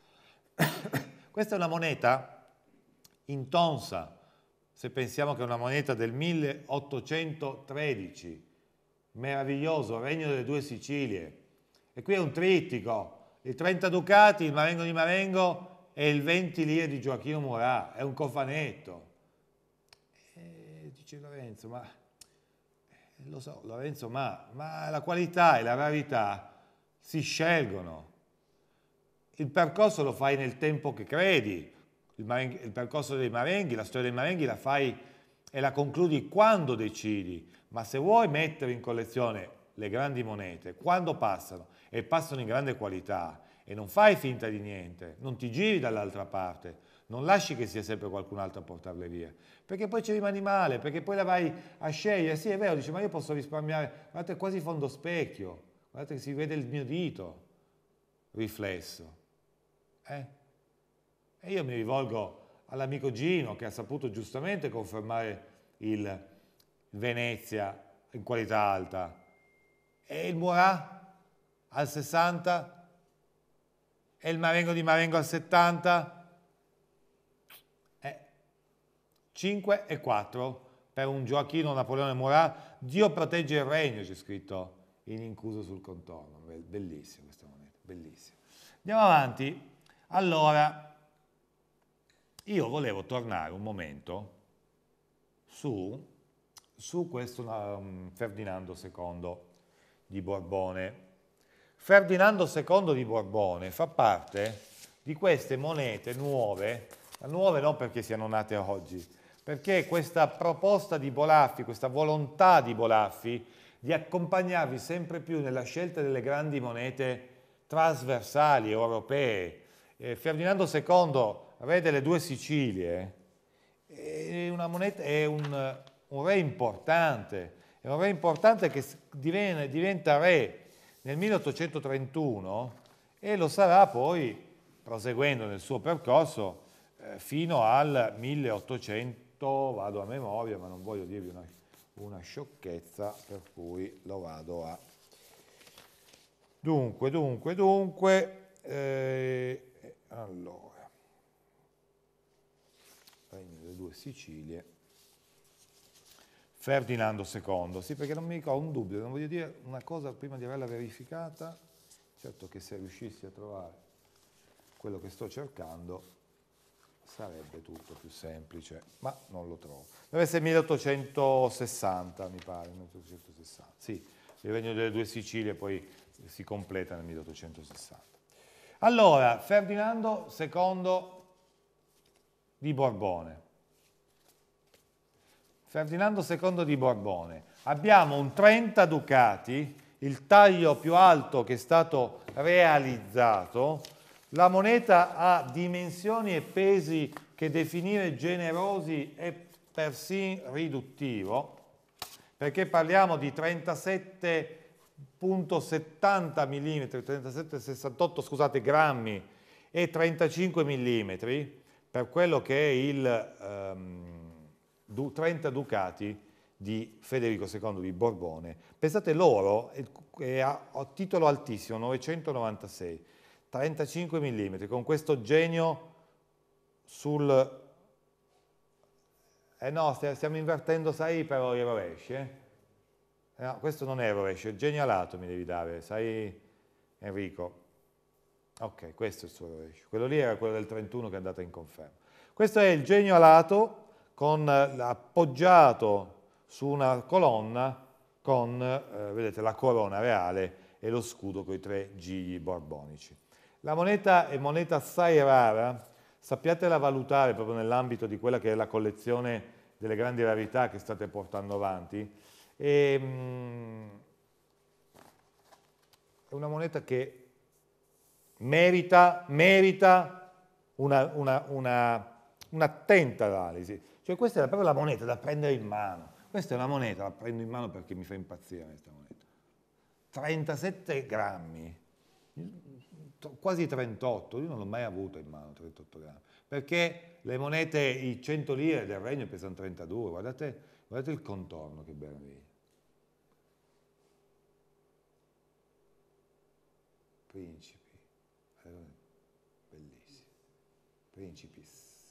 Questa è una moneta intonsa, se pensiamo che una moneta del 1813, meraviglioso, Regno delle Due Sicilie, e qui è un trittico, i 30 ducati, il Marengo di Marengo e il 20 lire di Gioacchino Murat, è un cofanetto. E eh, dice Lorenzo, ma eh, lo so Lorenzo, ma, ma la qualità e la rarità si scelgono. Il percorso lo fai nel tempo che credi, il, il percorso dei Marenghi, la storia dei Marenghi la fai e la concludi quando decidi, ma se vuoi mettere in collezione le grandi monete, quando passano, e passano in grande qualità, e non fai finta di niente, non ti giri dall'altra parte, non lasci che sia sempre qualcun altro a portarle via, perché poi ci rimani male, perché poi la vai a scegliere, sì è vero, dice ma io posso risparmiare, guardate è quasi fondo specchio, guardate che si vede il mio dito riflesso. Eh? E io mi rivolgo all'amico Gino che ha saputo giustamente confermare il Venezia in qualità alta. E il Murà al 60? E il Marengo di Marengo al 70? Eh, 5 e 4 per un Gioacchino Napoleone Murà. Dio protegge il regno, c'è scritto in incuso sul contorno. Bellissimo questa moneta, bellissimo. Andiamo avanti. Allora, io volevo tornare un momento su, su questo um, Ferdinando II di Borbone. Ferdinando II di Borbone fa parte di queste monete nuove, nuove non perché siano nate oggi, perché questa proposta di Bolaffi, questa volontà di Bolaffi di accompagnarvi sempre più nella scelta delle grandi monete trasversali europee. Eh, Ferdinando II re delle due Sicilie, è, moneta, è un, un, re importante, è un re importante che diventa, diventa re nel 1831 e lo sarà poi, proseguendo nel suo percorso, eh, fino al 1800, vado a memoria, ma non voglio dirvi una, una sciocchezza, per cui lo vado a... Dunque, dunque, dunque, eh, allora le due Sicilie, Ferdinando II, sì perché non mi ricordo, un dubbio, non voglio dire una cosa prima di averla verificata, certo che se riuscissi a trovare quello che sto cercando sarebbe tutto più semplice, ma non lo trovo. Deve essere 1860, mi pare, 1860. Sì, il regno delle due Sicilie poi si completa nel 1860. Allora, Ferdinando II di Borbone. Ferdinando II di Borbone. Abbiamo un 30 ducati, il taglio più alto che è stato realizzato, la moneta ha dimensioni e pesi che definire generosi è persino riduttivo, perché parliamo di 37,70 mm, 37,68 scusate, grammi e 35 mm, per quello che è il um, ehm, 30 ducati di Federico II di Borbone. Pensate loro, è a, a titolo altissimo, 996, 35 mm, con questo genio sul... Eh no, stiamo invertendo, sai, però i rovesci, eh? eh no, questo non è rovescio, è genialato mi devi dare, sai Enrico. Ok, questo è il suo rovescio. Quello lì era quello del 31 che è andato in conferma. Questo è il genio alato con, eh, appoggiato su una colonna con eh, vedete, la corona reale e lo scudo con i tre gigli borbonici. La moneta è moneta assai rara, sappiatela valutare proprio nell'ambito di quella che è la collezione delle grandi rarità che state portando avanti. E, ehm, mh, è una moneta che merita, merita un'attenta una, una, analisi. Cioè questa è proprio la moneta da prendere in mano. Questa è una moneta, la prendo in mano perché mi fa impazzire questa moneta. 37 grammi, quasi 38, io non l'ho mai avuto in mano 38 grammi, perché le monete, i 100 lire del regno pesano 32, guardate, guardate il contorno che bello lì. Principe. principis.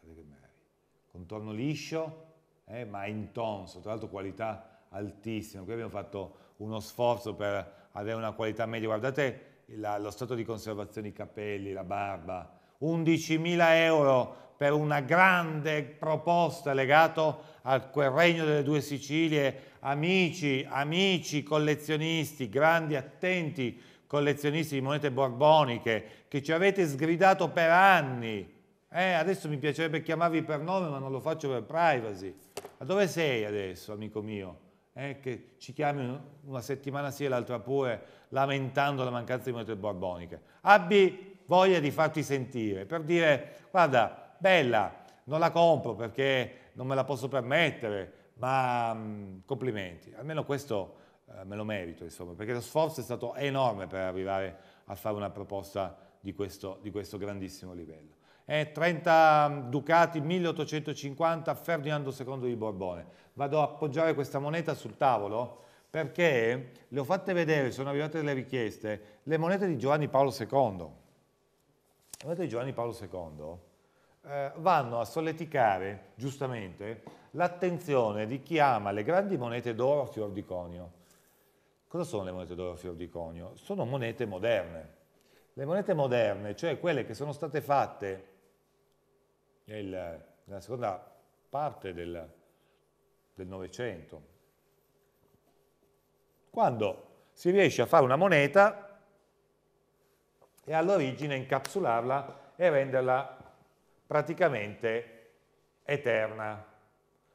Guardate che meraviglia. Contorno liscio, eh, ma intonso, tra l'altro qualità altissima. Qui abbiamo fatto uno sforzo per avere una qualità media. Guardate la, lo stato di conservazione dei capelli, la barba. 11.000 euro per una grande proposta legata a quel regno delle due Sicilie. Amici, amici, collezionisti, grandi, attenti, collezionisti di monete borboniche, che ci avete sgridato per anni. Eh, adesso mi piacerebbe chiamarvi per nome, ma non lo faccio per privacy. Ma dove sei adesso, amico mio? Eh, che ci chiami una settimana sì e l'altra pure, lamentando la mancanza di monete borboniche. Abbi voglia di farti sentire, per dire, guarda, bella, non la compro perché non me la posso permettere, ma mh, mm, complimenti. Almeno questo eh, me lo merito, insomma, perché lo sforzo è stato enorme per arrivare a fare una proposta di questo, di questo grandissimo livello. Eh, 30 ducati 1850 Ferdinando II di Borbone. Vado a appoggiare questa moneta sul tavolo perché le ho fatte vedere, sono arrivate delle richieste, le monete di Giovanni Paolo II. Le monete di Giovanni Paolo II eh, vanno a solleticare, giustamente, l'attenzione di chi ama le grandi monete d'oro a fior di conio Cosa sono le monete d'oro fior di conio? Sono monete moderne. Le monete moderne, cioè quelle che sono state fatte nel, nella seconda parte del Novecento, quando si riesce a fare una moneta e all'origine incapsularla e renderla praticamente eterna.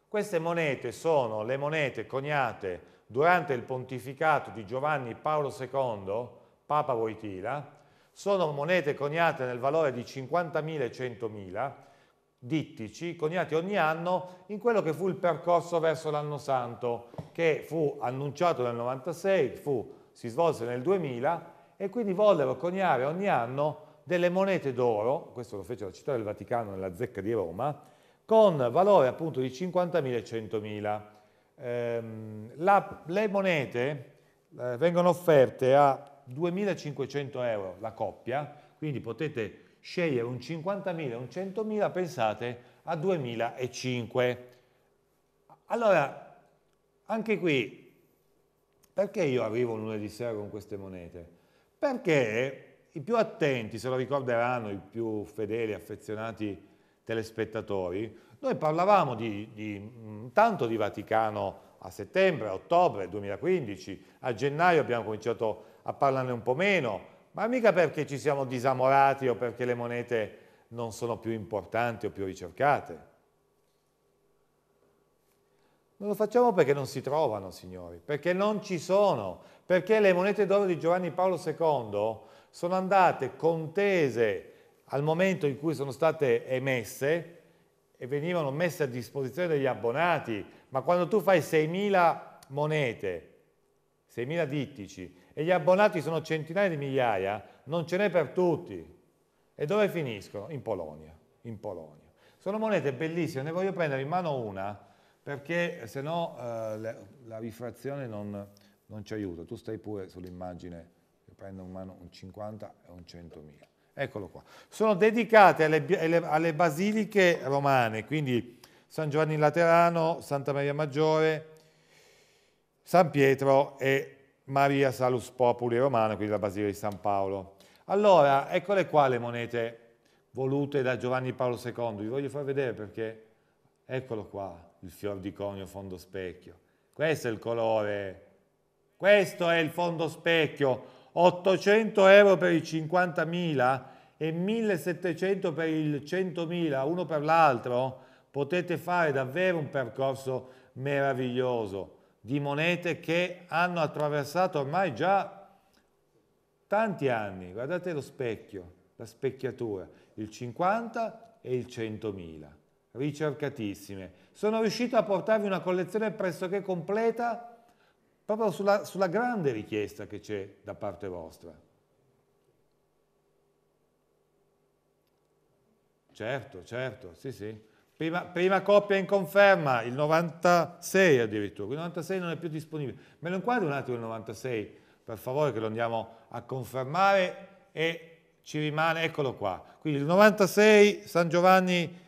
Queste monete sono le monete coniate durante il pontificato di Giovanni Paolo II, Papa Voitila, sono monete coniate nel valore di 50.000 e 100.000 dittici, coniati ogni anno in quello che fu il percorso verso l'anno santo, che fu annunciato nel 96, fu, si svolse nel 2000 e quindi vollero coniare ogni anno delle monete d'oro, questo lo fece la città del Vaticano nella zecca di Roma, con valore appunto di 50.000 e 100.000. Ehm, la, le monete eh, vengono offerte a 2.500 euro la coppia, quindi potete scegliere un 50.000, un 100.000, pensate a 2.005. Allora, anche qui, perché io arrivo lunedì sera con queste monete? Perché i più attenti, se lo ricorderanno, i più fedeli, affezionati telespettatori, noi parlavamo di, di, mm, tanto di Vaticano a settembre, a ottobre 2015, a gennaio abbiamo cominciato a parlarne un po' meno, ma mica perché ci siamo disamorati o perché le monete non sono più importanti o più ricercate. Non lo facciamo perché non si trovano, signori, perché non ci sono, perché le monete d'oro di Giovanni Paolo II sono andate contese al momento in cui sono state emesse e venivano messe a disposizione degli abbonati, ma quando tu fai 6.000 monete, 6.000 dittici, e gli abbonati sono centinaia di migliaia, non ce n'è per tutti. E dove finiscono? In Polonia, in Polonia. Sono monete bellissime, ne voglio prendere in mano una, perché se no eh, la, la rifrazione non, non, ci aiuta. Tu stai pure sull'immagine, prendo in mano un 50 e un 100.000 eccolo qua, sono dedicate alle, alle, alle basiliche romane, quindi San Giovanni Laterano, Santa Maria Maggiore, San Pietro e Maria Salus Populi Romana, quindi la Basilica di San Paolo. Allora, eccole qua le monete volute da Giovanni Paolo II, vi voglio far vedere perché eccolo qua, il fior di conio fondo specchio. Questo è il colore, questo è il fondo specchio, 800 euro per i 50.000 e 1.700 per il 100.000, uno per l'altro, potete fare davvero un percorso meraviglioso di monete che hanno attraversato ormai già tanti anni. Guardate lo specchio, la specchiatura, il 50 e il 100.000, ricercatissime. Sono riuscito a portarvi una collezione pressoché completa proprio sulla, sulla grande richiesta che c'è da parte vostra. Certo, certo, sì, sì. Prima, prima, coppia in conferma, il 96 addirittura, il 96 non è più disponibile. Me lo inquadri un attimo il 96, per favore, che lo andiamo a confermare e ci rimane, eccolo qua. Quindi il 96 San Giovanni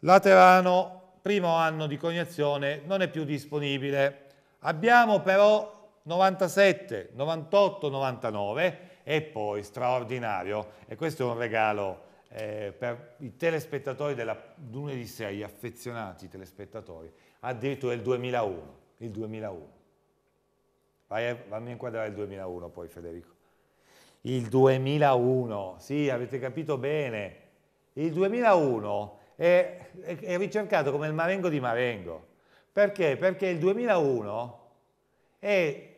Laterano, primo anno di cognazione, non è più disponibile. Abbiamo però 97, 98, 99 e poi straordinario, e questo è un regalo eh, per i telespettatori della lunedì 6, affezionati telespettatori, addirittura il 2001, il 2001. Vai, a inquadrare il 2001 poi Federico. Il 2001, sì, avete capito bene. Il 2001 è, è ricercato come il Marengo di Marengo. Perché? Perché il 2001 è,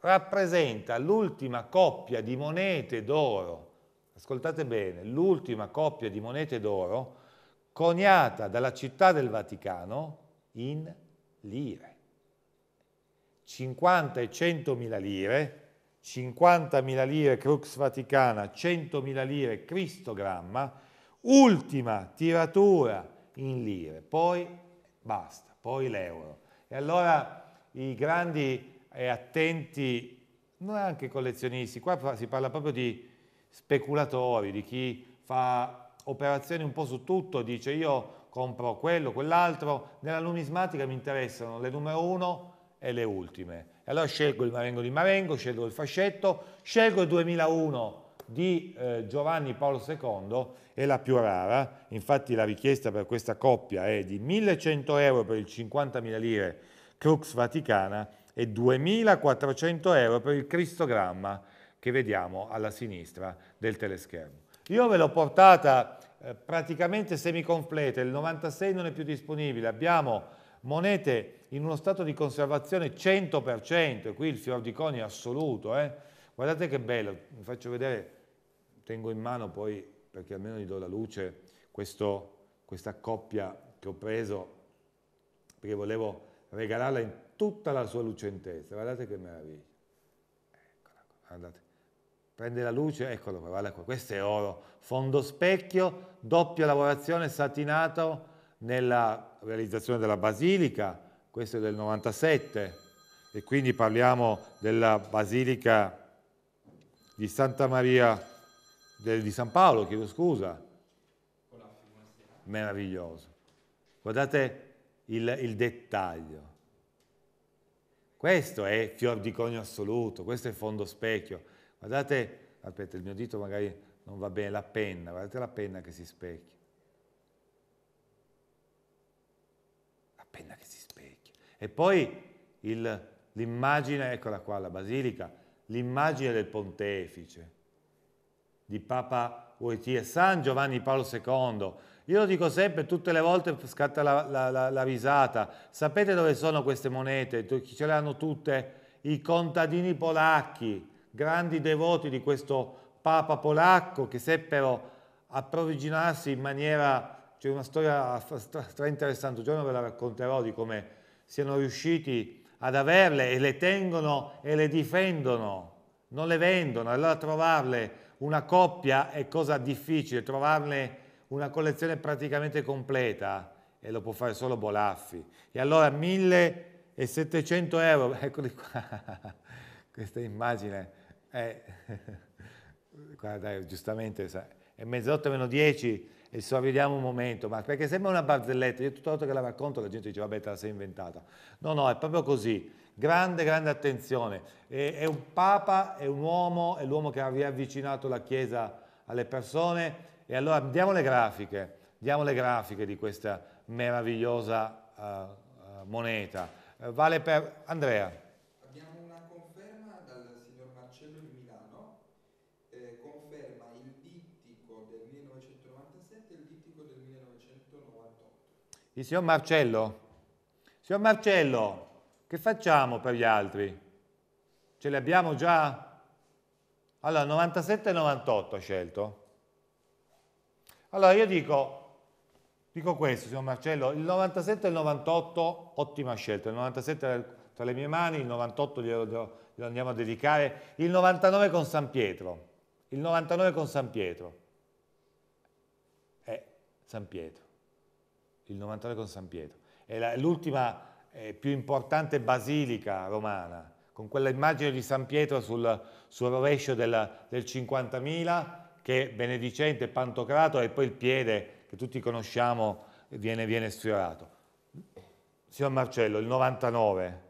rappresenta l'ultima coppia di monete d'oro, ascoltate bene, l'ultima coppia di monete d'oro coniata dalla città del Vaticano in lire. 50 e 100 mila lire, 50.000 lire Crux Vaticana, 100.000 lire Cristogramma, ultima tiratura in lire, poi basta poi l'euro. E allora i grandi e attenti, non anche collezionisti, qua si parla proprio di speculatori, di chi fa operazioni un po' su tutto, dice io compro quello, quell'altro, nella numismatica mi interessano le numero uno e le ultime. E allora scelgo il Marengo di Marengo, scelgo il fascetto, scelgo il 2001 di eh, Giovanni Paolo II è la più rara, infatti la richiesta per questa coppia è di 1100 euro per il 50.000 lire Crux Vaticana e 2400 euro per il cristogramma che vediamo alla sinistra del teleschermo. Io ve l'ho portata eh, praticamente semicompleta, il 96 non è più disponibile, abbiamo monete in uno stato di conservazione 100%, e qui il fior di coni assoluto, eh? guardate che bello, vi faccio vedere tengo in mano poi, perché almeno gli do la luce, questo, questa coppia che ho preso, perché volevo regalarla in tutta la sua lucentezza. Guardate che meraviglia. Eccola, guardate. Prende la luce, eccolo qua, guarda qua, questo è oro, fondo specchio, doppia lavorazione satinato nella realizzazione della basilica, questo è del 97 e quindi parliamo della basilica di Santa Maria di San Paolo, chiedo scusa. Meraviglioso. Guardate il, il dettaglio. Questo è fior di conio assoluto, questo è fondo specchio. Guardate, aspetta, il mio dito magari non va bene, la penna, guardate la penna che si specchia. La penna che si specchia. E poi l'immagine, eccola qua, la basilica, l'immagine del pontefice di Papa Wojtyla, San Giovanni Paolo II. Io lo dico sempre, tutte le volte scatta la, la, la, la risata. Sapete dove sono queste monete? Ce le hanno tutte i contadini polacchi, grandi devoti di questo Papa polacco che seppero approvvigionarsi in maniera... C'è una storia stra interessante, un giorno ve la racconterò di come siano riusciti ad averle e le tengono e le difendono, non le vendono, allora trovarle una coppia è cosa difficile, trovarne una collezione praticamente completa e lo può fare solo Bolaffi. E allora 1700 euro, eccoli qua, questa immagine è, guarda, giustamente è mezzotto meno 10 e sorridiamo un momento, ma perché sembra una barzelletta, io tutta l'altro che la racconto la gente dice vabbè te la sei inventata. No, no, è proprio così grande, grande attenzione. È, è un papa, è un uomo, è l'uomo che ha riavvicinato la Chiesa alle persone. E allora diamo le grafiche, diamo le grafiche di questa meravigliosa uh, uh, moneta. Uh, vale per Andrea. Abbiamo una conferma dal signor Marcello di Milano, eh, conferma il dittico del 1997 e il dittico del 1998. Il signor Marcello? Signor Marcello, che facciamo per gli altri? Ce li abbiamo già? Allora, 97 e 98 ha scelto. Allora, io dico, dico questo, signor Marcello, il 97 e il 98, ottima scelta, il 97 era tra le mie mani, il 98 glielo, glielo andiamo a dedicare, il 99 con San Pietro, il 99 con San Pietro. Eh, San Pietro, il 99 con San Pietro. È l'ultima eh, più importante basilica romana, con quella immagine di San Pietro sul, sul rovescio del, del 50.000, che è benedicente, pantocrato, e poi il piede che tutti conosciamo viene, viene sfiorato. Signor Marcello, il 99,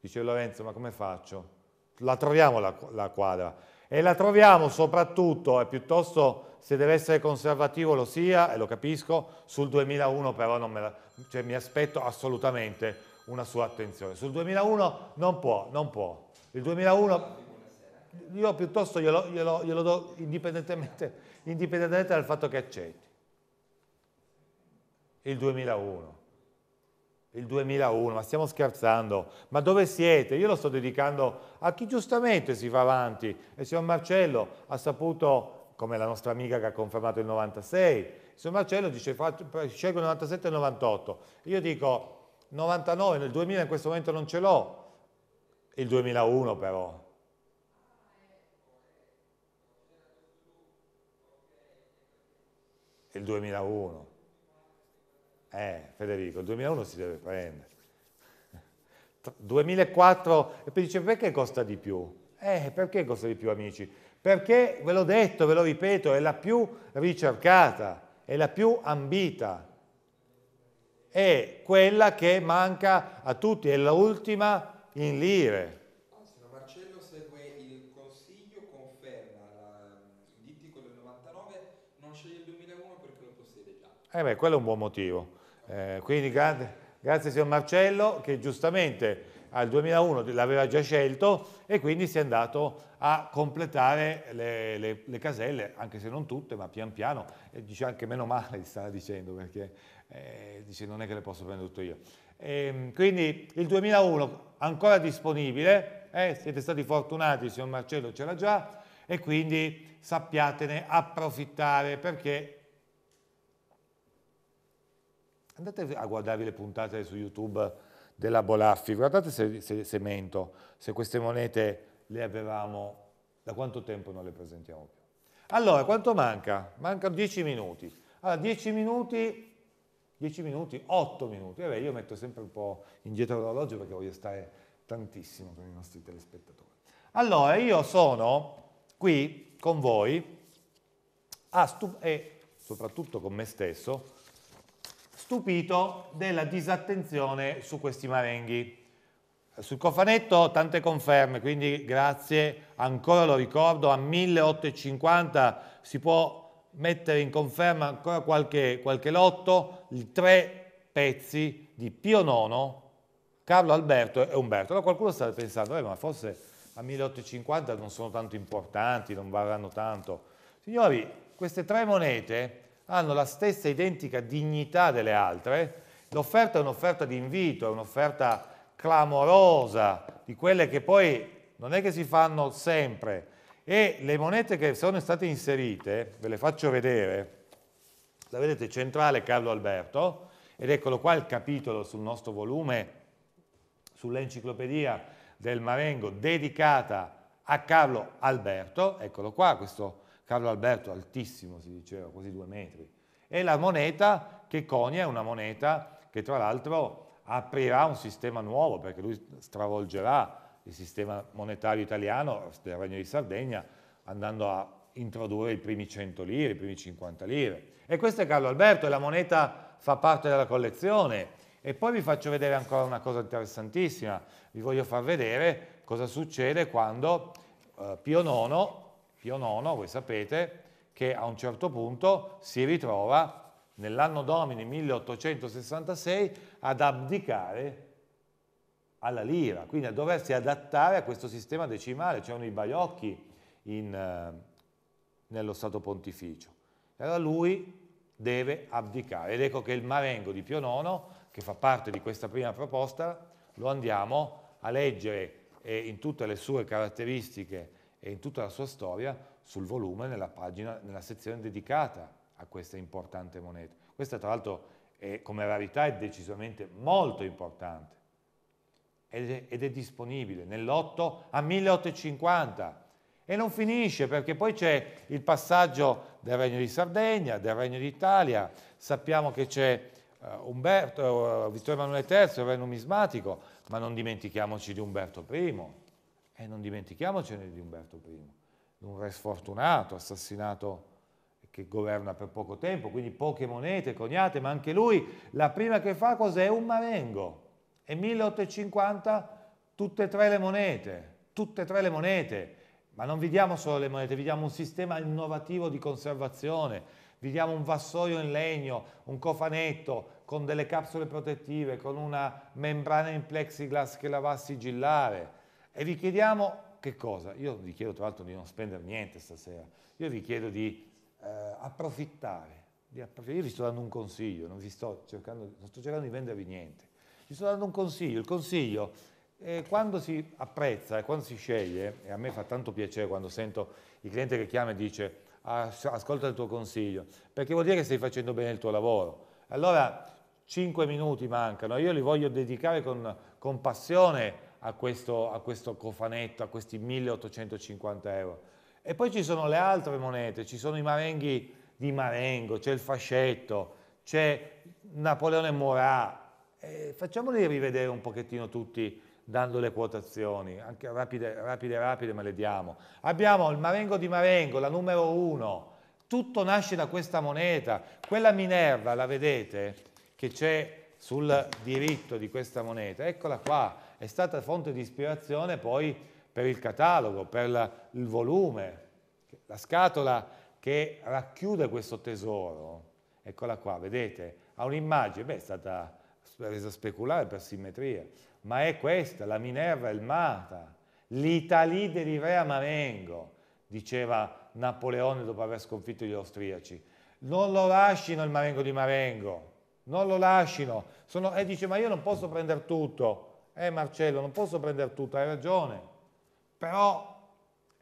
dice Lorenzo, ma come faccio? La troviamo la, la quadra. E la troviamo soprattutto, e piuttosto se deve essere conservativo lo sia, e lo capisco, sul 2001 però la, cioè, mi aspetto assolutamente una sua attenzione. Sul 2001 non può, non può. Il 2001 io piuttosto glielo, glielo, glielo do indipendentemente, indipendentemente dal fatto che accetti. Il 2001 il 2001, ma stiamo scherzando, ma dove siete? Io lo sto dedicando a chi giustamente si va avanti e signor Marcello ha saputo, come la nostra amica che ha confermato il 96, il signor Marcello dice scelgo il 97 e il 98, io dico 99, nel 2000 in questo momento non ce l'ho, il 2001 però. Il 2001. Eh, Federico, il 2001 si deve prendere. 2004, e poi dice perché costa di più? Eh, perché costa di più amici? Perché, ve l'ho detto, ve lo ripeto, è la più ricercata, è la più ambita, è quella che manca a tutti, è l'ultima in lire. Marcello segue il consiglio, conferma la, il del 99, non sceglie il 2001 perché lo possiede già. Eh beh, quello è un buon motivo. Eh, quindi grazie, grazie signor Marcello che giustamente al 2001 l'aveva già scelto e quindi si è andato a completare le, le, le, caselle, anche se non tutte, ma pian piano, e dice anche meno male, gli stava dicendo, perché eh, dice non è che le posso prendere tutto io. E, ehm, quindi il 2001 ancora disponibile, eh, siete stati fortunati, il signor Marcello ce l'ha già, e quindi sappiatene approfittare perché andate a guardarvi le puntate su YouTube della Bolaffi, guardate se, se, se mento, se queste monete le avevamo, da quanto tempo non le presentiamo più. Allora, quanto manca? Mancano dieci minuti. Allora, dieci minuti, dieci minuti, otto minuti. Vabbè, io metto sempre un po' indietro l'orologio perché voglio stare tantissimo con i nostri telespettatori. Allora, io sono qui con voi a e soprattutto con me stesso stupito della disattenzione su questi marenghi. Sul cofanetto tante conferme, quindi grazie, ancora lo ricordo, a 1850 si può mettere in conferma ancora qualche, qualche lotto, i tre pezzi di Pio IX, Carlo Alberto e Umberto. Allora qualcuno sta pensando, eh, ma forse a 1850 non sono tanto importanti, non varranno tanto. Signori, queste tre monete hanno la stessa identica dignità delle altre. L'offerta è un'offerta di invito, è un'offerta clamorosa, di quelle che poi non è che si fanno sempre. E le monete che sono state inserite, ve le faccio vedere, la vedete centrale Carlo Alberto, ed eccolo qua il capitolo sul nostro volume, sull'enciclopedia del Marengo dedicata a Carlo Alberto, eccolo qua questo Carlo Alberto altissimo si diceva, quasi due metri, e la moneta che conia è una moneta che tra l'altro aprirà un sistema nuovo perché lui stravolgerà il sistema monetario italiano del Regno di Sardegna andando a introdurre i primi 100 lire, i primi 50 lire. E questo è Carlo Alberto, e la moneta fa parte della collezione. E poi vi faccio vedere ancora una cosa interessantissima, vi voglio far vedere cosa succede quando eh, Pio IX Pio IX, voi sapete, che a un certo punto si ritrova nell'anno domini 1866 ad abdicare alla lira, quindi a doversi adattare a questo sistema decimale, c'erano cioè i baiocchi in, eh, nello Stato Pontificio. allora lui deve abdicare ed ecco che il Marengo di Pio IX, che fa parte di questa prima proposta, lo andiamo a leggere e eh, in tutte le sue caratteristiche e in tutta la sua storia sul volume nella, pagina, nella sezione dedicata a questa importante moneta. Questa tra l'altro come rarità è decisamente molto importante ed è, ed è disponibile nell'8 a 1850 e non finisce perché poi c'è il passaggio del Regno di Sardegna, del Regno d'Italia, sappiamo che c'è uh, Umberto, uh, Vittorio Emanuele III, il Re numismatico, ma non dimentichiamoci di Umberto I, e non dimentichiamocene di Umberto I, un re sfortunato, assassinato che governa per poco tempo, quindi poche monete coniate, ma anche lui la prima che fa cos'è? Un marengo. E 1850 tutte e tre le monete, tutte e tre le monete. Ma non vi diamo solo le monete, vi diamo un sistema innovativo di conservazione, vi diamo un vassoio in legno, un cofanetto con delle capsule protettive, con una membrana in plexiglass che la va a sigillare e vi chiediamo che cosa? Io vi chiedo tra l'altro di non spendere niente stasera, io vi chiedo di eh, approfittare, di approfittare. Io vi sto dando un consiglio, non, vi sto cercando, non sto cercando di vendervi niente, vi sto dando un consiglio. Il consiglio è quando si apprezza e quando si sceglie, e a me fa tanto piacere quando sento il cliente che chiama e dice ah, ascolta il tuo consiglio, perché vuol dire che stai facendo bene il tuo lavoro. Allora 5 minuti mancano, io li voglio dedicare con, con passione a questo, a questo cofanetto, a questi 1850 euro. E poi ci sono le altre monete, ci sono i marenghi di Marengo, c'è il fascetto, c'è Napoleone Morà. Eh, facciamoli rivedere un pochettino tutti dando le quotazioni, anche rapide, rapide, rapide, ma le diamo. Abbiamo il Marengo di Marengo, la numero uno, tutto nasce da questa moneta. Quella Minerva, la vedete, che c'è sul diritto di questa moneta, eccola qua, è stata fonte di ispirazione poi per il catalogo, per la, il volume, la scatola che racchiude questo tesoro. Eccola qua, vedete, ha un'immagine, beh è stata resa speculare per simmetria, ma è questa, la Minerva elmata, l'Italide di Rea Marengo, diceva Napoleone dopo aver sconfitto gli austriaci. Non lo lascino il Marengo di Marengo, non lo lascino. Sono, e eh, dice, ma io non posso prendere tutto eh Marcello, non posso prendere tutto, hai ragione, però,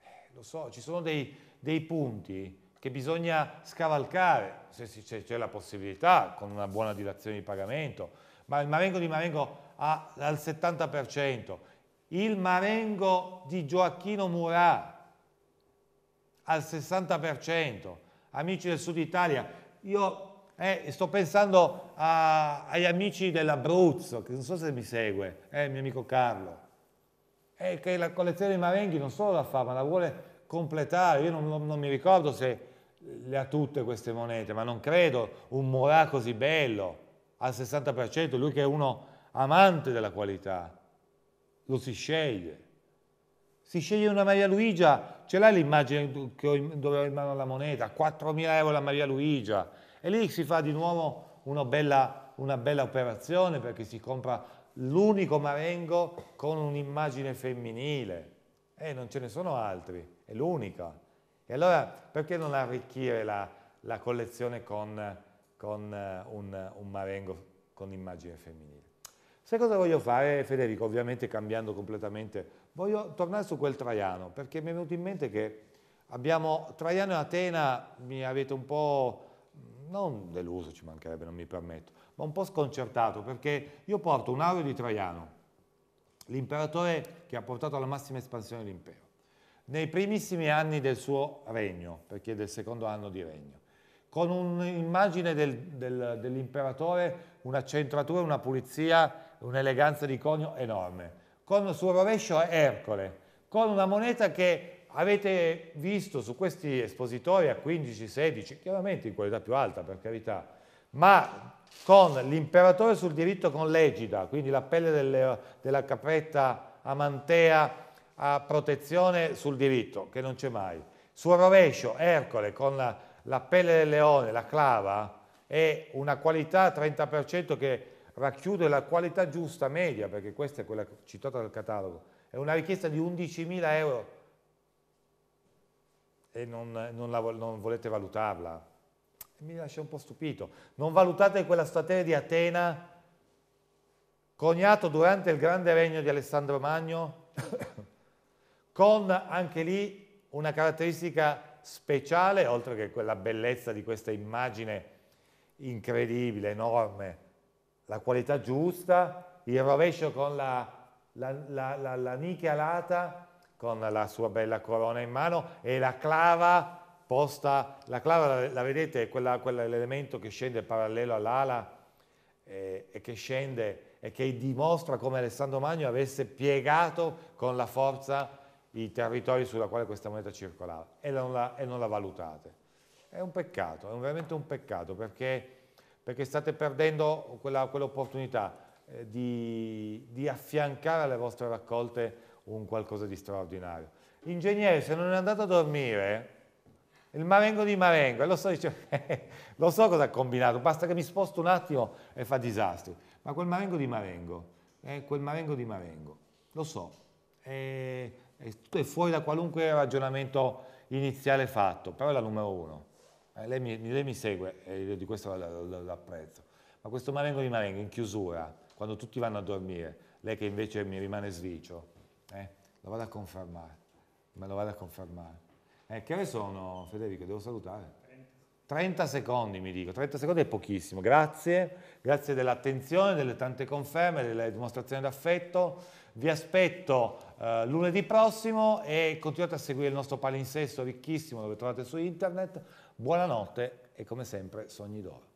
eh, lo so, ci sono dei, dei punti che bisogna scavalcare, se c'è la possibilità, con una buona dilazione di pagamento, ma il Marengo di Marengo ha al 70%, il Marengo di Gioacchino Murà al 60%, amici del sud Italia, io eh, sto pensando a, agli amici dell'Abruzzo, che non so se mi segue, eh, mio amico Carlo, eh, che la collezione di Marenghi non solo la fa, ma la vuole completare. Io non, non, non mi ricordo se le ha tutte queste monete, ma non credo un Morà così bello, al 60%, lui che è uno amante della qualità, lo si sceglie. Si sceglie una Maria Luigia, ce l'hai l'immagine dove ho in mano la moneta, 4.000 euro la Maria Luigia, e lì si fa di nuovo una bella, una bella operazione perché si compra l'unico marengo con un'immagine femminile. E non ce ne sono altri, è l'unica. E allora perché non arricchire la, la collezione con, con eh, un, un marengo con immagine femminile? Sai cosa voglio fare, Federico? Ovviamente cambiando completamente. Voglio tornare su quel Traiano, perché mi è venuto in mente che abbiamo Traiano e Atena, mi avete un po' non deluso ci mancherebbe, non mi permetto, ma un po' sconcertato perché io porto un aureo di Traiano, l'imperatore che ha portato alla massima espansione dell'impero, nei primissimi anni del suo regno, perché è del secondo anno di regno, con un'immagine del, del, dell'imperatore, una centratura, una pulizia, un'eleganza di conio enorme, con sul rovescio Ercole, con una moneta che avete visto su questi espositori a 15, 16, chiaramente in qualità più alta per carità, ma con l'imperatore sul diritto con l'egida, quindi la pelle delle, della capretta amantea a protezione sul diritto, che non c'è mai. Sul rovescio, Ercole con la, la pelle del leone, la clava, è una qualità 30% che racchiude la qualità giusta media, perché questa è quella citata dal catalogo, è una richiesta di 11.000 euro e non, non, la, non volete valutarla. E mi lascia un po' stupito. Non valutate quella strategia di Atena, coniato durante il grande regno di Alessandro Magno, con anche lì una caratteristica speciale, oltre che quella bellezza di questa immagine incredibile, enorme, la qualità giusta, il rovescio con la, la, la, la, la alata con la sua bella corona in mano e la clava posta, la clava la, la vedete, è quell'elemento che scende parallelo all'ala eh, e che scende e che dimostra come Alessandro Magno avesse piegato con la forza i territori sulla quale questa moneta circolava e non la, e non la valutate. È un peccato, è veramente un peccato perché, perché state perdendo quell'opportunità eh, di, di affiancare alle vostre raccolte un qualcosa di straordinario. L'ingegnere se non è andato a dormire, il marengo di marengo, e lo so, dice, lo so cosa ha combinato, basta che mi sposto un attimo e fa disastri. Ma quel marengo di marengo, eh, quel marengo di marengo, lo so, è, è fuori da qualunque ragionamento iniziale fatto, però è la numero uno. Eh, lei, mi, lei, mi, segue e io di questo l'apprezzo. Ma questo marengo di marengo in chiusura, quando tutti vanno a dormire, lei che invece mi rimane svicio, eh, lo vado a confermare, me lo vado a confermare. Eh, che ore sono, Federico? Devo salutare. 30. secondi mi dico, 30 secondi è pochissimo, grazie, grazie dell'attenzione, delle tante conferme, delle dimostrazioni d'affetto, vi aspetto eh, lunedì prossimo e continuate a seguire il nostro palinsesto ricchissimo dove trovate su internet, buonanotte e come sempre sogni d'oro.